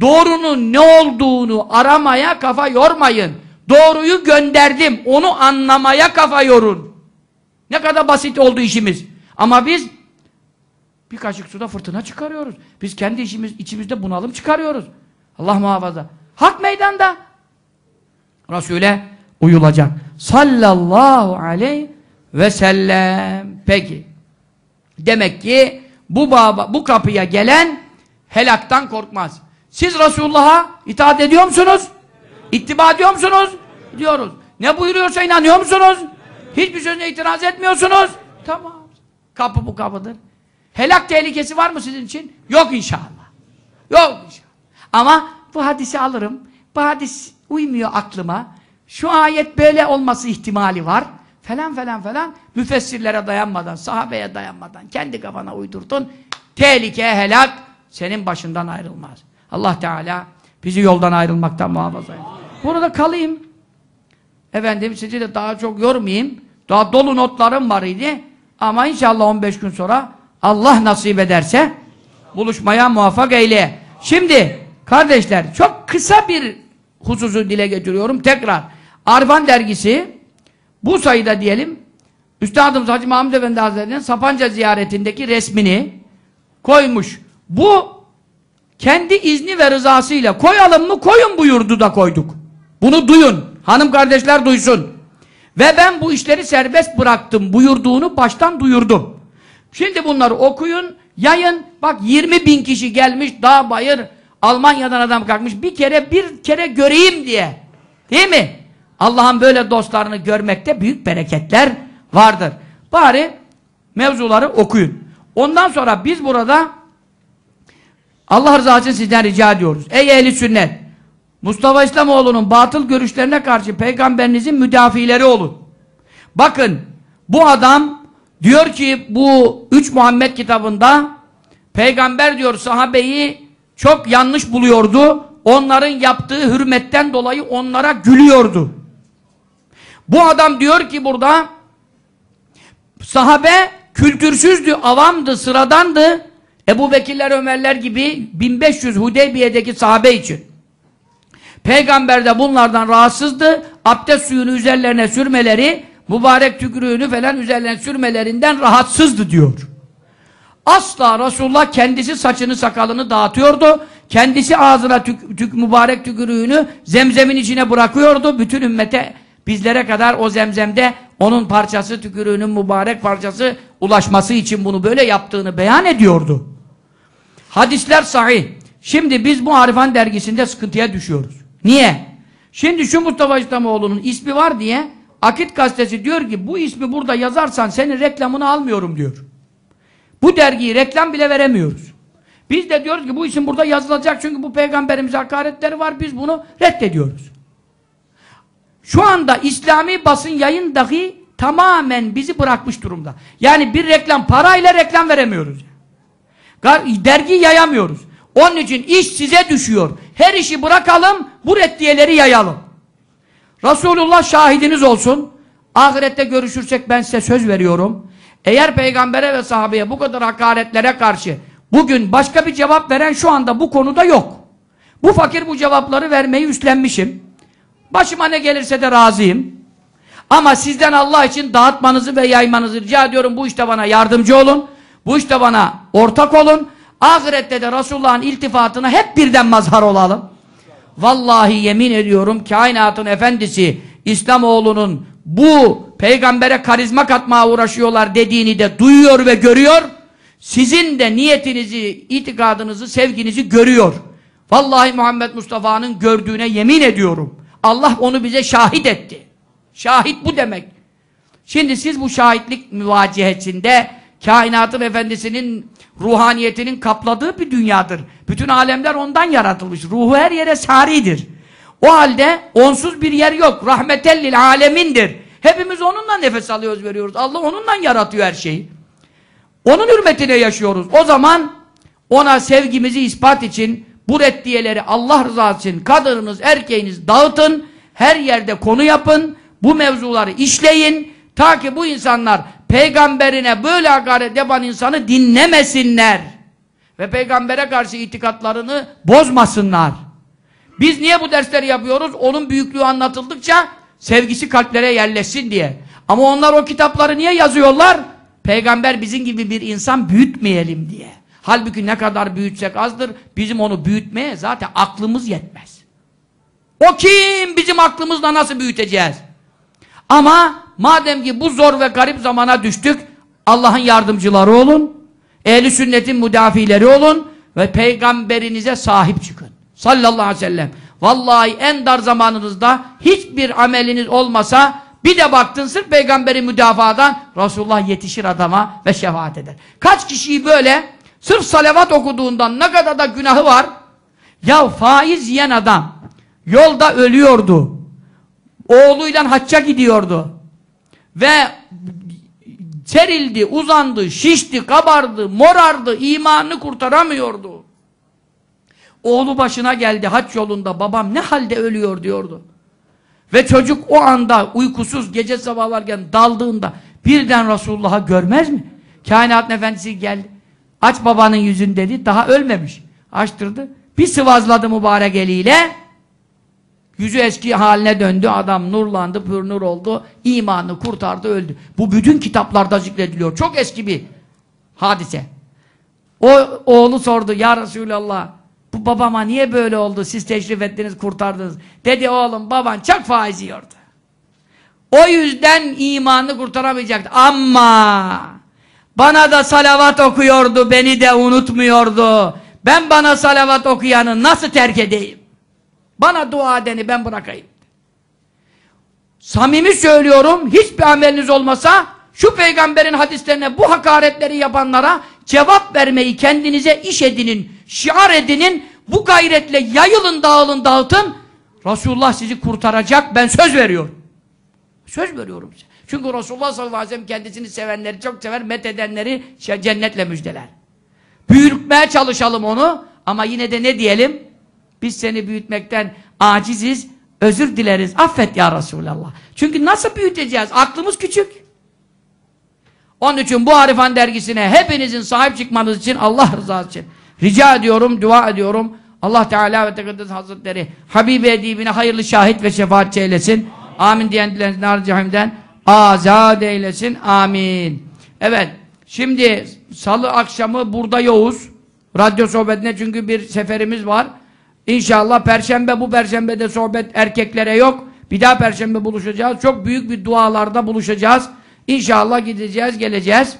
Doğrunun ne olduğunu aramaya kafa yormayın. Doğruyu gönderdim. Onu anlamaya kafa yorun. Ne kadar basit oldu işimiz. Ama biz bir kaşık suda fırtına çıkarıyoruz. Biz kendi işimiz, içimizde bunalım çıkarıyoruz. Allah muhafaza. Hak meydanda. Resul'e uyulacak. Sallallahu aleyhi ve sellem. Peki. Demek ki bu baba, bu kapıya gelen helaktan korkmaz. Siz Resulullah'a itaat ediyor musunuz? İttiba ediyor musunuz? Diyoruz. Ne buyuruyorsa inanıyor musunuz? Hiçbir sözüne itiraz etmiyorsunuz. Tamam. Kapı bu kapıdır. Helak tehlikesi var mı sizin için? Yok inşallah. Yok inşallah. Ama bu hadisi alırım. Bu hadis Uymuyor aklıma. Şu ayet böyle olması ihtimali var. Falan falan falan. Müfessirlere dayanmadan, sahabeye dayanmadan kendi kafana uydurdun. Tehlike, helak senin başından ayrılmaz. Allah Teala bizi yoldan ayrılmaktan muhafaza eylesin. Burada kalayım. Efendim sizi de daha çok yormayayım. Daha dolu notlarım var idi. Ama inşallah 15 gün sonra Allah nasip ederse buluşmaya muvaffak eyle. Şimdi kardeşler çok kısa bir hususu dile getiriyorum. Tekrar Arvan dergisi bu sayıda diyelim Üstadımız Hacı Mahmud Efendi Hazretleri'nin Sapanca ziyaretindeki resmini koymuş. Bu kendi izni ve rızasıyla koyalım mı koyun buyurdu da koyduk. Bunu duyun. Hanım kardeşler duysun. Ve ben bu işleri serbest bıraktım buyurduğunu baştan duyurdum. Şimdi bunları okuyun, yayın. Bak 20 bin kişi gelmiş dağ bayır Almanya'dan adam kalkmış bir kere bir kere göreyim diye. Değil mi? Allah'ın böyle dostlarını görmekte büyük bereketler vardır. Bari mevzuları okuyun. Ondan sonra biz burada Allah rızası için sizden rica ediyoruz. Ey ehli sünnet! Mustafa İslamoğlu'nun batıl görüşlerine karşı peygamberinizin müdafileri olun. Bakın bu adam diyor ki bu üç Muhammed kitabında peygamber diyor sahabeyi çok yanlış buluyordu. Onların yaptığı hürmetten dolayı onlara gülüyordu. Bu adam diyor ki burada sahabe kültürsüzdü, avamdı, sıradandı. Ebu Bekirler, Ömerler gibi 1500 Hudeybiye'deki sahabe için. Peygamber de bunlardan rahatsızdı. Abdest suyunu üzerlerine sürmeleri, mübarek tükürüğünü falan üzerlerine sürmelerinden rahatsızdı diyor. Asla Resulullah kendisi saçını sakalını dağıtıyordu. Kendisi ağzına tük, tük mübarek tükürüğünü zemzemin içine bırakıyordu. Bütün ümmete bizlere kadar o zemzemde onun parçası tükürüğünün mübarek parçası ulaşması için bunu böyle yaptığını beyan ediyordu. Hadisler sahih. Şimdi biz bu Arifan dergisinde sıkıntıya düşüyoruz. Niye? Şimdi şu Mustafa İslamoğlu'nun ismi var diye Akit gazetesi diyor ki bu ismi burada yazarsan senin reklamını almıyorum diyor. Bu dergiyi reklam bile veremiyoruz. Biz de diyoruz ki bu isim burada yazılacak çünkü bu peygamberimize hakaretleri var biz bunu reddediyoruz. Şu anda İslami basın yayın dahi tamamen bizi bırakmış durumda. Yani bir reklam parayla reklam veremiyoruz. Dergi yayamıyoruz. Onun için iş size düşüyor. Her işi bırakalım, bu reddiyeleri yayalım. Resulullah şahidiniz olsun. Ahirette görüşürsek ben size söz veriyorum. Eğer peygambere ve sahabeye bu kadar hakaretlere karşı bugün başka bir cevap veren şu anda bu konuda yok. Bu fakir bu cevapları vermeyi üstlenmişim. Başıma ne gelirse de razıyım. Ama sizden Allah için dağıtmanızı ve yaymanızı rica ediyorum. Bu işte bana yardımcı olun. Bu işte bana ortak olun. Ahirette de Resulullah'ın iltifatına hep birden mazhar olalım. Vallahi yemin ediyorum kainatın efendisi İslamoğlu'nun bu peygambere karizma katmaya uğraşıyorlar dediğini de duyuyor ve görüyor. Sizin de niyetinizi, itikadınızı, sevginizi görüyor. Vallahi Muhammed Mustafa'nın gördüğüne yemin ediyorum. Allah onu bize şahit etti. Şahit bu demek. Şimdi siz bu şahitlik müvacihesinde kainatın efendisinin ruhaniyetinin kapladığı bir dünyadır. Bütün alemler ondan yaratılmış. Ruhu her yere saridir. O halde onsuz bir yer yok. Rahmetellil alemindir. Hepimiz onunla nefes alıyoruz, veriyoruz. Allah onunla yaratıyor her şeyi. Onun hürmetine yaşıyoruz. O zaman ona sevgimizi ispat için bu reddiyeleri Allah rızası için kadınınız, erkeğiniz dağıtın. Her yerde konu yapın. Bu mevzuları işleyin. Ta ki bu insanlar peygamberine böyle hakaret yapan insanı dinlemesinler. Ve peygambere karşı itikatlarını bozmasınlar. Biz niye bu dersleri yapıyoruz? Onun büyüklüğü anlatıldıkça sevgisi kalplere yerleşsin diye. Ama onlar o kitapları niye yazıyorlar? Peygamber bizim gibi bir insan büyütmeyelim diye. Halbuki ne kadar büyütsek azdır. Bizim onu büyütmeye zaten aklımız yetmez. O kim? Bizim aklımızla nasıl büyüteceğiz? Ama madem ki bu zor ve garip zamana düştük, Allah'ın yardımcıları olun, ehli sünnetin müdafileri olun ve peygamberinize sahip çıkın. Sallallahu aleyhi ve sellem. Vallahi en dar zamanınızda hiçbir ameliniz olmasa bir de baktın sırf peygamberi müdafadan Resulullah yetişir adama ve şefaat eder. Kaç kişiyi böyle sırf salavat okuduğundan ne kadar da günahı var. Ya faiz yiyen adam yolda ölüyordu. Oğluyla hacca gidiyordu. Ve serildi, uzandı, şişti, kabardı, morardı, imanını kurtaramıyordu. Oğlu başına geldi haç yolunda babam ne halde ölüyor diyordu. Ve çocuk o anda uykusuz gece sabahlarken daldığında birden Resulullah'ı görmez mi? Kainatın efendisi geldi. Aç babanın yüzünü dedi. Daha ölmemiş. Açtırdı. Bir sıvazladı mübarek eliyle. Yüzü eski haline döndü. Adam nurlandı, pür nur oldu. İmanı kurtardı, öldü. Bu bütün kitaplarda zikrediliyor. Çok eski bir hadise. O oğlu sordu. Ya Resulallah bu babama niye böyle oldu? Siz teşrif ettiniz, kurtardınız. Dedi oğlum baban çok faiz yiyordu. O yüzden imanını kurtaramayacaktı. Ama bana da salavat okuyordu, beni de unutmuyordu. Ben bana salavat okuyanı nasıl terk edeyim? Bana dua edeni ben bırakayım. Samimi söylüyorum, hiçbir ameliniz olmasa şu peygamberin hadislerine bu hakaretleri yapanlara cevap vermeyi kendinize iş edinin şiar edinin, bu gayretle yayılın, dağılın, dağıtın. Resulullah sizi kurtaracak, ben söz veriyorum. Söz veriyorum size. Çünkü Resulullah sallallahu aleyhi ve sellem kendisini sevenleri çok sever, met edenleri şey, cennetle müjdeler. Büyütmeye çalışalım onu ama yine de ne diyelim? Biz seni büyütmekten aciziz, özür dileriz, affet ya Resulallah. Çünkü nasıl büyüteceğiz? Aklımız küçük. Onun için bu Arifan dergisine hepinizin sahip çıkmanız için Allah rızası için Rica ediyorum, dua ediyorum. Allah Teala ve Tekaddes Hazretleri Habibi Edibine hayırlı şahit ve şefaatçi eylesin. Amin, amin diyen dilerin nar azad eylesin. Amin. Evet. Şimdi salı akşamı burada yoğuz. Radyo sohbetine çünkü bir seferimiz var. İnşallah perşembe bu perşembede sohbet erkeklere yok. Bir daha perşembe buluşacağız. Çok büyük bir dualarda buluşacağız. İnşallah gideceğiz, geleceğiz.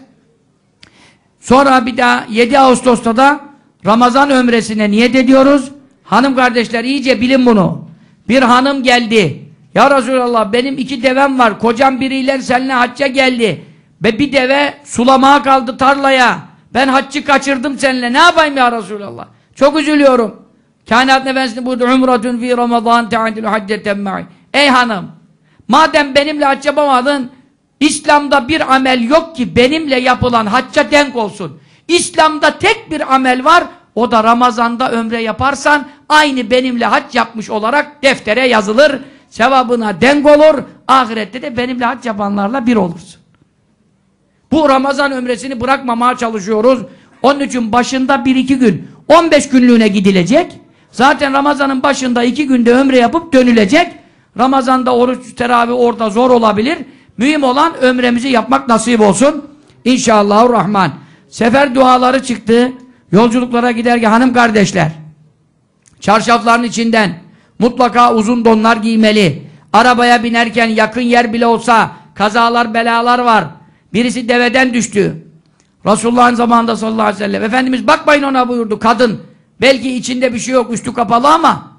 Sonra bir daha 7 Ağustos'ta da Ramazan ömresine niyet ediyoruz. Hanım kardeşler iyice bilin bunu. Bir hanım geldi. Ya Resulallah benim iki devem var. Kocam biriyle seninle hacca geldi. Ve bir deve sulamaya kaldı tarlaya. Ben haccı kaçırdım seninle. Ne yapayım ya Resulallah? Çok üzülüyorum. Kainat nefesini buyurdu. Umratun fi Ramazan te'adilu hacceten Ey hanım! Madem benimle hacca yapamadın, İslam'da bir amel yok ki benimle yapılan hacca denk olsun. İslam'da tek bir amel var. O da Ramazan'da ömre yaparsan aynı benimle hac yapmış olarak deftere yazılır. Sevabına denk olur. Ahirette de benimle hac yapanlarla bir olursun. Bu Ramazan ömresini bırakmamaya çalışıyoruz. Onun için başında bir iki gün 15 günlüğüne gidilecek. Zaten Ramazan'ın başında iki günde ömre yapıp dönülecek. Ramazan'da oruç, teravih orada zor olabilir. Mühim olan ömremizi yapmak nasip olsun. İnşallahurrahman. Sefer duaları çıktı. Yolculuklara gider ki hanım kardeşler. Çarşafların içinden mutlaka uzun donlar giymeli. Arabaya binerken yakın yer bile olsa kazalar belalar var. Birisi deveden düştü. Resulullah'ın zamanında sallallahu aleyhi ve sellem. Efendimiz bakmayın ona buyurdu kadın. Belki içinde bir şey yok üstü kapalı ama.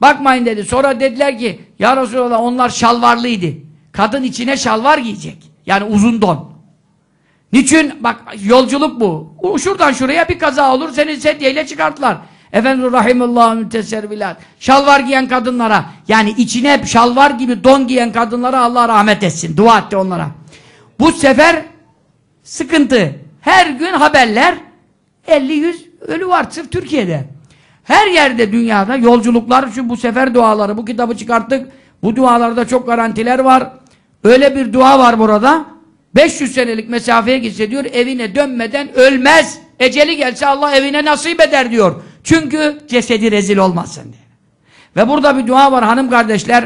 Bakmayın dedi. Sonra dediler ki ya Resulallah onlar şalvarlıydı. Kadın içine şalvar giyecek. Yani uzun don. Niçin? Bak yolculuk bu. Şuradan şuraya bir kaza olur seni sedyeyle çıkarttılar. Efendimiz rahimullah müteservilat. Şalvar giyen kadınlara yani içine hep şalvar gibi don giyen kadınlara Allah rahmet etsin. Dua etti onlara. Bu sefer sıkıntı. Her gün haberler 50-100 ölü var sırf Türkiye'de. Her yerde dünyada yolculuklar şu bu sefer duaları bu kitabı çıkarttık. Bu dualarda çok garantiler var. Öyle bir dua var burada. 500 senelik mesafeye gitse diyor evine dönmeden ölmez. Eceli gelse Allah evine nasip eder diyor. Çünkü cesedi rezil olmasın diye. Ve burada bir dua var hanım kardeşler.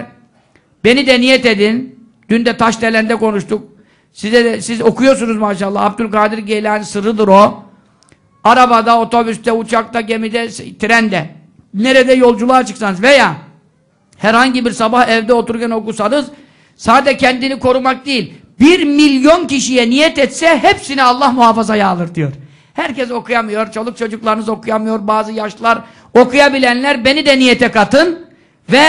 Beni de niyet edin. Dün de Taşdelen'de konuştuk. Size de, siz okuyorsunuz maşallah. Abdülkadir Geylani sırrıdır o. Arabada, otobüste, uçakta, gemide, trende. Nerede yolculuğa çıksanız veya herhangi bir sabah evde otururken okusanız sadece kendini korumak değil bir milyon kişiye niyet etse hepsini Allah muhafazaya alır diyor. Herkes okuyamıyor, çoluk çocuklarınız okuyamıyor, bazı yaşlar okuyabilenler beni de niyete katın ve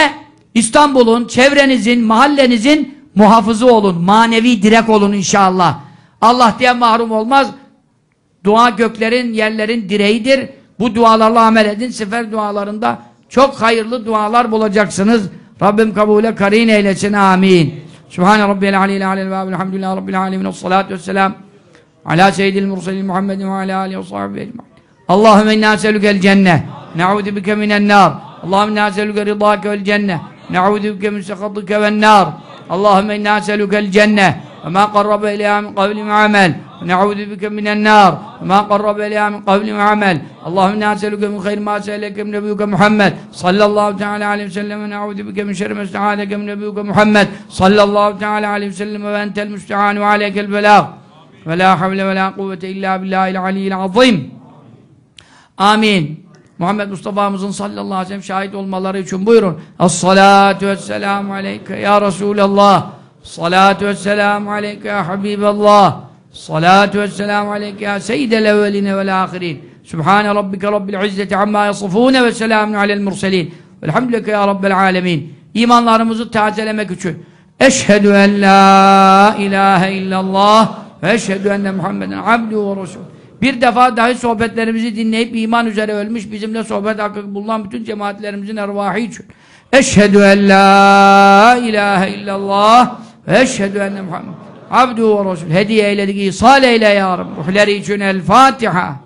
İstanbul'un, çevrenizin, mahallenizin muhafızı olun, manevi direk olun inşallah. Allah diye mahrum olmaz. Dua göklerin, yerlerin direğidir. Bu dualarla amel edin. Sefer dualarında çok hayırlı dualar bulacaksınız. Rabbim kabule karin eylesin. Amin. سبحان ربي العلي الأعلى الباب الحمد لله رب العالمين والصلاة والسلام على سيد المرسلين محمد وعلى آله وصحبه أجمعين اللهم إنا نسألك الجنة نعوذ بك من النار اللهم إنا نسألك رضاك والجنة نعوذ بك من سخطك والنار اللهم إنا نسألك الجنة وما قرب إليها من قول وعمل ونعوذ بك من النار وما قرب إليها من قول وعمل اللهم إنا نسألك من خير ما سألك من نبيك محمد صلى الله تعالى عليه وسلم ونعوذ بك من شر ما استعاذك من نبيك محمد صلى الله تعالى عليه وسلم وأنت المستعان وعليك البلاغ ولا حول ولا قوة إلا بالله العلي العظيم Amin. Muhammed Mustafa'mızın sallallahu aleyhi ve sellem şahit olmaları için buyurun. Es-salatu vesselamu aleyke ya Resulallah. Salatu vesselamu aleyke ya Habiballah. Salatu vesselamu aleyke ya seyyidel evveline vel ahirin. Sübhane rabbike rabbil izzeti amma yasafune ve selamun alel murselin. Velhamdülillah ya rabbel alemin. İmanlarımızı tazelemek için Eşhedü en la ilahe illallah ve eşhedü enne Muhammeden abdu ve resul. Bir defa dahi sohbetlerimizi dinleyip iman üzere ölmüş bizimle sohbet hakkı bulunan bütün cemaatlerimizin ervahı için. Eşhedü en la ilahe illallah eşhedü enne Muhammed abdu ve resul. Hediye eyledik, ihsal eyle yarım, Rabbi. Ruhleri için el Fatiha.